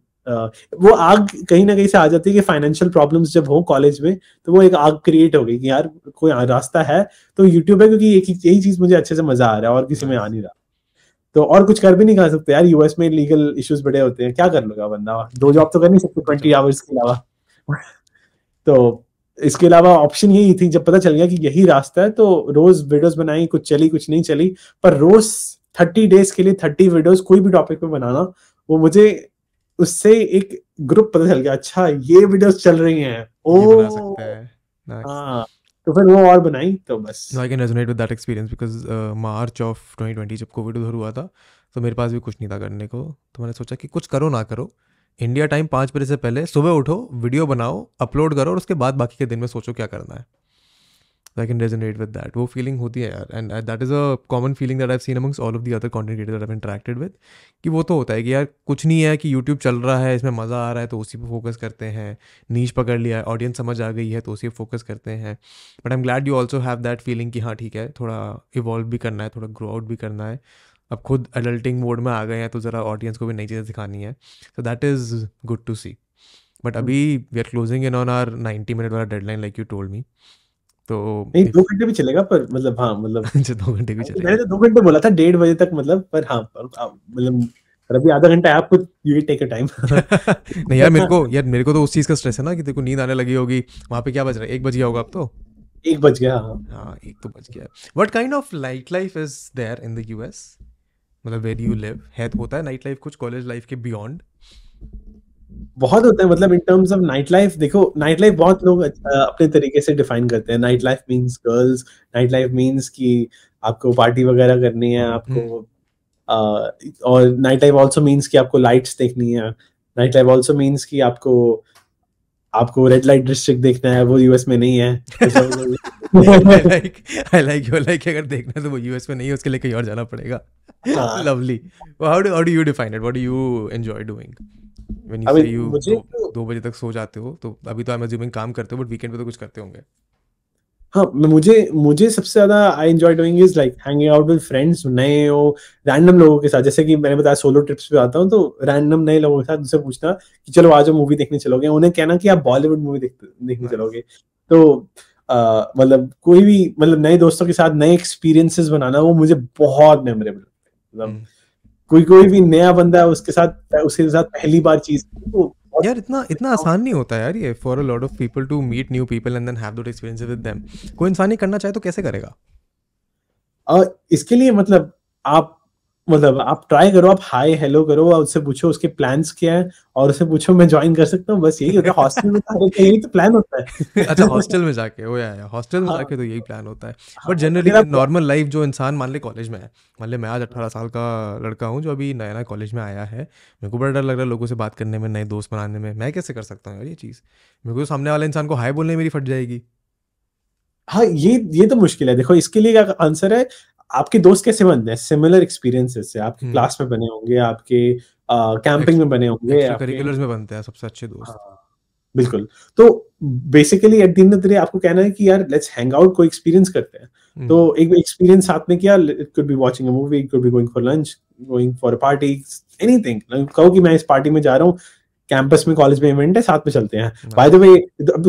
वो आग कहीं ना कहीं से आ जाती है कि फाइनेंशियल प्रॉब्लम्स जब हो कॉलेज में तो वो एक आग क्रिएट हो गई कि यार कोई रास्ता है तो यूट्यूब है क्योंकि यही चीज मुझे अच्छे से मजा आ रहा है और किसी में आ नहीं रहा तो और कुछ कर भी नहीं खा सकते यार यूएस में लीगल इश्यूज बड़े होते हैं क्या कर लूंगा बंदा दो जॉब तो कर नहीं सकते ट्वेंटी आवर्स के अलावा तो इसके अलावा ऑप्शन यही थी जब पता चल गया कि यही रास्ता है तो रोज वीडियोस बनाई कुछ चली कुछ नहीं चली पर रोज थर्टी डेज के लिए थर्टी वीडियोस कोई भी टॉपिक पे बनाना वो मुझे उससे एक ग्रुप पता चल गया अच्छा ये वीडियोस चल रही हैं ओ हाँ तो फिर वो और बनाई तो बस I can resonate with that experience because March of 2020 जब कोविड उधर हुआ था तो मेरे पास भी कुछ नहीं था करने को तो मैंने सोचा कि कुछ करो ना करो इंडिया टाइम पाँच बजे से पहले सुबह उठो वीडियो बनाओ अपलोड करो और उसके बाद बाकी के दिन में सोचो क्या करना है I can resonate with that वो फीलिंग होती है यार and that is a common feeling that I seen amongst all of the other content creator I interacted with कि वो तो होता है कि यार कुछ नहीं है कि यूट्यूब चल रहा है इसमें मज़ा आ रहा है तो उसी पर फोकस करते हैं नीच पकड़ लिया है ऑडियंस समझ आ गई है तो उसी पर फोकस करते हैं but I am glad you also have that feeling कि हाँ ठीक है थोड़ा इवॉल्व भी करना है थोड़ा ग्रो आउट भी करना है अब खुद अडल्टिंग मोड में आ गए हैं तो ज़रा ऑडियंस को भी नई चीज़ें सिखानी है so that is good to see but अभी we are closing in on our ninety minute वाला dead like you told me तो नहीं दो घंटे भी चलेगा पर मतलब हाँ मतलब अच्छा दो घंटे भी चलेगा मैंने तो दो घंटे बोला था डेढ़ बजे तक मतलब पर हाँ मतलब अभी आधा घंटा आपको कुछ यू टेक अ टाइम नहीं यार मेरे को यार मेरे को तो उस चीज़ का स्ट्रेस है ना कि देखो नींद आने लगी होगी वहां पे क्या बज रहा है एक बज गया होगा अब तो एक बज गया हाँ हाँ एक तो बज गया what kind of light life is there in the US मतलब वेर यू लिव है होता है नाइट लाइफ कुछ कॉलेज लाइफ के बियॉन्ड बहुत होता है मतलब in terms of night life देखो नाइट लाइफ बहुत लोग अपने तरीके से डिफाइन करते हैं night life means girls night life means कि आपको पार्टी वगैरह करनी है हम्म। आपको आ, और नाइट लाइफ आल्सो मींस कि आपको लाइट्स देखनी है नाइट लाइफ आल्सो मींस कि आपको आपको रेड लाइट डिस्ट्रिक्ट देखना है वो यूएस में नहीं है तो like I like your like अगर देखना है तो वो यूएस में नहीं है उसके लिए कहीं और जाना पड़ेगा lovely how do how do you define it what do you enjoy doing when you say you दो बजे तक सो जाते हो तो अभी तो आई एम अज्यूमिंग काम करते हो बट वीकेंड पे तो कुछ करते होंगे हाँ मुझे मुझे सबसे ज्यादा I enjoy doing is like hanging out with friends नए हो रैंडम लोगों के साथ जैसे कि मैंने बताया सोलो ट्रिप्स पे आता हूँ तो रैंडम नए लोगों के साथ उनसे पूछना कि चलो आज मूवी देखने चलोगे उन्हें कहना कि आप बॉलीवुड मूवी देखने चलोगे तो मतलब कोई भी मतलब नए दोस्तों के साथ नए एक्सपीरियंसेस बनाना वो मुझे बहुत मेमोरेबल हम्म। मतलब कोई कोई भी नया बंदा है उसके साथ उसके साथ पहली बार चीज यार इतना इतना अच्छा आसान नहीं होता यार ये for a lot of people to meet new people and then have that experience with them कोई इंसान ही करना चाहे तो कैसे करेगा और इसके लिए मतलब आप मतलब आप ट्राई करो आप हाय हेलो करो और उससे पूछो उसके प्लान्स क्या हैं और उसे पूछो मैं ज्वाइन कर सकता हूँ बस यही होता है हॉस्टल में तो यही तो प्लान होता है अच्छा हॉस्टल में जाके वो यार हॉस्टल में हाँ। जाके तो यही प्लान होता है बट जनरली नॉर्मल लाइफ जो इंसान मान ले कॉलेज में है मान ले मैं आज अट्ठारह साल का लड़का हूँ जो अभी नया नया कॉलेज में आया है मेरे को बड़ा डर लग रहा है लोगों से बात करने में नए दोस्त बनाने में मैं कैसे कर सकता हूँ ये चीज़ मेरे को तो सामने वाले इंसान को हाई बोलने मेरी फट जाएगी हाँ ये ये तो मुश्किल है देखो इसके लिए क्या आंसर है आपके दोस्त कैसे बनते हैं सिमिलर एक्सपीरियंसेस से आपके क्लास हम्म। में बने होंगे आपके कैंपिंग में बने होंगे करिकुलर्स में बनते हैं सबसे अच्छे दोस्त हाँ, बिल्कुल तो बेसिकली एट दिन तेरे आपको कहना है कि यार लेट्स हैंग आउट को एक्सपीरियंस करते हैं हम्म। तो एक एक्सपीरियंस साथ में किया it could be watching a movie it could be going for lunch going for a party anything कहो कि मैं इस पार्टी में जा रहा हूँ कैंपस में कॉलेज में इवेंट है साथ में चलते हैं बाय द वे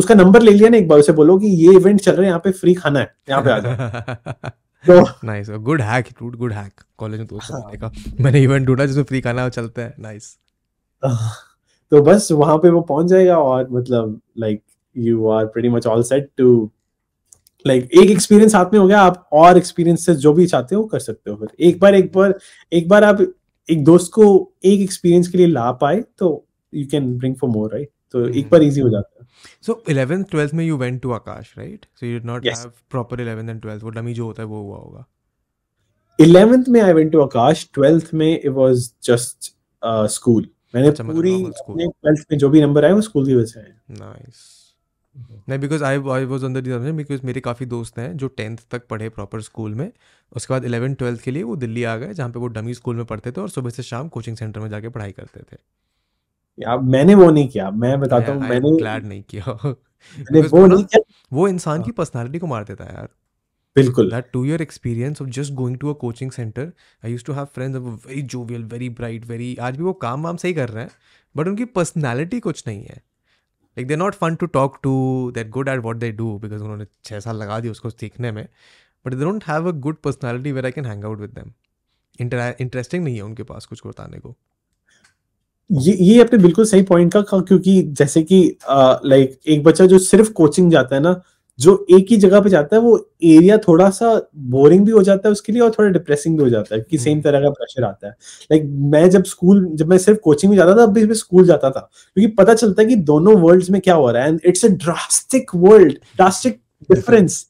उसका नंबर ले लिया ना एक बार उसे बोलो कि ये इवेंट चल रहा है यहाँ पे फ्री खाना है यहाँ पे आ जाओ nice good hack dude good hack college में दोस्तों हाँ। बनाने का मैंने इवेंट ढूंढा जिसमें फ्री खाना चलता है नाइस हाँ। तो बस वहां पे वो पहुंच जाएगा और मतलब like you are pretty much all set to like एक एक्सपीरियंस हाथ में हो गया आप और एक्सपीरियंस से जो भी चाहते हो कर सकते हो फिर एक बार एक बार एक बार आप एक दोस्त को एक एक्सपीरियंस के लिए ला पाए तो you can bring for more right तो एक hmm. बार इजी हो जाता है सो इलेवेंथ ट्वेल्थ में you went to Aakash right so you not have proper eleventh and twelfth वो डमी जो होता है वो हुआ होगा इलेवेंथ में आई वेंट टू आकाश ट्वेल्थ में इट वाज जस्ट स्कूल मैंने अच्छा, मतलब पूरी अपने ट्वेल्थ में जो भी नंबर आए वो स्कूल की वजह से nice because I I was अंदर दी बिकॉज मेरे काफ़ी दोस्त हैं जो टेंथ तक पढ़े प्रॉपर स्कूल में उसके बाद इलेवन ट्वेल्थ के लिए वो दिल्ली आ गए जहाँ पे वो डमी स्कूल में पढ़ते थे और सुबह से शाम कोचिंग सेंटर में जाके पढ़ाई करते थे या मैंने वो नहीं किया मैं बताता हूँ मैंने ग्लैड नहीं किया मैंने वो नहीं किया वो इंसान की पर्सनालिटी को मार देता है यार बिल्कुल that two year experience of just going to a coaching centre I use to have friends of very jovial very bright very आज भी वो काम वाम सही कर रहे हैं बट उनकी पर्सनैलिटी कुछ नहीं है like they not fun to talk to that good at what they do because उन्होंने छः साल लगा दिया उसको सीखने में but they don't have a good personality where I can hang out with them interesting नहीं है उनके पास कुछ बताने को ये ये आपने बिल्कुल सही पॉइंट का कहा क्योंकि जैसे कि लाइक एक बच्चा जो सिर्फ कोचिंग जाता है ना जो एक ही जगह पे जाता है वो एरिया थोड़ा सा बोरिंग भी हो जाता है उसके लिए और थोड़ा डिप्रेसिंग भी हो जाता है कि सेम हम्म। तरह का प्रेशर आता है लाइक मैं जब स्कूल जब मैं सिर्फ कोचिंग में जाता था अब भी मैं स्कूल जाता था क्योंकि पता चलता है कि दोनों वर्ल्ड्स में क्या हो रहा है and it's a drastic world drastic difference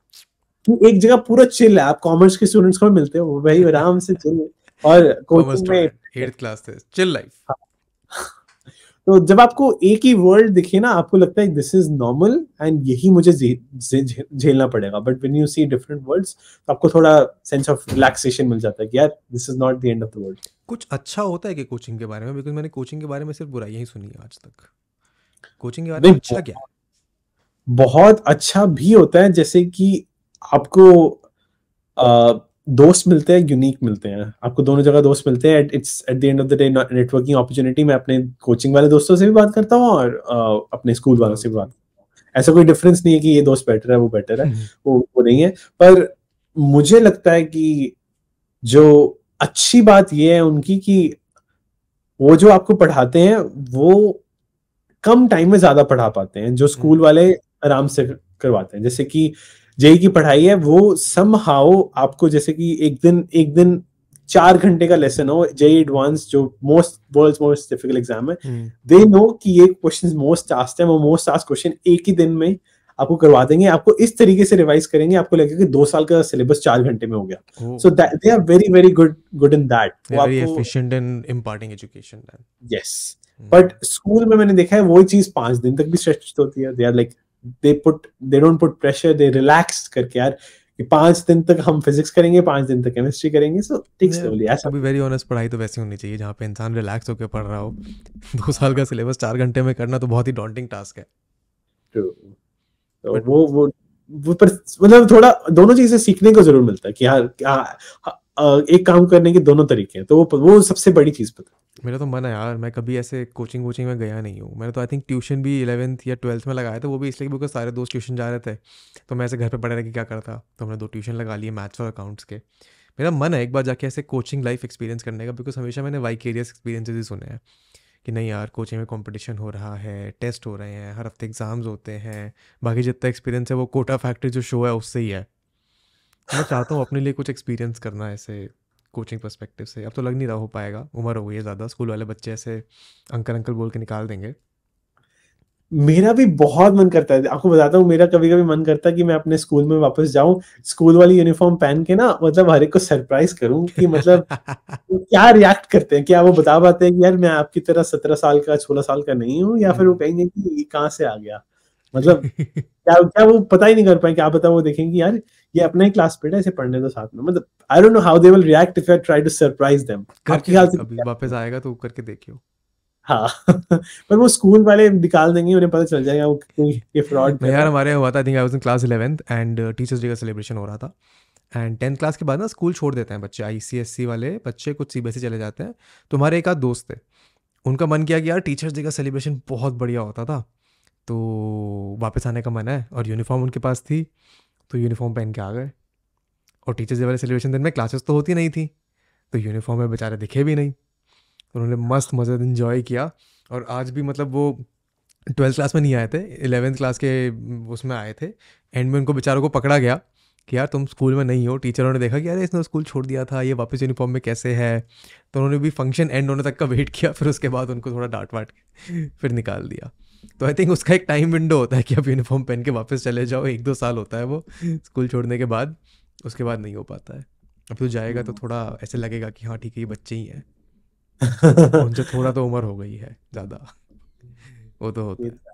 एक जगह पूरा चिल है आप कॉमर्स के स्टूडेंट्स को मिलते हो भाई आराम से चिल और कोचिंग में 8th क्लास थे चिल लाइफ हाँ तो जब आपको एक ही वर्ड दिखे ना आपको लगता है दिस इज नॉर्मल एंड यही मुझे झेलना पड़ेगा but when you see different words तो आपको थोड़ा सेंस ऑफ रिलैक्सेशन मिल जाता है कि यार this is not the end of the world कुछ अच्छा होता है कि कोचिंग के बारे में बिकॉज मैंने कोचिंग के बारे में सिर्फ बुराई ही सुनी है आज तक कोचिंग के बारे में अच्छा क्या बहुत अच्छा भी होता है जैसे कि आपको आ, दोस्त मिलते हैं यूनिक मिलते हैं आपको दोनों जगह दोस्त मिलते हैं it's at the end of the day networking opportunity मैं अपने कोचिंग वाले दोस्तों से भी बात करता हूँ और uh, अपने स्कूल वालों से भी बात करता हूँ ऐसा कोई डिफरेंस नहीं है कि ये दोस्त बेटर है वो बेटर है हम्म। वो वो नहीं है पर मुझे लगता है कि जो अच्छी बात ये है उनकी कि वो जो आपको पढ़ाते हैं वो कम टाइम में ज्यादा पढ़ा पाते हैं जो स्कूल हम्म। वाले आराम से करवाते हैं जैसे कि uh, जेई की पढ़ाई है वो सम आपको जैसे कि एक दिन एक दिन चार घंटे का लेसन हो जेई एडवांस जो most world most difficult exam है दे हम्म। नो कि ये क्वेश्चन मोस्ट टास्ट है वो मोस्ट टास्ट क्वेश्चन एक ही दिन में आपको करवा देंगे आपको इस तरीके से रिवाइज करेंगे आपको लगेगा कि दो साल का सिलेबस चार घंटे में हो गया so they are very very good good in that very efficient in imparting education yes but school में मैंने देखा है वही चीज पांच दिन तक भी स्ट्रेच होती है they are like they put they don't put pressure they relax करके यार कि पांच दिन तक हम फिजिक्स करेंगे पांच दिन तक केमिस्ट्री करेंगे सो टेक स्लोली ऐसा भी वेरी ऑनेस्ट पढ़ाई तो वैसी होनी चाहिए जहां पे इंसान रिलैक्स होकर पढ़ रहा हो दो साल का सिलेबस चार घंटे में करना तो बहुत ही डॉन्टिंग टास्क है तो, But, वो वो वो पर मतलब थोड़ा दोनों चीजें सीखने को जरूर मिलता है कि यार एक काम करने के दोनों तरीके हैं तो वो वो सबसे बड़ी चीज़ पता मेरा तो मन है यार मैं कभी ऐसे कोचिंग वोचिंग में गया नहीं हूँ मैंने तो आई थिंक ट्यूशन भी इलेवंथ या ट्वेल्थ में लगाया था वो भी इसलिए बिकॉज सारे दोस्त ट्यूशन जा रहे थे तो मैं ऐसे घर पे पढ़ा रहा कि क्या करता तो हमने दो ट्यूशन लगा लिए मैथ्स और अकाउंट्स के मेरा मन है एक बार जाके ऐसे कोचिंग लाइफ एक्सपीरियंस करने का बिकॉज हमेशा मैंने वाइकेरियस एक्सपीरियंसेस ही सुने हैं कि नहीं यार कोचिंग में कंपटीशन हो रहा है टेस्ट हो रहे हैं हर हफ्ते एग्ज़ाम्स होते हैं बाकी जितना एक्सपीरियंस है वो कोटा फैक्ट्री जो शो है उससे ही है मैं चाहता हूँ अपने लिए कुछ एक्सपीरियंस करना ऐसे कोचिंग पर्सपेक्टिव से अब तो लग नहीं रहा हो पाएगा उम्र हो गई है ज़्यादा स्कूल वाले बच्चे ऐसे अंकल अंकल बोल के निकाल देंगे मेरा भी बहुत मन करता है आपको बताता हूँ मेरा कभी कभी मन करता है कि मैं अपने स्कूल में वापस जाऊँ स्कूल वाली यूनिफॉर्म पहन के ना मतलब हर एक को सरप्राइज करूँ कि मतलब क्या रिएक्ट करते हैं क्या वो बता पाते हैं कि यार मैं आपकी तरह सत्रह साल का सोलह साल का नहीं हूँ या फिर वो हम्म। कहेंगे कि कहाँ से आ गया मतलब क्या क्या वो पता ही नहीं कर पाए क्या पता वो देखेंगे यार ये अपना ही क्लासमेट है इसे पढ़ने दो साथ में मतलब I don't know how they will react if I try to surprise them करके अभी वापस आएगा तो करके देखियो हाँ पर वो स्कूल वाले निकाल देंगे उन्हें पता चल जाएगा वो ये फ्रॉड यार हमारे हुआ था I think I was in class 11th and teachers day का सेलिब्रेशन हो रहा था एंड टेंथ क्लास के बाद ना स्कूल छोड़ देते हैं बच्चे आई वाले बच्चे कुछ सी e चले जाते हैं तुम्हारे तो एक आध दोस्त थे उनका मन किया कि यार टीचर्स डे का सेलिब्रेशन बहुत बढ़िया होता था तो वापस आने का मन है और यूनिफॉर्म उनके पास थी तो यूनिफॉर्म पहन के आ गए और टीचर्स डे वाले सेलिब्रेशन दिन में क्लासेस तो होती नहीं थी तो यूनिफॉर्म में बेचारे दिखे भी नहीं तो उन्होंने मस्त मज़े इन्जॉय किया और आज भी मतलब वो ट्वेल्थ क्लास में नहीं आए थे इलेवेंथ क्लास के उसमें आए थे एंड में उनको बेचारों को पकड़ा गया कि यार तुम स्कूल में नहीं हो टीचरों ने देखा कि यार इसने स्कूल छोड़ दिया था ये वापस यूनिफॉर्म में कैसे है तो उन्होंने भी फंक्शन एंड होने तक का वेट किया फिर उसके बाद उनको थोड़ा डांट वाट फिर निकाल दिया तो आई थिंक उसका एक टाइम विंडो होता है कि आप यूनिफॉर्म पहन के वापस चले जाओ एक दो साल होता है वो स्कूल छोड़ने के बाद उसके बाद नहीं हो पाता है अब तो जाएगा तो hmm. थोड़ा ऐसे लगेगा कि हाँ ठीक है ये बच्चे ही हैं उनसे थोड़ा तो उम्र हो गई है ज़्यादा वो तो होता है तो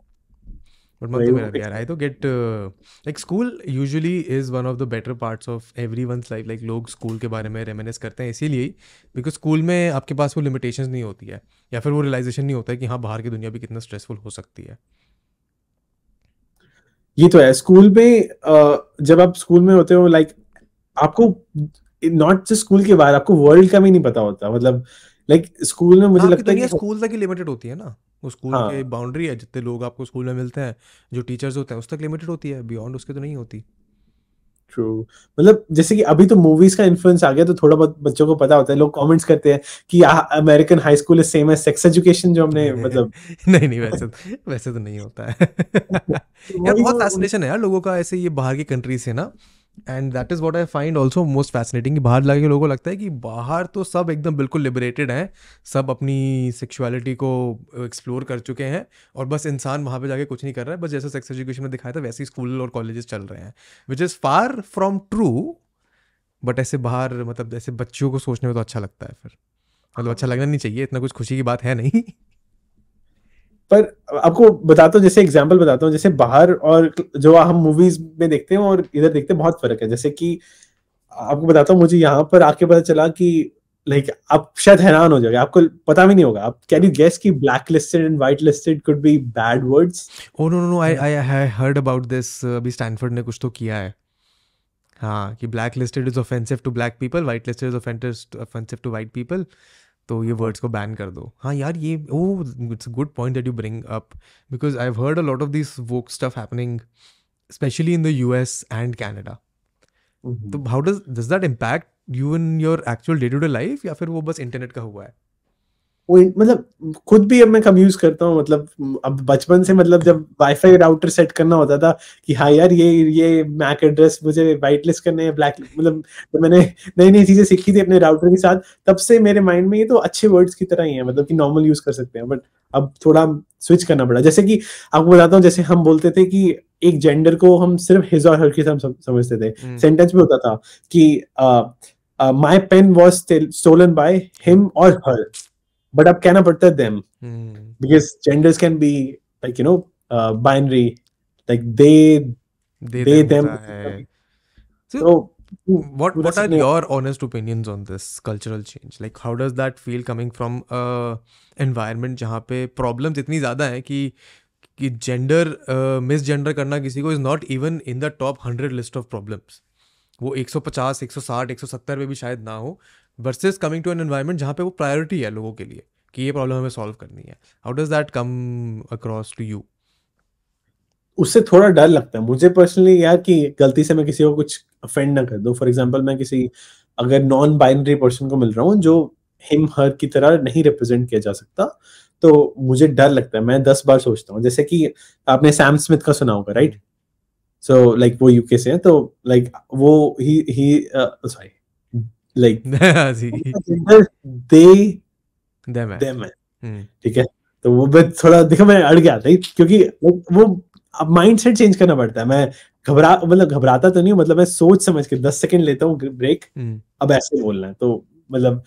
बट मन तो मेरा भी यार आई तो get like school usually is one of the better parts of everyone life like लोग स्कूल के बारे में रेमिनेस करते हैं इसीलिए बिकॉज स्कूल में आपके पास वो लिमिटेशंस नहीं होती है या फिर वो रियलाइजेशन नहीं होता है कि हाँ बाहर की दुनिया भी कितना स्ट्रेसफुल हो सकती है ये तो है स्कूल में uh, जब आप स्कूल में होते हो लाइक आपको नॉट जस्ट स्कूल के बाहर आपको वर्ल्ड का भी नहीं पता होता मतलब लाइक स्कूल में मुझे लगता है कि स्कूल तक ही लिमिटेड होती है ना वो स्कूल हाँ. के बाउंड्री है जितने लोग आपको स्कूल में मिलते हैं जो टीचर्स होते हैं उस तक लिमिटेड होती है बियॉन्ड उसके तो नहीं होती ट्रू मतलब जैसे कि अभी तो मूवीज का इन्फ्लुएंस आ गया तो थोड़ा बहुत बच्चों को पता होता है लोग कमेंट्स करते हैं कि American high school is same as sex education जो हमने मतलब नहीं नहीं वैसे तो, वैसे तो नहीं होता है यार बहुत फैसिनेशन तो- है यार लोगों का ऐसे ये बाहर की कंट्रीज से ना and that is what I find also most fascinating कि बाहर लगे लोगों को लगता है कि बाहर तो सब एकदम बिल्कुल लिबरेटेड हैं सब अपनी सेक्शुअलिटी को एक्सप्लोर कर चुके हैं और बस इंसान वहाँ पे जाके कुछ नहीं कर रहा है बस जैसे सेक्स एजुकेशन में दिखाया था वैसे ही स्कूल और कॉलेजेस चल रहे हैं which is far from true but ऐसे बाहर मतलब ऐसे बच्चियों को सोचने में तो अच्छा लगता है फिर मतलब अच्छा लगना नहीं चाहिए इतना कुछ खुशी की बात है नहीं पर आपको बताता हूँ जैसे एग्जाम्पल बताता हूँ जैसे बाहर और जो हम मूवीज में देखते हैं और इधर देखते हैं बहुत फर्क है जैसे कि आपको बताता हूँ मुझे यहाँ पर आके पता चला कि लाइक आप शायद हैरान हो जाओगे आपको पता भी नहीं होगा आप कैन यू गेस कि black listed and white listed could be bad words oh no no no I I have heard about this अभी स्टैनफोर्ड ने कुछ तो किया है हाँ कि black listed is offensive to black people white listed is offensive to white people तो ये वर्ड्स को बैन कर दो हाँ यार ये oh it's a good point that you bring up because I heard a lot of this woke stuff happening specially in the you US and Canada तो how does does that impact you in your actual day to day life या फिर वो बस internet का हुआ है वो मतलब खुद भी अब मैं कम यूज करता हूँ मतलब अब बचपन से मतलब जब वाईफाई राउटर सेट करना होता था कि हाँ यार ये ये मैक एड्रेस मुझे वाइट लिस्ट करने है ब्लैक मतलब तो मैंने नई नई चीजें सीखी थी अपने राउटर के साथ तब से मेरे माइंड में ये तो अच्छे वर्ड्स की तरह ही है मतलब कि नॉर्मल यूज कर सकते हैं बट अब थोड़ा स्विच करना पड़ा जैसे कि आपको बताता हूँ जैसे हम बोलते थे कि एक जेंडर को हम सिर्फ हिज और हर के समझते थे सेंटेंस हम्म। में होता था कि my pen was stolen by him और हर but up can protect them mm. because genders can be like you know uh, binary like they they, they them, them. So, so what what are your honest opinions on this cultural change like how does that feel coming from a environment जहाँ पे problems इतनी ज़्यादा हैं कि कि gender miss gender करना किसी को is not even in the top hundred list of problems वो 150 160 170 में भी शायद ना हो versus coming to an environment जहाँ पे वो प्रायोरिटी है लोगों के लिए कि ये प्रॉब्लम हमें सॉल्व करनी है how does that come across to you उससे थोड़ा डर लगता है मुझे पर्सनली यार कि गलती से मैं किसी को कुछ अफेंड ना कर दूं फॉर एग्जांपल मैं किसी अगर नॉन बाइनरी पर्सन को मिल रहा हूँ जो हिम हर की तरह नहीं रिप्रेजेंट किया जा सकता तो मुझे डर लगता है मैं दस बार सोचता हूँ जैसे कि आपने सैम स्मिथ का सुना होगा राइट सो लाइक वो यूके से है तो लाइक like, वो ही ही सॉरी uh, लाइक hmm. ठीक है तो वो बस थोड़ा देखो मैं अड़ गया था क्योंकि वो अब माइंडसेट चेंज करना पड़ता है मैं घबरा मतलब घबराता तो नहीं हूँ मतलब मैं सोच समझ के दस सेकंड लेता हूँ ब्रेक hmm. अब ऐसे बोलना है तो मतलब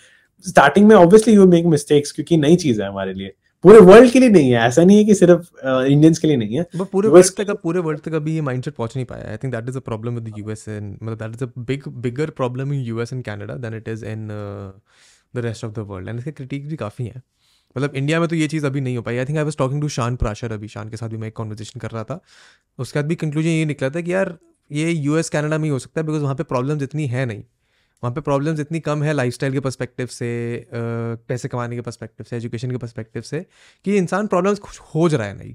स्टार्टिंग में ऑब्वियसली यू मेक मिस्टेक्स क्योंकि नई चीज है हमारे लिए पूरे वर्ल्ड के लिए नहीं है ऐसा नहीं है कि सिर्फ इंडियंस के लिए नहीं है बट पूरे वर्ल्ड तक पूरे वर्ल्ड तक अभी ये माइंडसेट पहुंच नहीं पाया I think that is a problem with US and मतलब that is a big bigger problem in US and Canada then it is in the rest of the world and इसके critic भी काफ़ी है मतलब India में तो ये चीज़ अभी नहीं हो पाई I think I was talking to Shaan Prashar अभी शान के साथ भी मैं एक कॉन्वर्जेशन कर रहा था उसके बाद भी कंक्लूजन ये निकला था कि यार ये यूएस कनाडा में ही हो सकता है बिकॉज वहाँ पे प्रॉब्लम इतनी है नहीं वहाँ पे प्रॉब्लम्स इतनी कम है लाइफस्टाइल के पर्सपेक्टिव से पैसे कमाने के पर्सपेक्टिव से एजुकेशन के पर्सपेक्टिव से कि इंसान प्रॉब्लम्स खोज रहा है नहीं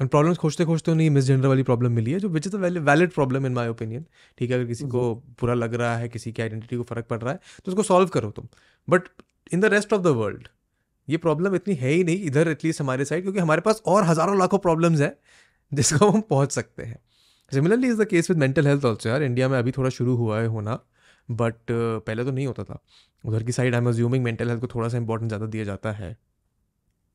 एंड प्रॉब्लम्स खोजते खोजते उन्हें मिस जेंडर वाली प्रॉब्लम मिली है जो which is a valid problem in my opinion ठीक है अगर किसी को हम्म। बुरा लग रहा है किसी की आइडेंटिटी को फर्क पड़ रहा है तो उसको सॉल्व करो तुम but in the rest of the world ये प्रॉब्लम इतनी है ही नहीं इधर एटलीस्ट हमारे साइड क्योंकि हमारे पास और हज़ारों लाखों प्रॉब्लम्स हैं जिसको हम पहुँच सकते हैं similarly is the case with mental health also यार इंडिया में अभी थोड़ा शुरू हुआ है होना बट uh, पहले तो नहीं होता था उधर की side I am assuming mental health को थोड़ा सा इंपॉर्टेंस ज़्यादा दिया जाता है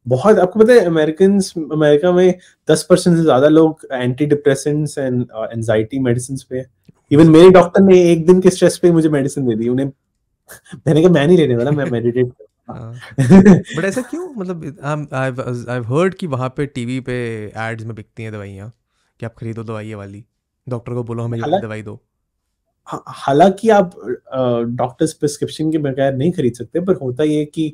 बहुत आपको पता है अमेरिकन अमेरिका में दस परसेंट से ज्यादा लोग anti depressants and anxiety medicine पे इवन मेरे डॉक्टर ने एक दिन के स्ट्रेस पे मुझे मेडिसिन दे दी उन्हें मैंने कहा मैं नहीं लेने वाला मैं मेडिटेट बट हाँ। ऐसा क्यों मतलब आई हर्ड कि वहाँ पे टीवी पे एड्स में बिकती हैं दवाइयाँ कि आप खरीदो दवाइयाँ वाली डॉक्टर को बोलो हमें दवाई दो हाँ, हालांकि आप डॉक्टर्स प्रिस्क्रिप्शन के बगैर नहीं खरीद सकते पर होता यह कि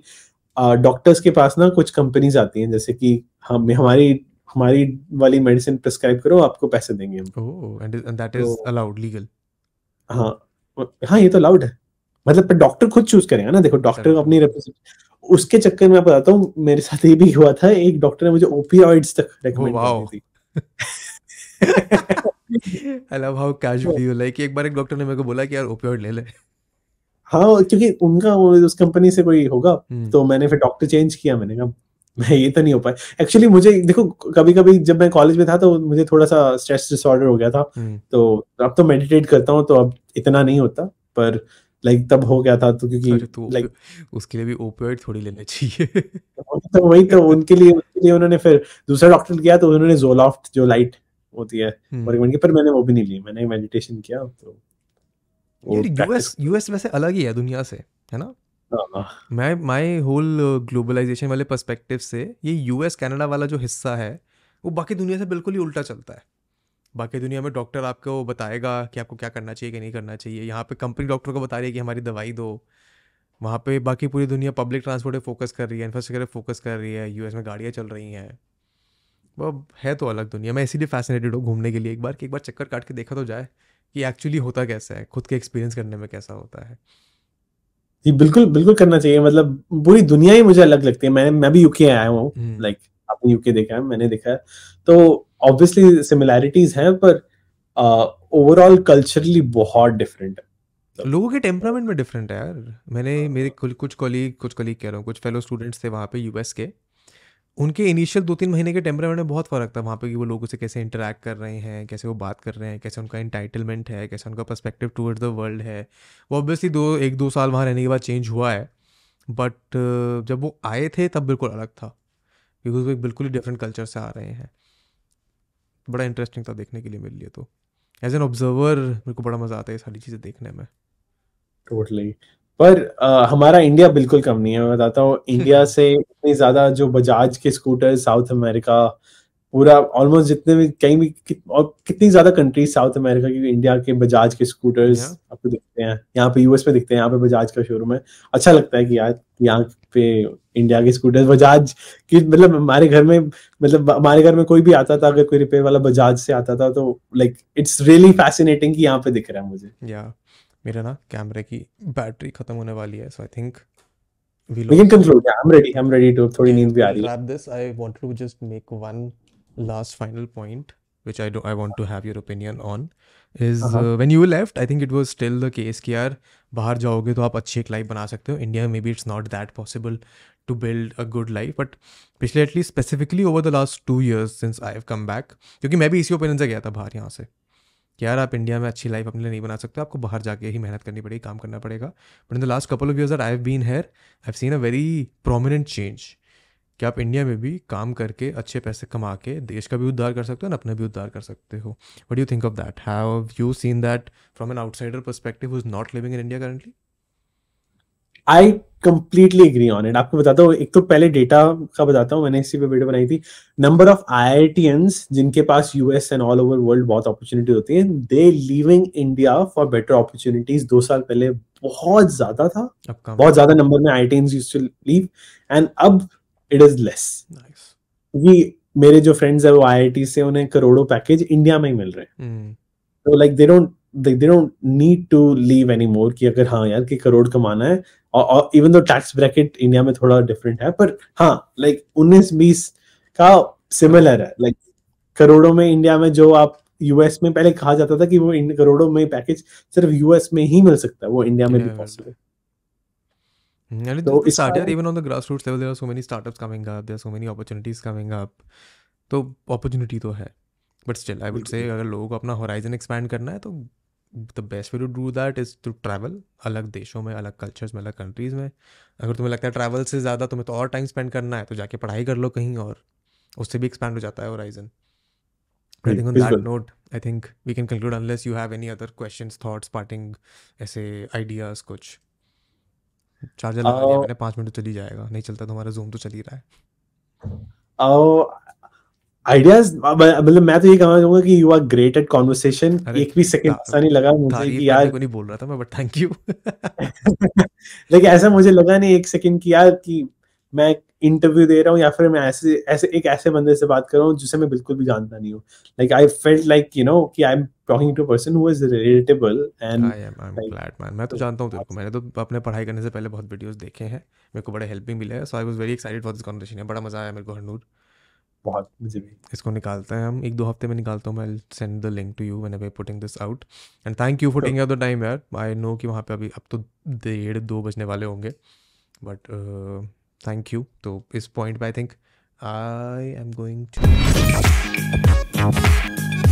डॉक्टर्स के पास ना कुछ कंपनीज आती हैं जैसे कि हम हमारी हमारी वाली मेडिसिन प्रिस्क्राइब करो आपको पैसे देंगे हम and that is allowed legal हाँ हाँ ये तो अलाउड है मतलब पर डॉक्टर खुद चूज करेगा ना देखो डॉक्टर अपनी उसके चक्कर में बताता हूँ मेरे साथ ये भी हुआ था एक डॉक्टर ने मुझे ओपियॉइड्स तक रेकमेंड oh, कर दी थी I love how casually you like एक बार एक डॉक्टर ने मेरे को बोला कि यार ओपियोइड ले ले हाँ क्योंकि उनका उस कंपनी से कोई होगा हम्म। तो मैंने फिर डॉक्टर चेंज किया मैंने कहा मैं ये तो नहीं हो पाया एक्चुअली मुझे देखो कभी कभी जब मैं कॉलेज में था तो मुझे थोड़ा सा स्ट्रेस डिसऑर्डर हो गया था हम्म। तो अब तो मेडिटेट करता हूँ तो अब इतना नहीं होता पर लाइक तब हो गया था तो क्योंकि तो लाइक उसके लिए भी ओपियोइड थोड़ी लेना चाहिए तो वही तो उनके लिए उनके लिए उन्होंने फिर दूसरा डॉक्टर किया तो उन्होंने जोलॉफ्ट जो लाइट होती है वर्कबेंच की पर मैंने वो भी नहीं ली मैंने मेडिटेशन किया तो यूएस यूएस वैसे अलग ही है दुनिया से है ना हाँ, हाँ। मैं माय होल ग्लोबलाइजेशन वाले पर्सपेक्टिव से ये यूएस कनाडा वाला जो हिस्सा है वो बाकी दुनिया से बिल्कुल ही उल्टा चलता है बाकी दुनिया में डॉक्टर आपको बताएगा कि आपको क्या करना चाहिए क्या नहीं करना चाहिए यहाँ पे कंपनी डॉक्टर को बता रही है कि हमारी दवाई दो वहाँ पे बाकी पूरी दुनिया पब्लिक ट्रांसपोर्ट पर फोकस कर रही है इंफ्रास्ट्रक्चर पर फोकस कर रही है यूएस में गाड़ियाँ चल रही हैं वो है तो अलग दुनिया मैं इसीलिए फैसिनेटेड हूँ घूमने के लिए एक बार कि एक बार चक्कर काट के देखा तो जाए कि एक्चुअली होता कैसा है खुद के एक्सपीरियंस करने में कैसा होता है जी बिल्कुल बिल्कुल करना चाहिए मतलब पूरी दुनिया ही मुझे अलग लगती है मैं मैं भी यूके आया हूँ लाइक हम्म। आपने यूके देखा है मैंने देखा है तो ऑब्वियसली सिमिलैरिटीज हैं पर ओवरऑल कल्चरली बहुत डिफरेंट है मतलब लोगों के टेम्परामेंट में डिफरेंट है यार मैंने हाँ। मेरे कुछ कॉलीग कुछ कॉलीग कह रहा हूँ कुछ फेलो स्टूडेंट्स थे वहाँ पे यूएस के उनके इनिशियल दो तीन महीने के टेम्परामेंट में बहुत फ़र्क था वहाँ पे कि वो लोगों से कैसे इंटरेक्ट कर रहे हैं कैसे वो बात कर रहे हैं कैसे उनका इंटाइटलमेंट है कैसे उनका पर्सपेक्टिव टूवर्ड द वर्ल्ड है वो ऑब्वियसली दो एक दो साल वहाँ रहने के बाद चेंज हुआ है बट जब वो आए थे तब बिल्कुल अलग था बिकॉज वो एक बिल्कुल ही डिफरेंट कल्चर से आ रहे हैं बड़ा इंटरेस्टिंग था देखने के लिए मेरे लिए तो एज एन ऑब्जर्वर मेरे को बड़ा मज़ा आता है ये सारी चीज़ें देखने में टोटली totally. पर आ, हमारा इंडिया बिल्कुल कम नहीं है मैं बताता हूँ इंडिया से इतनी ज्यादा जो बजाज के स्कूटर साउथ अमेरिका पूरा ऑलमोस्ट जितने भी कहीं भी कि, और कितनी ज्यादा कंट्रीज साउथ अमेरिका की इंडिया के बजाज के स्कूटर्स आपको दिखते हैं यहाँ पे यूएस में दिखते हैं यहाँ पे बजाज का शोरूम है अच्छा लगता है कि यार यहाँ पे इंडिया के स्कूटर्स बजाज की मतलब हमारे घर में मतलब हमारे घर में कोई भी आता था अगर कोई रिपेयर वाला बजाज से आता था तो लाइक इट्स रियली फैसिनेटिंग कि यहाँ पे दिख रहा है मुझे yeah. मेरा ना कैमरे की बैटरी खत्म होने वाली है so I think we can control I am ready I am ready to थोड़ी नींद भी आ रही है wrap this I want to just make one last final point which I do I want to have your opinion on is when you left I think it was still the case कि यार बाहर जाओगे तो आप अच्छी एक life बना सकते हो इंडिया में may be it's not that possible to build a good life but पिछले at least specifically over the last two years since I have come back क्योंकि मैं भी इसी ओपिनियन से गया था बाहर यहाँ से कि यार आप इंडिया में अच्छी लाइफ अपने लिए नहीं बना सकते आपको बाहर जाके ही मेहनत करनी पड़ेगी काम करना पड़ेगा but in the last couple of years I have been here I have seen a very prominent change कि आप इंडिया में भी काम करके अच्छे पैसे कमा के देश का भी उद्धार कर सकते हो और अपना भी उद्धार कर सकते हो what you think of that have you seen that from an outsider perspective who is not living in India currently I completely agree on it आपको बताता हूँ एक तो पहले डेटा का बताता हूँ मैंने इसी पे वीडियो बनाई थी नंबर ऑफ आई जिनके पास US and all over world बहुत अपॉर्चुनिटी होती है they living India for better opportunities दो साल पहले बहुत ज्यादा था बहुत ज्यादा नंबर में I use to leave and अब इट इज लेस क्योंकि मेरे जो फ्रेंड्स है वो आई से उन्हें करोड़ों पैकेज इंडिया में ही मिल रहे हैं तो like they don't they, they don't need to leave anymore ki कि अगर हाँ यार कि करोड़ कमाना है और even though tax bracket India में थोड़ा डिफरेंट है पर हाँ लाइक उन्नीस बीस का सिमिलर है लाइक करोड़ों में इंडिया में जो आप यूएस में पहले कहा जाता था कि वो इन करोड़ों में पैकेज सिर्फ यूएस में ही मिल सकता है वो इंडिया में भी पॉसिबल है And so तो it's started even on the grassroots level. There are so many startups coming up. There are so many opportunities coming up. तो अपॉर्चुनिटी तो है but still I would say अगर लोगों को अपना होराइजन एक्सपैंड करना है तो the best way to do that is to travel अलग देशों में अलग कल्चर्स में अलग कंट्रीज़ में अगर तुम्हें लगता है ट्रैवल से ज़्यादा तुम्हें तो और टाइम स्पेंड करना है तो जाके पढ़ाई कर लो कहीं और उससे भी एक्सपेंड हो जाता है horizon I think on that note I think we can conclude unless you have any other question thoughts parting ऐसे आइडियाज़ कुछ चार्जर लगा लिया uh, मैंने पाँच मिनट तो चली जाएगा नहीं चलता तो हमारा जूम तो चल ही रहा है uh, आइडियाज मतलब मैं तो ये कहना चाहूंगा कि you are great at conversation एक भी सेकंड ऐसा नहीं लगा मुझे कि यार को तो नहीं बोल रहा था मैं बट थैंक यू लाइक ऐसा मुझे लगा नहीं एक सेकंड कि यार कि मैं इंटरव्यू दे रहा हूँ या फिर मैं ऐसे ऐसे एक ऐसे बंदे से बात कर रहा हूँ जिसे मैं बिल्कुल भी जानता नहीं हूँ like I felt like you know कि I am talking to person who is relatable and I am I am glad man मैं तो जानता हूँ तेरे मैंने तो अपने पढ़ाई करने से पहले बहुत वीडियोस देखे हैं मेरे को बड़े हेल्पिंग मिले है so I was very excited for this conversation बड़ा मजा आया मेरे को हरनूर बहुत मुझे भी इसको निकालते हैं हम एक दो हफ्ते में निकालता हूँ मैं send the link to you one way putting this out and thank you for taking the time यार आई नो कि वहाँ पे अभी अब तो डेढ़ दो बजने वाले होंगे बट थैंक यू तो इस पॉइंट पे I think I am going to